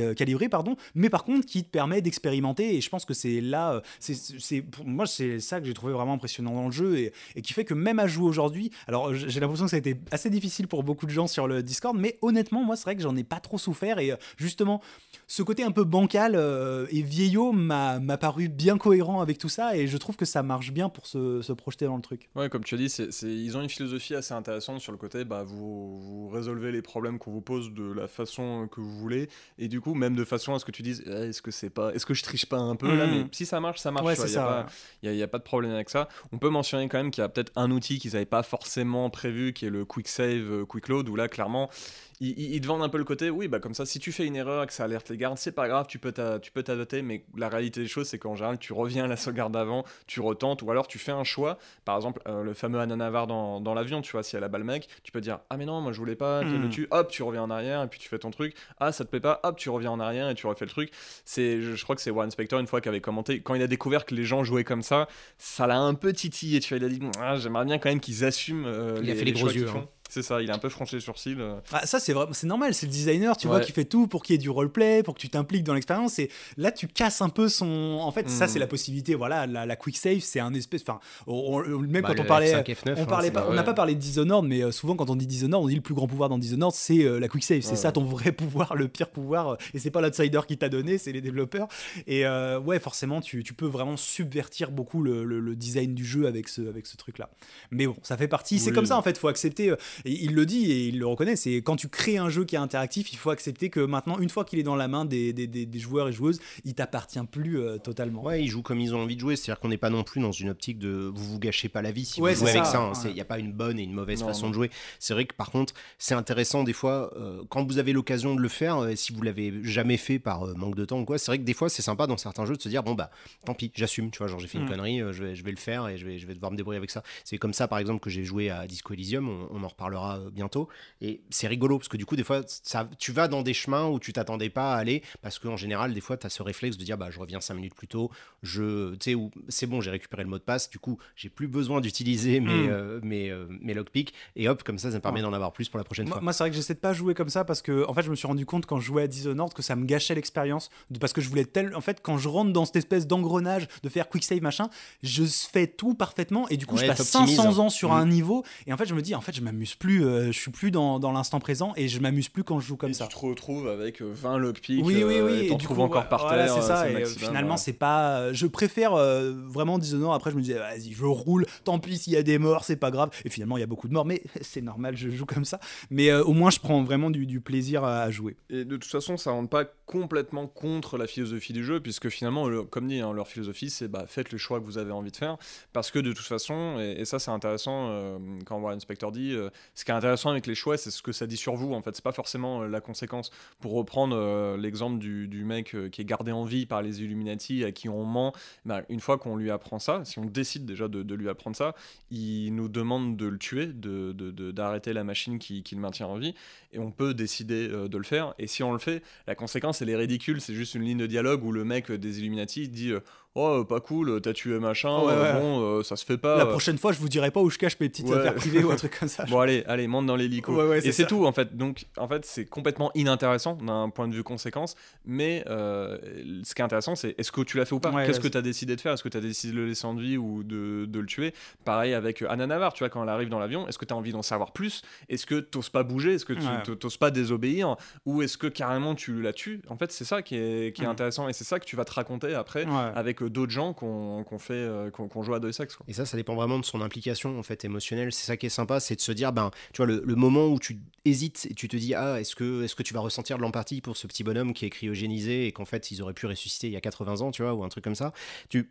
euh, calibré, pardon, mais par contre qui te permet d'expérimenter. Et je pense que c'est là, euh, c'est moi c'est ça que j'ai trouvé vraiment impressionnant dans le jeu et, qui fait que même à jouer aujourd'hui, alors j'ai l'impression que ça a été assez difficile pour beaucoup de gens sur le Discord, mais honnêtement moi c'est vrai que j'en ai pas trop souffert et euh, justement ce côté un peu bancal et vieillot m'a paru bien cohérent avec tout ça et je trouve que ça marche bien pour se, projeter dans le truc. Ouais, comme tu as dit, ils ont une philosophie assez intéressante sur le côté, bah, vous, vous résolvez les problèmes qu'on vous pose de la façon que vous voulez et du coup même de façon à ce que tu dises, eh, est-ce que c'est pas, est-ce que je triche pas un peu là mm-hmm. Mais si ça marche, ça marche. Il n'y a, pas de problème avec ça. On peut mentionner quand même qu'il y a peut-être un outil qu'ils n'avaient pas forcément prévu, qui est le Quick Save, euh, Quick Load, où là, clairement, ils, te vendent un peu le côté, oui, bah comme ça, si tu fais une erreur et que ça alerte les gardes, c'est pas grave, tu peux t'adapter, mais la réalité des choses, c'est qu'en général, tu reviens à la sauvegarde avant, tu retentes, ou alors tu fais un choix. Par exemple, euh, le fameux ananavar dans, l'avion, tu vois, si elle a balle mec, tu peux dire, ah mais non, moi je voulais pas, hmm. tu, hop, tu reviens en arrière, et puis tu fais ton truc, ah ça te plaît pas, hop, tu reviens en arrière et tu refais le truc. C'est, je, crois que c'est Warren Spector une fois qu'il avait commenté, quand il a découvert que les gens jouaient comme ça, ça l'a un peu titillé, tu vois, il a dit, ah, j'aimerais bien quand même qu'ils assument. Euh, les, a c'est ça, il a un peu franchi les sourcils. Euh. Ah, ça, c'est c'est normal, c'est le designer, tu vois, qui fait tout pour qu'il y ait du roleplay, pour que tu t'impliques dans l'expérience. Et là, tu casses un peu son. En fait, ça, c'est hmm. la possibilité. Voilà, la, quick save, c'est un espèce. Enfin, même bah, quand on parlait. f on hein, parlait pas, on n'a pas parlé de Dishonored, mais euh, souvent, quand on dit Dishonored, on dit le plus grand pouvoir dans Dishonored, c'est euh, la quick save. C'est ça ton vrai [laughs] pouvoir, le pire pouvoir. et c'est pas l'outsider qui t'a donné, c'est les développeurs. Et ouais, forcément, tu, peux vraiment subvertir beaucoup le, design du jeu avec ce, avec ce truc-là. Mais bon, ça fait partie. C'est comme ça, en fait, faut accepter il le dit et il le reconnaît, c'est quand tu crées un jeu qui est interactif, il faut accepter que maintenant, une fois qu'il est dans la main des, joueurs et joueuses, il t'appartient plus euh, totalement. Ouais, ils jouent comme ils ont envie de jouer, c'est-à-dire qu'on n'est pas non plus dans une optique de vous vous gâchez pas la vie si vous jouez avec ça. Hein. Il n'y a pas une bonne et une mauvaise façon de jouer. C'est vrai que par contre, c'est intéressant des fois, euh, quand vous avez l'occasion de le faire, euh, si vous l'avez jamais fait par manque de temps ou quoi, c'est vrai que des fois, c'est sympa dans certains jeux de se dire, bon bah, tant pis, j'assume, tu vois, genre j'ai fait une mm. connerie, je, vais, le faire et je vais, devoir me débrouiller avec ça. C'est comme ça, par exemple, que j'ai joué à Disco Elysium, on, on en reparle parlera bientôt. Et c'est rigolo parce que du coup, des fois, ça, tu vas dans des chemins où tu t'attendais pas à aller parce qu'en général, des fois, tu as ce réflexe de dire bah, je reviens cinq minutes plus tôt, je, sais, ou c'est bon, j'ai récupéré le mot de passe, du coup, j'ai plus besoin d'utiliser mes, hmm. euh, euh, mes, lockpicks et hop, comme ça, ça me permet d'en avoir plus pour la prochaine fois. Moi, c'est vrai que j'essaie de pas jouer comme ça parce que en fait, je me suis rendu compte quand je jouais à Dishonored que ça me gâchait l'expérience parce que je voulais tel. En fait, quand je rentre dans cette espèce d'engrenage de faire quick save machin, je fais tout parfaitement et du coup, je passe 500 hein. ans sur mm. un niveau et en fait, je me dis en fait, je m'amuse plus, euh, je suis plus dans, l'instant présent et je m'amuse plus quand je joue comme et ça. Tu te retrouves avec 20 euh, lockpicks, oui, oui, euh, oui, et t'en trouves encore par terre. c'est ça, finalement, c'est pas. Je préfère vraiment vraiment Dishonored. Après, je me disais, ah, vas-y, je roule, tant pis s'il y a des morts, c'est pas grave. Et finalement, il y a beaucoup de morts, mais [laughs] c'est normal, je joue comme ça. Mais au moins, je prends vraiment du, plaisir à jouer. Et de toute façon, ça rentre pas complètement contre la philosophie du jeu, puisque finalement, comme dit, hein, leur philosophie, c'est bah, faites le choix que vous avez envie de faire, parce que de toute façon, et, ça, c'est intéressant quand Warren Spector dit ce qui est intéressant avec les choix, c'est ce que ça dit sur vous. En fait, c'est pas forcément euh, la conséquence. Pour reprendre euh, l'exemple du, mec euh, qui est gardé en vie par les Illuminati, à qui on ment, eh ben, une fois qu'on lui apprend ça, si on décide déjà de, lui apprendre ça, il nous demande de le tuer, d'arrêter de, la machine qui, qui, le maintient en vie, et on peut décider de le faire. Et si on le fait, la conséquence, elle est ridicule. C'est juste une ligne de dialogue où le mec des Illuminati dit oh pas cool t'as tué machin bon euh, ça se fait pas la euh. prochaine fois je vous dirai pas où je cache mes petites affaires privées ou un truc comme ça bon allez allez monte dans l'hélico et c'est tout en fait donc en fait c'est complètement inintéressant d'un point de vue conséquence mais euh, ce qui est intéressant c'est est-ce que tu l'as fait ou pas qu'est-ce que t'as décidé de faire est-ce que t'as décidé de le laisser en vie ou de, le tuer pareil avec Anna Navarre, tu vois quand elle arrive dans l'avion est-ce que t'as envie d'en savoir plus est-ce que t'oses pas bouger est-ce que tu t'oses pas désobéir ou est-ce que carrément tu la tues en fait c'est ça qui est, mm. intéressant et c'est ça que tu vas te raconter après avec d'autres gens qu'on fait, euh, qu'on joue à deux sexes Et ça, ça dépend vraiment de son implication en fait émotionnelle. C'est ça qui est sympa, c'est de se dire, ben, tu vois, le, moment où tu hésites et tu te dis, ah, est-ce que, est -ce que tu vas ressentir de l'empathie pour ce petit bonhomme qui est cryogénisé et qu'en fait ils auraient pu ressusciter il y a 80 ans, tu vois, ou un truc comme ça. Tu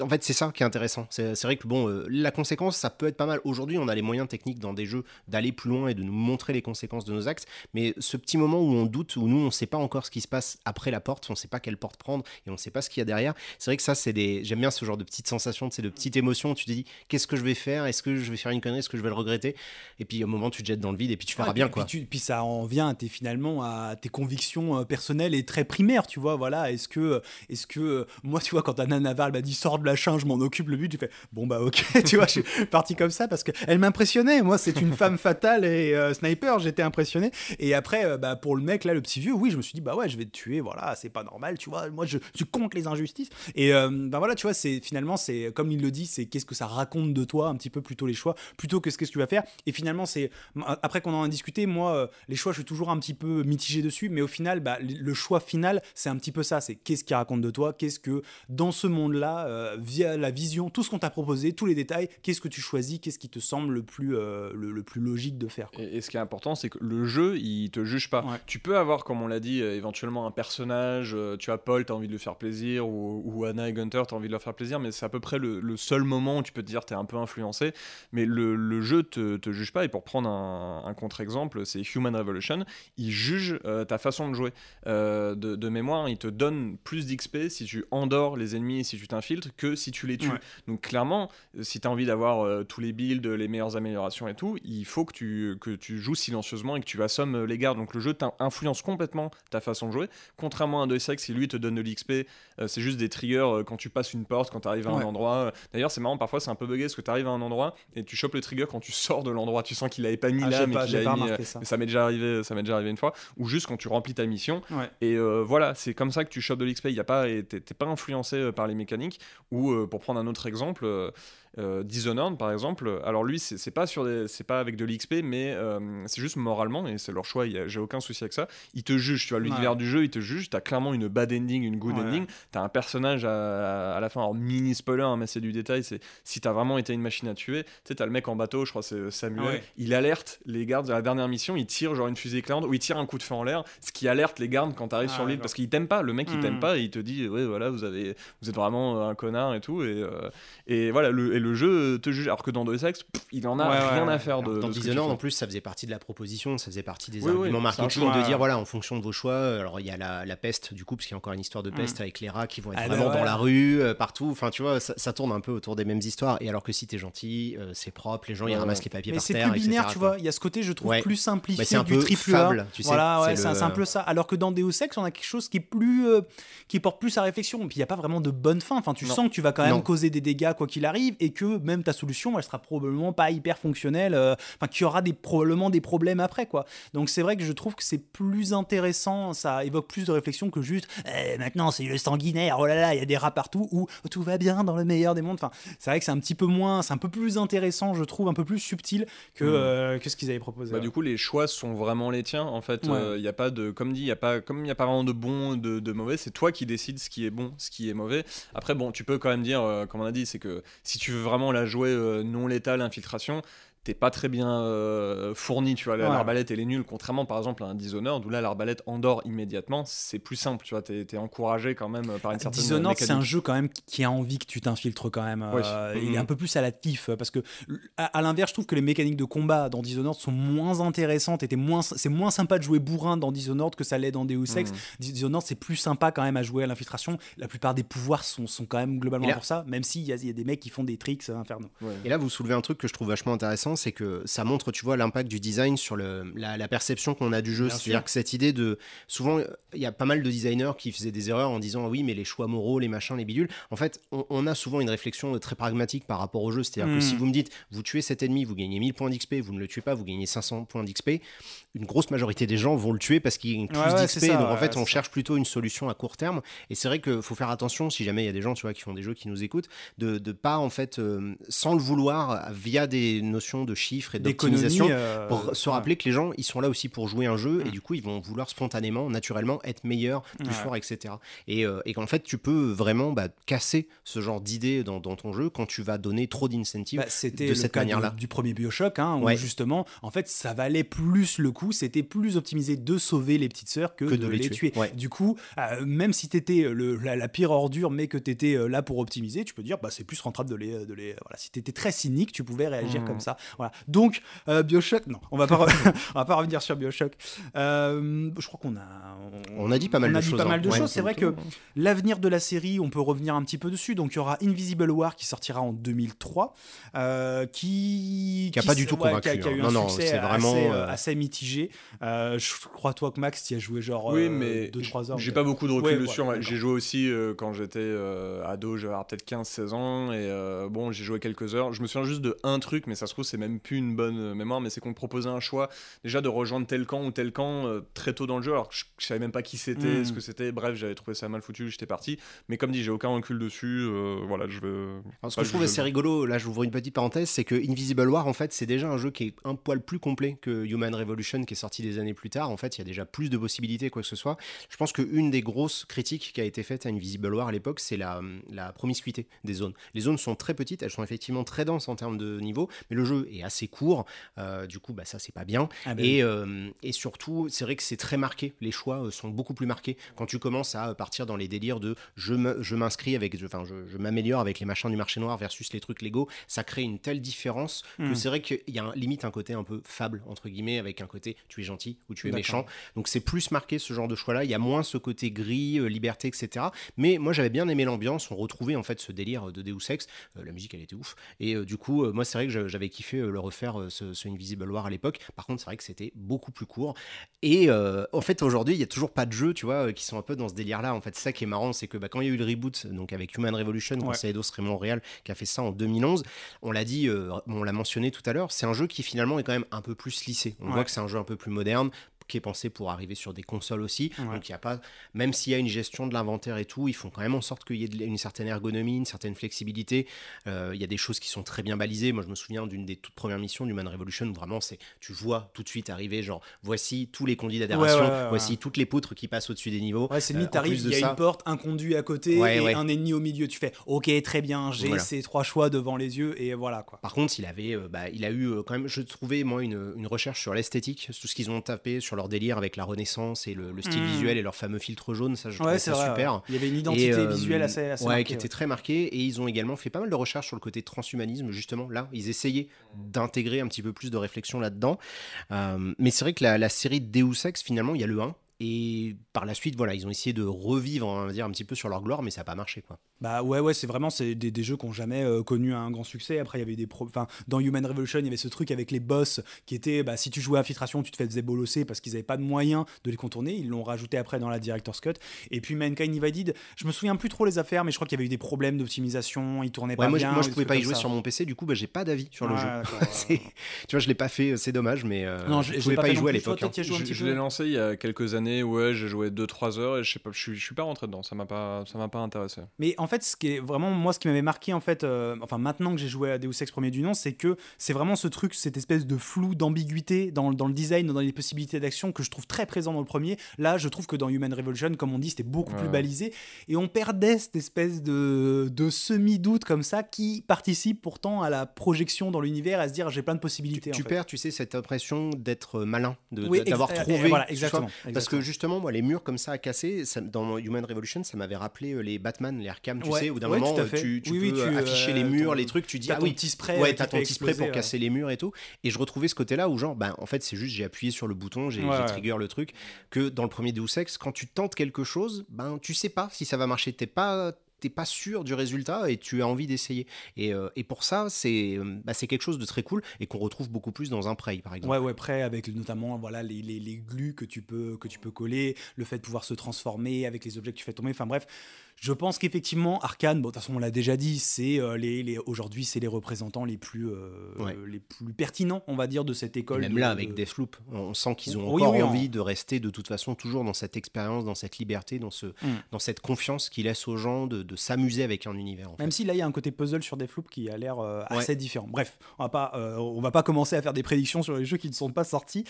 en fait, c'est ça qui est intéressant. C'est vrai que bon, euh, la conséquence, ça peut être pas mal. Aujourd'hui, on a les moyens techniques dans des jeux d'aller plus loin et de nous montrer les conséquences de nos actes. Mais ce petit moment où on doute, où nous, on ne sait pas encore ce qui se passe après la porte, on ne sait pas quelle porte prendre et on ne sait pas ce qu'il y a derrière. C'est vrai que ça, c'est des. J'aime bien ce genre de petites sensations, de petites émotions. Tu te dis, qu'est-ce que je vais faire Est-ce que je vais faire une connerie Est-ce que je vais le regretter Et puis, au moment, tu te jettes dans le vide et puis tu feras bien quoi. Puis, tu... puis, ça en vient es finalement à tes convictions euh, personnelles et très primaires, tu vois. Voilà. Est-ce que, euh, est-ce que moi, tu vois, quand Anna Naval il sort de la change, je m'en occupe le but. je fais bon bah ok, [laughs] tu vois, je suis parti comme ça parce qu'elle m'impressionnait. Moi, c'est une femme fatale et euh, sniper, j'étais impressionné. Et après, euh, bah, pour le mec là, le petit vieux, oui, je me suis dit bah ouais, je vais te tuer, voilà, c'est pas normal, tu vois. Moi, je, suis compte les injustices. Et ben voilà, tu vois, c'est finalement, c'est comme il le dit, c'est qu'est-ce que ça raconte de toi, un petit peu plutôt les choix, plutôt que ce que tu vas faire. Et finalement, c'est après qu'on en a discuté, moi, les choix, je suis toujours un petit peu mitigé dessus, mais au final, bah, le choix final, c'est un petit peu ça, c'est qu'est-ce qui raconte de toi, qu'est-ce que dans ce monde là euh, via la vision, tout ce qu'on t'a proposé, tous les détails, qu'est-ce que tu choisis, qu'est-ce qui te semble le plus, euh, le, plus logique de faire. Et, ce qui est important, c'est que le jeu, il te juge pas. Tu peux avoir, comme on l'a dit, euh, éventuellement un personnage, tu as Paul, tu as envie de lui faire plaisir, ou, Anna et Gunther, tu as envie de leur faire plaisir, mais c'est à peu près le, seul moment où tu peux te dire tu es un peu influencé, mais le, jeu te, te juge pas. Et pour prendre un, contre-exemple, c'est Human Revolution, il juge ta façon de jouer. De, mémoire, il te donne plus d'XP si tu endors les ennemis si tu filtre que si tu les tues. Donc clairement, euh, si tu as envie d'avoir euh, tous les builds, les meilleures améliorations et tout, il faut que tu, que tu joues silencieusement et que tu assommes euh, les gardes. Donc le jeu t'influence complètement ta façon de jouer. Contrairement à un sexe qui lui te donne de l'XP, c'est juste des triggers quand tu passes une porte, quand tu arrives à un endroit. D'ailleurs, c'est marrant, parfois c'est un peu bugué parce que tu arrives à un endroit et tu chopes le trigger quand tu sors de l'endroit. Tu sens qu'il avait pas mis ah, là, mais ça. m'est déjà arrivé, ça m'est déjà arrivé une fois. Ou juste quand tu remplis ta mission. Et voilà, c'est comme ça que tu chopes de l'XP. Il y a pas, t'es pas influencé par les mécaniques ou euh, pour prendre un autre exemple, euh, euh, Dishonored, par exemple, alors lui, c'est pas, pas avec de l'XP, mais euh, c'est juste moralement, et c'est leur choix, j'ai aucun souci avec ça. Il te juge, tu vois, l'univers du jeu, il te juge. T'as clairement une bad ending, une good ending ending. T'as un personnage à, la fin, alors mini spoiler, hein, mais c'est du détail, c'est si t'as vraiment été une machine à tuer, tu sais, t'as le mec en bateau, je crois, c'est euh, Samuel, il alerte les gardes à la dernière mission, il tire genre une fusée éclairante, ou il tire un coup de feu en l'air, ce qui alerte les gardes quand t'arrives ah, sur l'île, parce qu'il t'aime pas, le mec, il hmm. t'aime pas, et il te dit, ouais, voilà, vous, avez, vous êtes vraiment un connard et tout, et, et voilà, et le le jeu te juge. Alors que dans Deus Ex, il en a rien à faire de. Dans Dishonored, en plus, ça faisait partie de la proposition, ça faisait partie des arguments marketing de dire voilà, en fonction de vos choix, euh, alors il y a la, peste du coup, parce qu'il y a encore une histoire de mm. peste avec les rats qui vont être ah, vraiment dans la rue, euh, partout. Enfin, tu vois, ça, tourne un peu autour des mêmes histoires. Et alors que si t'es gentil, euh, c'est propre, les gens ils ramassent les papiers par terre. C'est plus binaire, tu vois. Il y a ce côté, je trouve, plus simplifié un du peu triple voilà, c'est un peu ça. Alors que dans Deus Ex, on a quelque chose qui est plus, qui porte plus à réflexion. Puis il y a pas vraiment de bonne fin. Enfin, tu sens que tu vas quand même causer des dégâts quoi qu'il arrive et que même ta solution, elle sera probablement pas hyper fonctionnelle, euh, enfin, qu'il y aura des, probablement des problèmes après, quoi. Donc, c'est vrai que je trouve que c'est plus intéressant, ça évoque plus de réflexion que juste eh, maintenant c'est le sanguinaire, oh là là, il y a des rats partout, ou oh, tout va bien dans le meilleur des mondes. Enfin, c'est vrai que c'est un petit peu moins, c'est un peu plus intéressant, je trouve, un peu plus subtil que, mmh. euh, ce qu'ils avaient proposé. Bah, Du coup, les choix sont vraiment les tiens. En fait, il euh, a pas de, comme dit, il y a pas, comme il n'y a pas vraiment de bon, de, de mauvais, c'est toi qui décides ce qui est bon, ce qui est mauvais. Après, bon, tu peux quand même dire, comme on a dit, c'est que si tu veux vraiment la jouer euh, non létale, infiltration t'es pas très bien euh, fourni, tu vois. L'arbalète, elle est nulle. Contrairement, par exemple, à un Dishonored, où là, l'arbalète endort immédiatement. C'est plus simple, tu vois. T'es es encouragé quand même euh, par une certaine Dishonored, c'est un jeu quand même qui a envie que tu t'infiltres quand même. Euh, il est mm-hmm. un peu plus à la tif parce que, à, l'inverse, je trouve que les mécaniques de combat dans Dishonored sont moins intéressantes et moins, c'est moins sympa de jouer bourrin dans Dishonored que ça l'est dans Deus Ex. Mm Dishonored, c'est plus sympa quand même à jouer à l'infiltration. La plupart des pouvoirs sont, sont quand même globalement pour ça, même s'il y, a des mecs qui font des tricks infernaux. Et là, vous soulevez un truc que je trouve vachement intéressant c'est que ça montre, tu vois, l'impact du design sur la, perception qu'on a du jeu. C'est-à-dire que cette idée de. Souvent, il y a pas mal de designers qui faisaient des erreurs en disant ah oui, mais les choix moraux, les machins, les bidules. En fait, on, a souvent une réflexion très pragmatique par rapport au jeu. C'est-à-dire que si hmm. vous me dites, vous tuez cet ennemi, vous gagnez 1000 points d'XP, vous ne le tuez pas, vous gagnez 500 points d'XP, une grosse majorité des gens vont le tuer parce qu'il gagne plus ouais, donc en fait, on cherche plutôt une solution à court terme. Et c'est vrai qu'il faut faire attention si jamais il y a des gens tu vois, qui font des jeux qui nous écoutent, de ne pas, en fait, euh, sans le vouloir, via des notions de chiffres et d'optimisation, euh, pour se rappeler que les gens, ils sont là aussi pour jouer un jeu et mm. du coup, ils vont vouloir spontanément, naturellement, être meilleurs, plus forts, etc. Euh, et, qu'en fait, tu peux vraiment bah, casser ce genre d'idée dans, ton jeu quand tu vas donner trop d'incentives bah, C'était de cette manière-là. Du, premier Bioshock, hein, justement, en fait, ça valait plus le coup c'était plus optimisé de sauver les petites sœurs que, de, les, tuer. Du coup, euh, même si t'étais euh, la, la pire ordure, mais que t'étais euh, là pour optimiser, tu peux dire, bah, c'est plus rentable de les, de les. Voilà, si t'étais très cynique, tu pouvais réagir hmm. comme ça. Voilà. Donc, Bioshock, non, on va pas, [laughs] on va pas revenir sur Bioshock. je crois qu'on a. On, a dit pas mal de choses. On a dit pas mal de hein. choses. c'est vrai que l'avenir de la série, on peut revenir un petit peu dessus. Donc, il y aura Invisible War qui sortira en 2003, qui. Qui a pas du tout convaincu. Hein. eu non, succès vraiment assez, assez mitigé euh, je crois, toi, que Max, tu as joué genre 2-3 euh, heures. J'ai pas beaucoup de recul dessus. Hein. j'ai joué aussi euh, quand j'étais ado, j'avais peut-être 15-16 ans. Et bon, j'ai joué quelques heures. Je me souviens juste de un truc, mais ça se trouve, c'est même plus une bonne mémoire. Mais c'est qu'on me proposait un choix déjà de rejoindre tel camp ou tel camp très tôt dans le jeu. Alors que je, savais même pas qui c'était, hmm. ce que c'était. Bref, j'avais trouvé ça mal foutu, j'étais parti. Mais comme dit, j'ai aucun recul dessus. voilà, je veux Alors, ce que je trouve assez rigolo, là, je une petite parenthèse, c'est que Invisible War, en fait, c'est déjà un jeu qui est un poil plus complet que Human Revolution qui est sorti des années plus tard, en fait, il y a déjà plus de possibilités, quoi que ce soit. Je pense qu'une des grosses critiques qui a été faite à Invisible War à l'époque, c'est la, hum, la, promiscuité des zones. Les zones sont très petites, elles sont effectivement très denses en termes de niveau, mais le jeu est assez court. Euh, du coup, bah, ça, c'est pas bien. Ah bah euh, et, surtout, c'est vrai que c'est très marqué. Les choix euh, sont beaucoup plus marqués. Quand tu commences à partir dans les délires de je m'inscris avec, enfin, je, m'améliore avec les machins du marché noir versus les trucs Lego, ça crée une telle différence que hmm. c'est vrai qu'il y a limite un côté un peu fable, entre guillemets, avec un côté tu es gentil ou tu es méchant. Donc c'est plus marqué ce genre de choix-là. Il y a moins ce côté gris, euh, liberté, etc. Mais moi j'avais bien aimé l'ambiance. On retrouvait en fait ce délire euh, de Deus Ex. Euh, la musique elle était ouf. Et du coup, moi c'est vrai que j'avais kiffé le refaire ce, Invisible War à l'époque. Par contre, c'est vrai que c'était beaucoup plus court. Et en fait aujourd'hui, il y a toujours pas de jeux, tu vois, qui sont un peu dans ce délire-là. En fait, ça qui est marrant, c'est que bah, quand il y a eu le reboot, donc avec Human Revolution, qu'on ouais. qui a fait ça en 2011, on l'a dit, on l'a mentionné tout à l'heure, c'est un jeu qui finalement est quand même un peu plus lissé. On voit que c'est un jeu un peu plus moderne, qui est pensé pour arriver sur des consoles aussi. Donc il a pas, même s'il y a une gestion de l'inventaire et tout, ils font quand même en sorte qu'il y ait une certaine ergonomie, une certaine flexibilité. Euh, il y a des choses qui sont très bien balisées. Moi je me souviens d'une des toutes premières missions du Man Revolution où vraiment c'est, tu vois tout de suite arriver genre voici tous les conduits d'adhération voici toutes les poutres qui passent au-dessus des niveaux. Ouais, c'est limite, euh, il y a une porte, un conduit à côté et un ennemi au milieu. Tu fais ok très bien, j'ai ces trois choix devant les yeux et voilà quoi. Par contre il avait, euh, bah, il a eu euh, quand même, je trouvais moi une, une recherche sur l'esthétique, tout ce qu'ils ont tapé sur leur délire avec la Renaissance et le, style hmm. visuel et leur fameux filtre jaune. Ça, je ça super. Il y avait une identité euh, visuelle assez, qui était très marquée. Et ils ont également fait pas mal de recherches sur le côté transhumanisme, justement. Là, ils essayaient d'intégrer un petit peu plus de réflexion là-dedans. Euh, mais c'est vrai que la, la série Deus Ex, finalement, il y a le 1 et par la suite, voilà, ils ont essayé de revivre, on va dire, un petit peu sur leur gloire, mais ça n'a pas marché, quoi. Bah ouais, ouais, c'est vraiment c'est des, jeux qui n'ont jamais euh, connu un grand succès. Après, il y avait des enfin, dans Human Revolution, il y avait ce truc avec les boss qui était, bah, si tu jouais à Filtration, tu te faisais bolosser parce qu'ils n'avaient pas de moyen de les contourner. Ils l'ont rajouté après dans la Director's Cut. Et puis Mankind Divided, je me souviens plus trop les affaires, mais je crois qu'il y avait eu des problèmes d'optimisation, Il tournaient pas moi, bien. Moi, je pouvais pas y jouer sur mon PC, du coup, bah, j'ai pas d'avis sur le jeu. [laughs] tu vois, je l'ai pas fait, euh, c'est dommage, mais euh, non, je, pouvais pas, y jouer à l'époque. Hein. je l'ai lancé il y a quelques années ouais, j'ai joué 2-3 heures et je sais pas, je suis, pas rentré dedans. Ça m'a pas, ça m'a pas intéressé. Mais en fait, ce qui est vraiment moi, ce qui m'avait marqué en fait, euh, enfin maintenant que j'ai joué à Deus Ex Premier du Nom, c'est que c'est vraiment ce truc, cette espèce de flou, d'ambiguïté dans, dans, le design, dans les possibilités d'action que je trouve très présent dans le premier. Là, je trouve que dans Human Revolution, comme on dit, c'était beaucoup plus balisé et on perdait cette espèce de, de semi-doute comme ça qui participe pourtant à la projection dans l'univers, à se dire j'ai plein de possibilités. Tu, perds, tu sais, cette impression d'être malin, d'avoir trouvé. exactement. Parce que justement, moi, les murs comme ça à casser, dans Human Revolution, ça m'avait rappelé euh, les Batman, les Arkham, tu sais, où d'un moment, euh, tu, tu peux euh, afficher les murs, les trucs, tu dis, ah ouais, t'as ton petit spray pour casser les murs et tout. Et je retrouvais ce côté-là où, genre, ben, en fait, c'est juste, j'ai appuyé sur le bouton, j'ai trigger le truc, que dans le premier Deus Ex, quand tu tentes quelque chose, ben, tu sais pas si ça va marcher, t'es pas t'es pas sûr du résultat et tu as envie d'essayer. Et, euh, pour ça, c'est euh, bah, quelque chose de très cool et qu'on retrouve beaucoup plus dans un prêt, par exemple. Ouais, ouais, prêt avec notamment voilà les, les, glues que tu peux que tu peux coller, le fait de pouvoir se transformer avec les objets que tu fais tomber. Enfin bref, je pense qu'effectivement, Arkane, de toute façon, on l'a déjà dit, c'est euh, les, aujourd'hui, c'est les représentants les plus, euh, les plus pertinents, on va dire, de cette école. même là, avec Deathloop, on sent qu'ils ont encore envie de rester de toute façon toujours dans cette expérience, dans cette liberté, dans, ce, mm. dans cette confiance qui laisse aux gens de, s'amuser avec un univers. même si là, il y a un côté puzzle sur Deathloop qui a l'air euh, assez différent. Bref, on va pas, on va pas commencer à faire des prédictions sur les jeux qui ne sont pas sortis.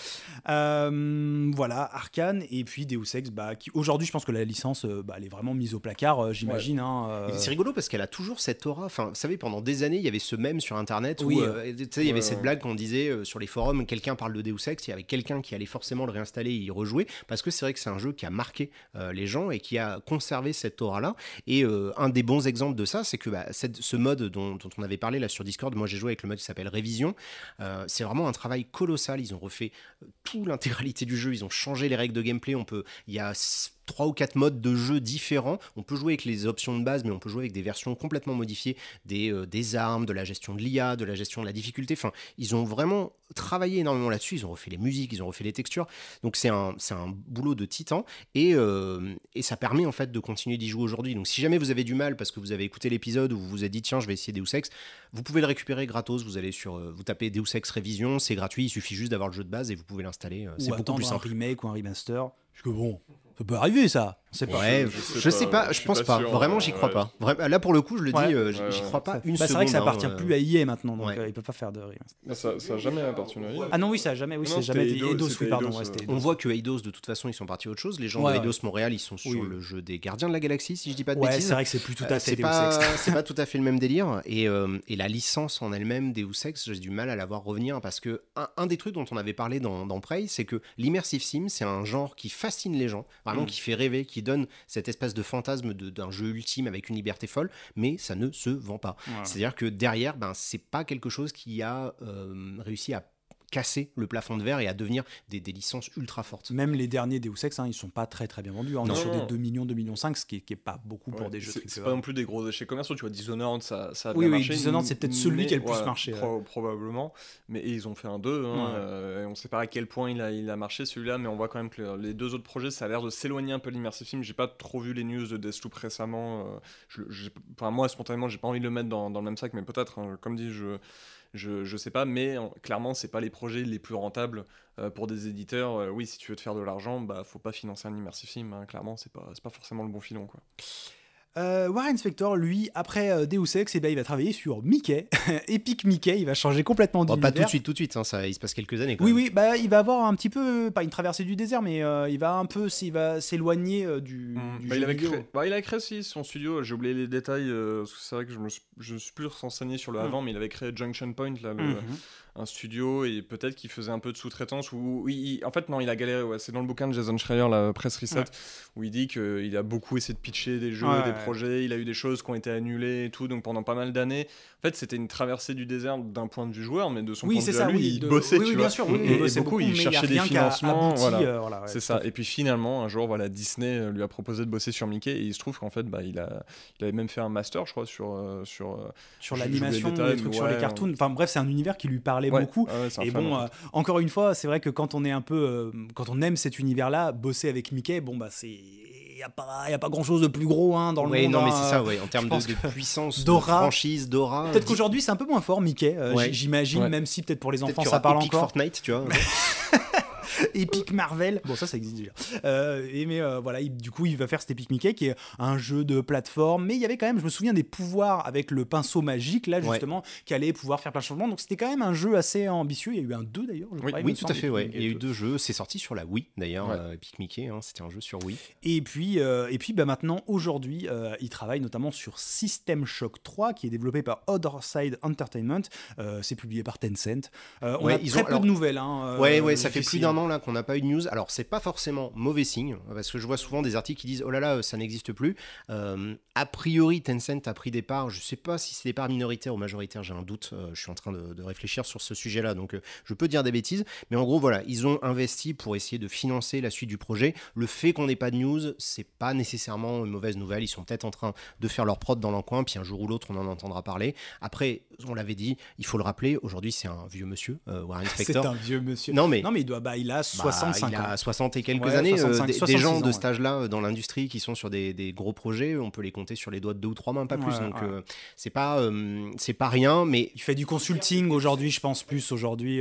voilà, Arkane, et puis Deus Ex, bah, qui aujourd'hui, je pense que la licence, bah, elle est vraiment mise au placard. Euh, j'imagine. Hein, euh. c'est rigolo parce qu'elle a toujours cette aura. Enfin, vous savez, pendant des années, il y avait ce même sur Internet oui, euh, il y avait cette blague qu'on disait sur les forums quelqu'un parle de Deus Ex, il y avait quelqu'un qui allait forcément le réinstaller et y rejouer parce que c'est vrai que c'est un jeu qui a marqué les gens et qui a conservé cette aura-là. Et un des bons exemples de ça, c'est que bah, cette, ce mode dont, on avait parlé là sur Discord, moi j'ai joué avec le mode qui s'appelle Révision. c'est vraiment un travail colossal. Ils ont refait tout l'intégralité du jeu. Ils ont changé les règles de gameplay. On peut, il y a trois ou quatre modes de jeu différents. On peut jouer avec les options de base, mais on peut jouer avec des versions complètement modifiées des, euh, des armes, de la gestion de l'IA, de la gestion de la difficulté. Enfin, ils ont vraiment travaillé énormément là-dessus. Ils ont refait les musiques, ils ont refait les textures. Donc c'est un, c'est un boulot de titan et, euh, et ça permet en fait de continuer d'y jouer aujourd'hui. Donc si jamais vous avez du mal parce que vous avez écouté l'épisode ou vous vous êtes dit tiens je vais essayer Deus Ex, vous pouvez le récupérer gratos. Vous allez sur, euh, vous tapez Deus Ex révision, c'est gratuit. Il suffit juste d'avoir le jeu de base et vous pouvez l'installer. C'est beaucoup plus simple. un remake ou un remaster. Parce que bon, ça peut arriver, ça. C'est pas. je, sais, pas, je pense pas. Vraiment, j'y crois pas. Là, pour le coup, je le dis, euh, j'y crois pas une bah, C'est vrai que ça hein, appartient euh. plus à IA maintenant, donc ils euh, il peut pas faire de Ça, ça a jamais appartenu à IA. Ah non, oui, ça a jamais. Oui, c'est jamais Eidos, oui, pardon. On voit que Eidos, de toute façon, ils sont partis à autre chose. Les gens d'Eidos Montréal, ils sont sur le jeu des Gardiens de la Galaxie, si je dis pas de bêtises. C'est vrai que c'est plus tout à fait [laughs] C'est pas tout à fait le même délire. Et la licence en elle-même, des Sex, j'ai du mal à la voir revenir parce que un des trucs dont on avait parlé dans Prey, c'est que l'immersive sim, c'est un genre qui fascine les gens, vraiment mm. qui fait rêver, qui donne cette espèce de fantasme d'un jeu ultime avec une liberté folle, mais ça ne se vend pas. C'est-à-dire que derrière, ben, c'est pas quelque chose qui a euh, réussi à casser le plafond de verre et à devenir des, licences ultra fortes. Même les derniers Deus Ex, hein, ils sont pas très très bien vendus. On est sur des 2 millions, 2 millions 5, ce qui est, qui est pas beaucoup pour des jeux C'est pas non plus des gros échecs commerciaux. Tu vois, Dishonored, ça, ça a bien oui, marché. Dishonored, c'est peut-être celui qui a le plus marché. Probablement. Mais ils ont fait un 2. Hein, ne euh, et on sait pas à quel point il a, il a marché celui-là, mais on voit quand même que les deux autres projets, ça a l'air de s'éloigner un peu de l'immersive film. J'ai pas trop vu les news de Deathloop récemment. Euh, enfin, moi, spontanément, j'ai pas envie de le mettre dans, dans le même sac, mais peut-être. Hein, comme dit, je je, ne sais pas, mais clairement, c'est pas les projets les plus rentables euh, pour des éditeurs. Euh, oui, si tu veux te faire de l'argent, bah faut pas financer un immersive film, hein, clairement, c'est pas, pas forcément le bon filon. quoi. Euh, Warren Spector, lui, après euh, Deus Ex, et eh ben, il va travailler sur Mickey, [laughs] Epic Mickey, il va changer complètement d'univers. pas tout de suite, tout de suite, hein, ça, il se passe quelques années. oui, oui, bah, il va avoir un petit peu, pas une traversée du désert, mais euh, il va un peu s'éloigner du, il, avait Créé, bah, il a créé son studio, j'ai oublié les détails, parce que c'est vrai que je ne suis, plus renseigné sur le mm. avant, mais il avait créé Junction Point, là, mhm un studio et peut-être qu'il faisait un peu de sous-traitance. Ou en fait, non, il a galéré. C'est dans le bouquin de Jason Schreier, la presse reset, où il dit qu'il a beaucoup essayé de pitcher des jeux, des projets. Il a eu des choses qui ont été annulées et tout. Donc pendant pas mal d'années, en fait, c'était une traversée du désert d'un point de vue joueur, mais de son oui, point de vue, lui, il bossait, oui, Bien sûr, il beaucoup, il cherchait des financements. Euh, c'est ça. Et puis finalement, un jour, voilà, Disney euh, lui a proposé de bosser sur Mickey et il se trouve qu'en fait, bah, il, a, il avait même fait un master, je crois, sur. Euh, sur, sur l'animation, sur les cartoons. Enfin bref, c'est un univers qui lui parlait beaucoup. Ah et bon, euh, encore une fois, c'est vrai que quand on est un peu, euh, quand on aime cet univers-là, bosser avec Mickey, bon bah c'est, il n'y a pas, pas grand-chose de plus gros hein, dans le monde. mais hein. ça, En termes de, puissance, de franchise, d'aura. Peut-être qu'aujourd'hui c'est un peu moins fort, Mickey. Euh, j'imagine, même si peut-être pour les enfants ça parle encore. Fortnite, tu vois. [laughs] [laughs] Epic Marvel. Bon, ça, ça existe déjà. Euh, et mais euh, voilà, du coup, il va faire cet Epic Mickey qui est un jeu de plateforme. Mais il y avait quand même, je me souviens des pouvoirs avec le pinceau magique, là, justement, qui allait pouvoir faire plein de changements. Donc c'était quand même un jeu assez ambitieux. Il y a eu un 2 d'ailleurs. Oui, tout à fait, ouais. Il y a eu deux jeux. C'est sorti sur la Wii d'ailleurs, euh, Epic Mickey. Hein. c'était un jeu sur Wii. Et puis, et puis bah, maintenant, aujourd'hui, il travaille notamment sur System Shock 3 qui est développé par Side Entertainment. c'est publié par Tencent. on a très peu de nouvelles. Hein, ouais, ouais, ça fait plus d'un an là qu'on n'a pas eu de news. Alors, c'est pas forcément mauvais signe, parce que je vois souvent des articles qui disent Oh là là, ça n'existe plus. Euh, a priori, Tencent a pris des parts. Je sais pas si c'est des parts minoritaires ou majoritaire j'ai un doute. Euh, je suis en train de, réfléchir sur ce sujet-là, donc euh, je peux dire des bêtises. Mais en gros, voilà, ils ont investi pour essayer de financer la suite du projet. Le fait qu'on n'ait pas de news, c'est pas nécessairement une mauvaise nouvelle. Ils sont peut-être en train de faire leur prod dans l'encoin, puis un jour ou l'autre, on en entendra parler. Après, on l'avait dit, il faut le rappeler, aujourd'hui, c'est un vieux monsieur, [laughs] c'est un vieux monsieur. Non, mais, non, mais il doit. Bah, il bah, il A 60 et quelques années. Euh, des, gens de stage là euh, dans l'industrie qui sont sur des, gros projets, on peut les compter sur les doigts de deux ou trois mains, pas plus. Donc euh, c'est pas, c'est pas rien, mais. Il fait du consulting aujourd'hui, je pense, plus aujourd'hui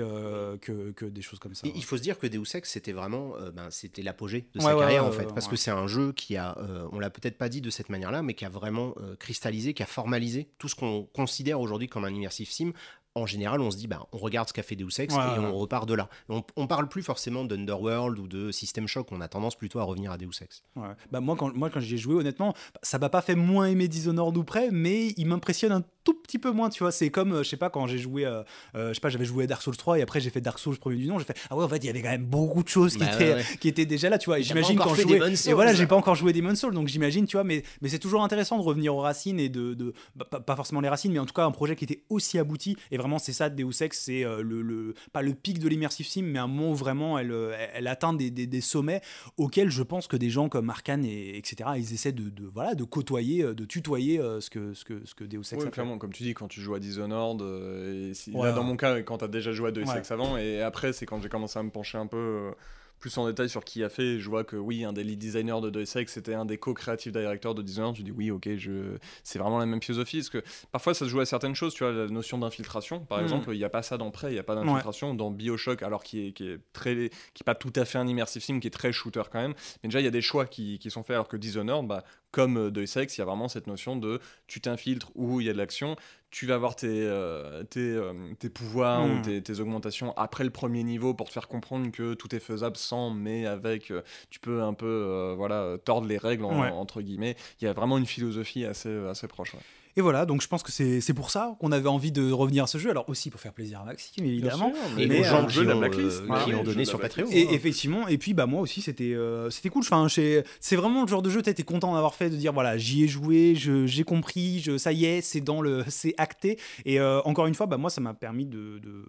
que, des choses comme ça. il faut se dire que Deus Ex, c'était vraiment ben, c'était l'apogée de sa carrière, en fait. parce que c'est un jeu qui a, on l'a peut-être pas dit de cette manière-là, mais qui a vraiment cristallisé, qui a formalisé tout ce qu'on considère aujourd'hui comme un immersive sim en général, on se dit, bah, on regarde ce qu'a fait Deus Ex et on repart de là. On, parle plus forcément d'Underworld ou de System Shock, on a tendance plutôt à revenir à Deus Ex. Bah, moi, quand, moi, quand j'y joué, honnêtement, bah, ça m'a pas fait moins aimer Dishonored ou près, mais il m'impressionne un peu tout petit peu moins, tu vois. C'est comme, euh, je sais pas, quand j'ai joué, euh, euh, je sais pas, j'avais joué Dark Souls 3 et après j'ai fait Dark Souls premier du nom, j'ai fait, ah ouais, en fait, il y avait quand même beaucoup de choses qui, bah étaient, qui étaient déjà là, tu vois. j'imagine quand je jouais. et voilà, j'ai pas encore joué Demon's Souls, donc j'imagine, tu vois, mais, mais c'est toujours intéressant de revenir aux racines et de. Bah, pas forcément les racines, mais en tout cas, un projet qui était aussi abouti. Et vraiment, c'est ça, Deus Ex, c'est le, Pas le pic de l'immersive sim, mais un moment où vraiment elle, elle, atteint des, sommets auxquels je pense que des gens comme Arkane et etc., ils essaient de, voilà, de côtoyer, de tutoyer ce, que, ce, que, ce que Deus Ex fait comme tu dis, quand tu joues à Dishonored, euh, dans mon cas, quand tu as déjà joué à 2 ouais. avant, et après, c'est quand j'ai commencé à me pencher un peu euh, plus en détail sur qui a fait. Je vois que oui, un des lead designers de Ex, était un des co-creative directors de Dishonored, Je dis oui, ok, je... c'est vraiment la même philosophie. Parce que parfois, ça se joue à certaines choses. Tu vois, la notion d'infiltration, par hmm. exemple, il n'y a pas ça dans Prey, il n'y a pas d'infiltration. Dans Bioshock, alors qui est, est très, qui pas tout à fait un immersive film, qui est très shooter quand même. Mais déjà, il y a des choix qui, sont faits, alors que Dishonored, bah, comme euh, Deus Ex, il y a vraiment cette notion de tu t'infiltres où il y a de l'action, tu vas avoir euh, euh, tes, pouvoirs ou hmm. tes, augmentations après le premier niveau pour te faire comprendre que tout est faisable sans, mais avec. Euh, tu peux un peu voilà, tordre les règles, entre guillemets. Il y a vraiment une philosophie assez, assez proche. Et voilà, donc je pense que c'est pour ça qu'on avait envie de revenir à ce jeu. Alors aussi pour faire plaisir à Maxime, évidemment. mais et aux euh, gens qui, ont, euh, donné sur Patreon. Hein. Et, effectivement, et puis bah, moi aussi, c'était euh, c'était cool. Enfin, c'est vraiment le genre de jeu, tu étais content d'avoir fait, de dire voilà, j'y ai joué, j'ai compris, je, ça y est, c'est dans le [laughs] c'est acté. Et encore une fois, bah, moi, ça m'a permis de, de,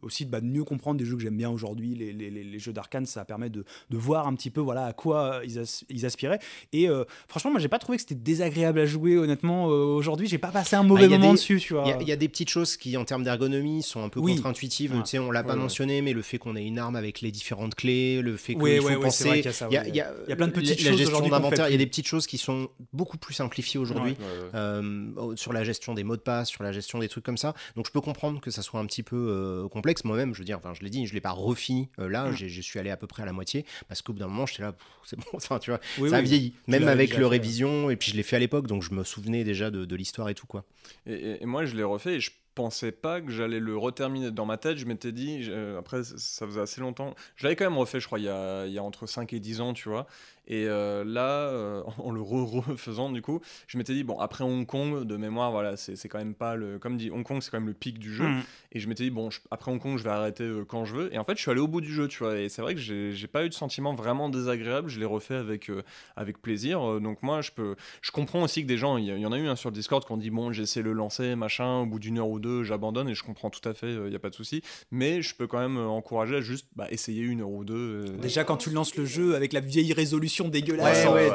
aussi bah, de mieux comprendre des jeux que j'aime bien aujourd'hui. Les, les, jeux d'arcane, ça permet de, de, voir un petit peu voilà, à quoi ils, aspiraient. Et franchement, moi, j'ai pas trouvé que c'était désagréable à jouer, honnêtement. aujourd'hui, j'ai pas passé un mauvais bah, moment dessus, tu vois. Il y, a des petites choses qui, en termes d'ergonomie, sont un peu contre-intuitives. Tu sais, on l'a pas mentionné, mais le fait qu'on ait une arme avec les différentes clés, le fait qu'il faut penser. Il y, y, a plein de petites choses. il y a des petites choses qui sont beaucoup plus simplifiées aujourd'hui euh, sur la gestion des mots de passe, sur la gestion des trucs comme ça. Donc je peux comprendre que ça soit un petit peu euh, complexe. Moi-même, je veux dire, enfin, je l'ai dit, je l'ai pas refini euh, là. Mm. Je suis allé à peu près à la moitié parce qu'au bout d'un moment, j'étais là, c'est bon, [laughs] tu vois, ça vieillit. Même avec le révision, et puis je l'ai fait à l'époque, donc je me souvenais déjà de l'histoire et tout quoi. Et, moi je l'ai refait et je pensais pas que j'allais le reterminer. Dans ma tête, je m'étais dit, après ça faisait assez longtemps, je l'avais quand même refait, je crois, il y a, il y a entre 5 et 10 ans, tu vois. Et euh, là, euh, [laughs] en le refaisant, du coup, je m'étais dit, bon, après Hong Kong, de mémoire, voilà, c'est quand même pas le. Comme dit Hong Kong, c'est quand même le pic du jeu. Mm. Et je m'étais dit, bon, après Hong Kong, je vais arrêter euh, quand je veux. Et en fait, je suis allé au bout du jeu, tu vois. Et c'est vrai que j'ai pas eu de sentiment vraiment désagréable. Je l'ai refait avec, avec plaisir. donc, moi, je peux. Je comprends aussi que des gens, il y, en a eu un hein, sur Discord qui ont dit, bon, j'essaie le lancer, machin, au bout d'une heure ou deux, j'abandonne. Et je comprends tout à fait, il n'y a pas de souci. Mais je peux quand même encourager à juste bah, essayer une heure ou deux. Déjà, quand tu lances le jeu avec la vieille résolution, dégueulasse ouais, ouais,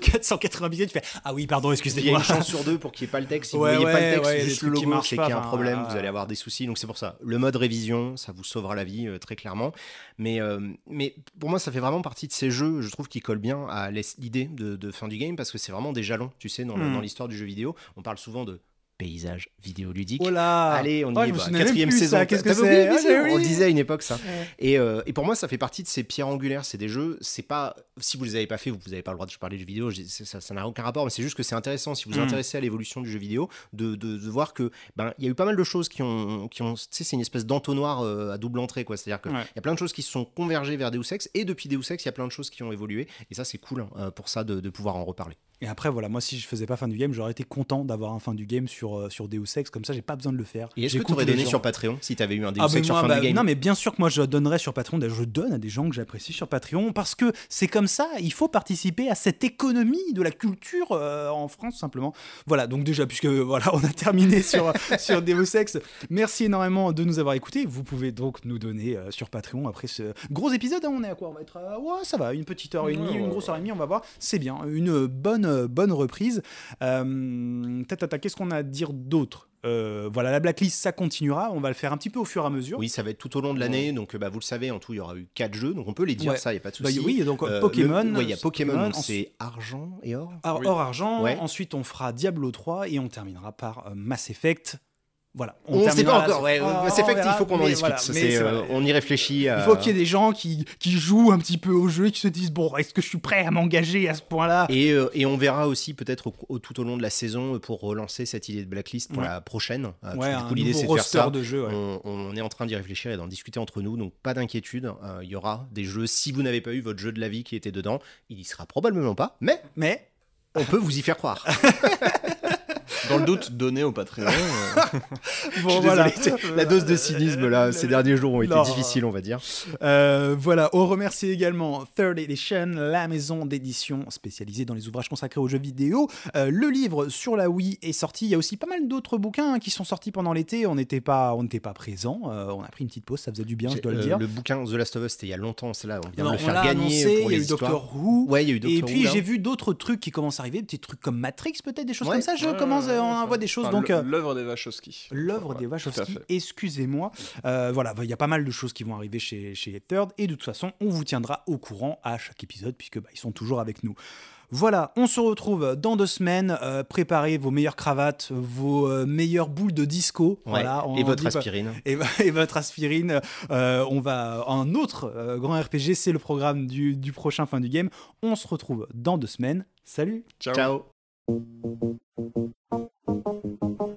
tu fais ah oui pardon excusez-moi il y a une chance sur deux pour qu'il n'y ait pas le texte si vous voyez pas le texte juste le logo c'est qu'il y a un problème euh. vous allez avoir des soucis donc c'est pour ça le mode révision ça vous sauvera la vie euh, très clairement mais, euh, mais pour moi ça fait vraiment partie de ces jeux je trouve qui collent bien à l'idée de, fin du game parce que c'est vraiment des jalons tu sais dans, hmm. l'histoire du jeu vidéo on parle souvent de paysage vidéoludique. Oh ludique. Allez, on y oh, bah, va. Quatrième saison. Qu'est-ce que c'est ah, On disait à une époque ça. Euh, et, pour moi, ça fait partie de ces pierres angulaires. C'est des jeux. C'est pas si vous les avez pas fait, vous n'avez pas le droit de parler de vidéo. Ça n'a aucun rapport, mais c'est juste que c'est intéressant si vous vous mm. intéressez à l'évolution du jeu vidéo de, voir que ben il y a eu pas mal de choses qui ont qui ont. Tu sais, c'est une espèce d'entonnoir euh, à double entrée quoi. C'est-à-dire qu'il y a plein de choses qui se sont convergées vers Deus Ex et depuis Deus Ex, il y a plein de choses qui ont évolué. Et ça, c'est cool hein, pour ça de pouvoir en reparler. Et après, voilà, moi, si je faisais pas fin du game, j'aurais été content d'avoir un fin du game sur, euh, sur Deus Ex, comme ça, j'ai pas besoin de le faire. Et est-ce que tu aurais donné sur Patreon si tu avais eu un Deus ah, Ex sur fin du bah, game Non, mais bien sûr que moi, je donnerais sur Patreon, je donne à des gens que j'apprécie sur Patreon, parce que c'est comme ça, il faut participer à cette économie de la culture euh, en France, simplement. Voilà, donc déjà, puisque [laughs] voilà, on a terminé sur, [laughs] sur Deus Ex, merci énormément de nous avoir écoutés. Vous pouvez donc nous donner euh, sur Patreon après ce gros épisode. Hein, on est à quoi On va être à... Ouais, ça va, une petite heure et demie, une grosse heure et demie, on va voir. C'est bien, une bonne bonne, reprise. Euh, tata, qu'est-ce qu'on a à dire d'autre euh, voilà, la blacklist, ça continuera. On va le faire un petit peu au fur et à mesure. Oui, ça va être tout au long de l'année. Donc, euh, bah, vous le savez, en tout, il y aura eu 4 jeux. Donc, on peut les dire, ça, il n'y a pas de bah, souci. oui, donc euh, Pokémon. il y a Pokémon, c'est argent et or. Or, argent. Ensuite, on fera Diablo 3 et on terminera par Mass Effect voilà, on ne sait pas encore. c'est fait, il faut qu'on en discute. Euh, on y réfléchit. Il faut euh, qu'il y ait des gens qui, jouent un petit peu au jeu et qui se disent bon, est-ce que je suis prêt à m'engager à ce point-là euh, et, on verra aussi peut-être tout au long de la saison pour relancer cette idée de blacklist pour la prochaine. l'idée c'est de faire ça. jeu, on, est en train d'y réfléchir et d'en discuter entre nous, donc pas d'inquiétude. Il y aura des jeux. Si vous n'avez pas eu votre jeu de la vie qui était dedans, il y sera probablement pas, mais mais on peut vous y faire croire. [laughs] Dans le doute, donné au Patreon. Euh. [laughs] bon, voilà. La dose de cynisme, là, euh, ces derniers jours ont été difficiles, on va dire. Euh, voilà, on remercie également Third Edition, la maison d'édition spécialisée dans les ouvrages consacrés aux jeux vidéo. le livre sur la Wii est sorti. Il y a aussi pas mal d'autres bouquins hein, qui sont sortis pendant l'été. On n'était pas, on pas présents. on a pris une petite pause, ça faisait du bien, je dois le dire. Le bouquin The Last of Us, c'était il y a longtemps, là. On vient de le faire gagner. pour il y a eu Doctor Who. Et puis j'ai vu d'autres trucs qui commencent à arriver, des petits trucs comme Matrix, peut-être, des choses comme ça. Je commence euh, on envoie des choses. donc euh, l'œuvre des Wachowski. L'œuvre des Wachowski. Excusez-moi. Euh, voilà, il y a pas mal de choses qui vont arriver chez chez Third et de toute façon, on vous tiendra au courant à chaque épisode puisque bah, ils sont toujours avec nous. Voilà, on se retrouve dans deux semaines. préparez vos meilleures cravates, vos meilleures boules de disco. voilà, [laughs] et, votre aspirine. Et, votre aspirine. on va un autre grand RPG, c'est le programme du, du prochain fin du game. On se retrouve dans deux semaines. Salut. Ciao. Ciao. Thank you.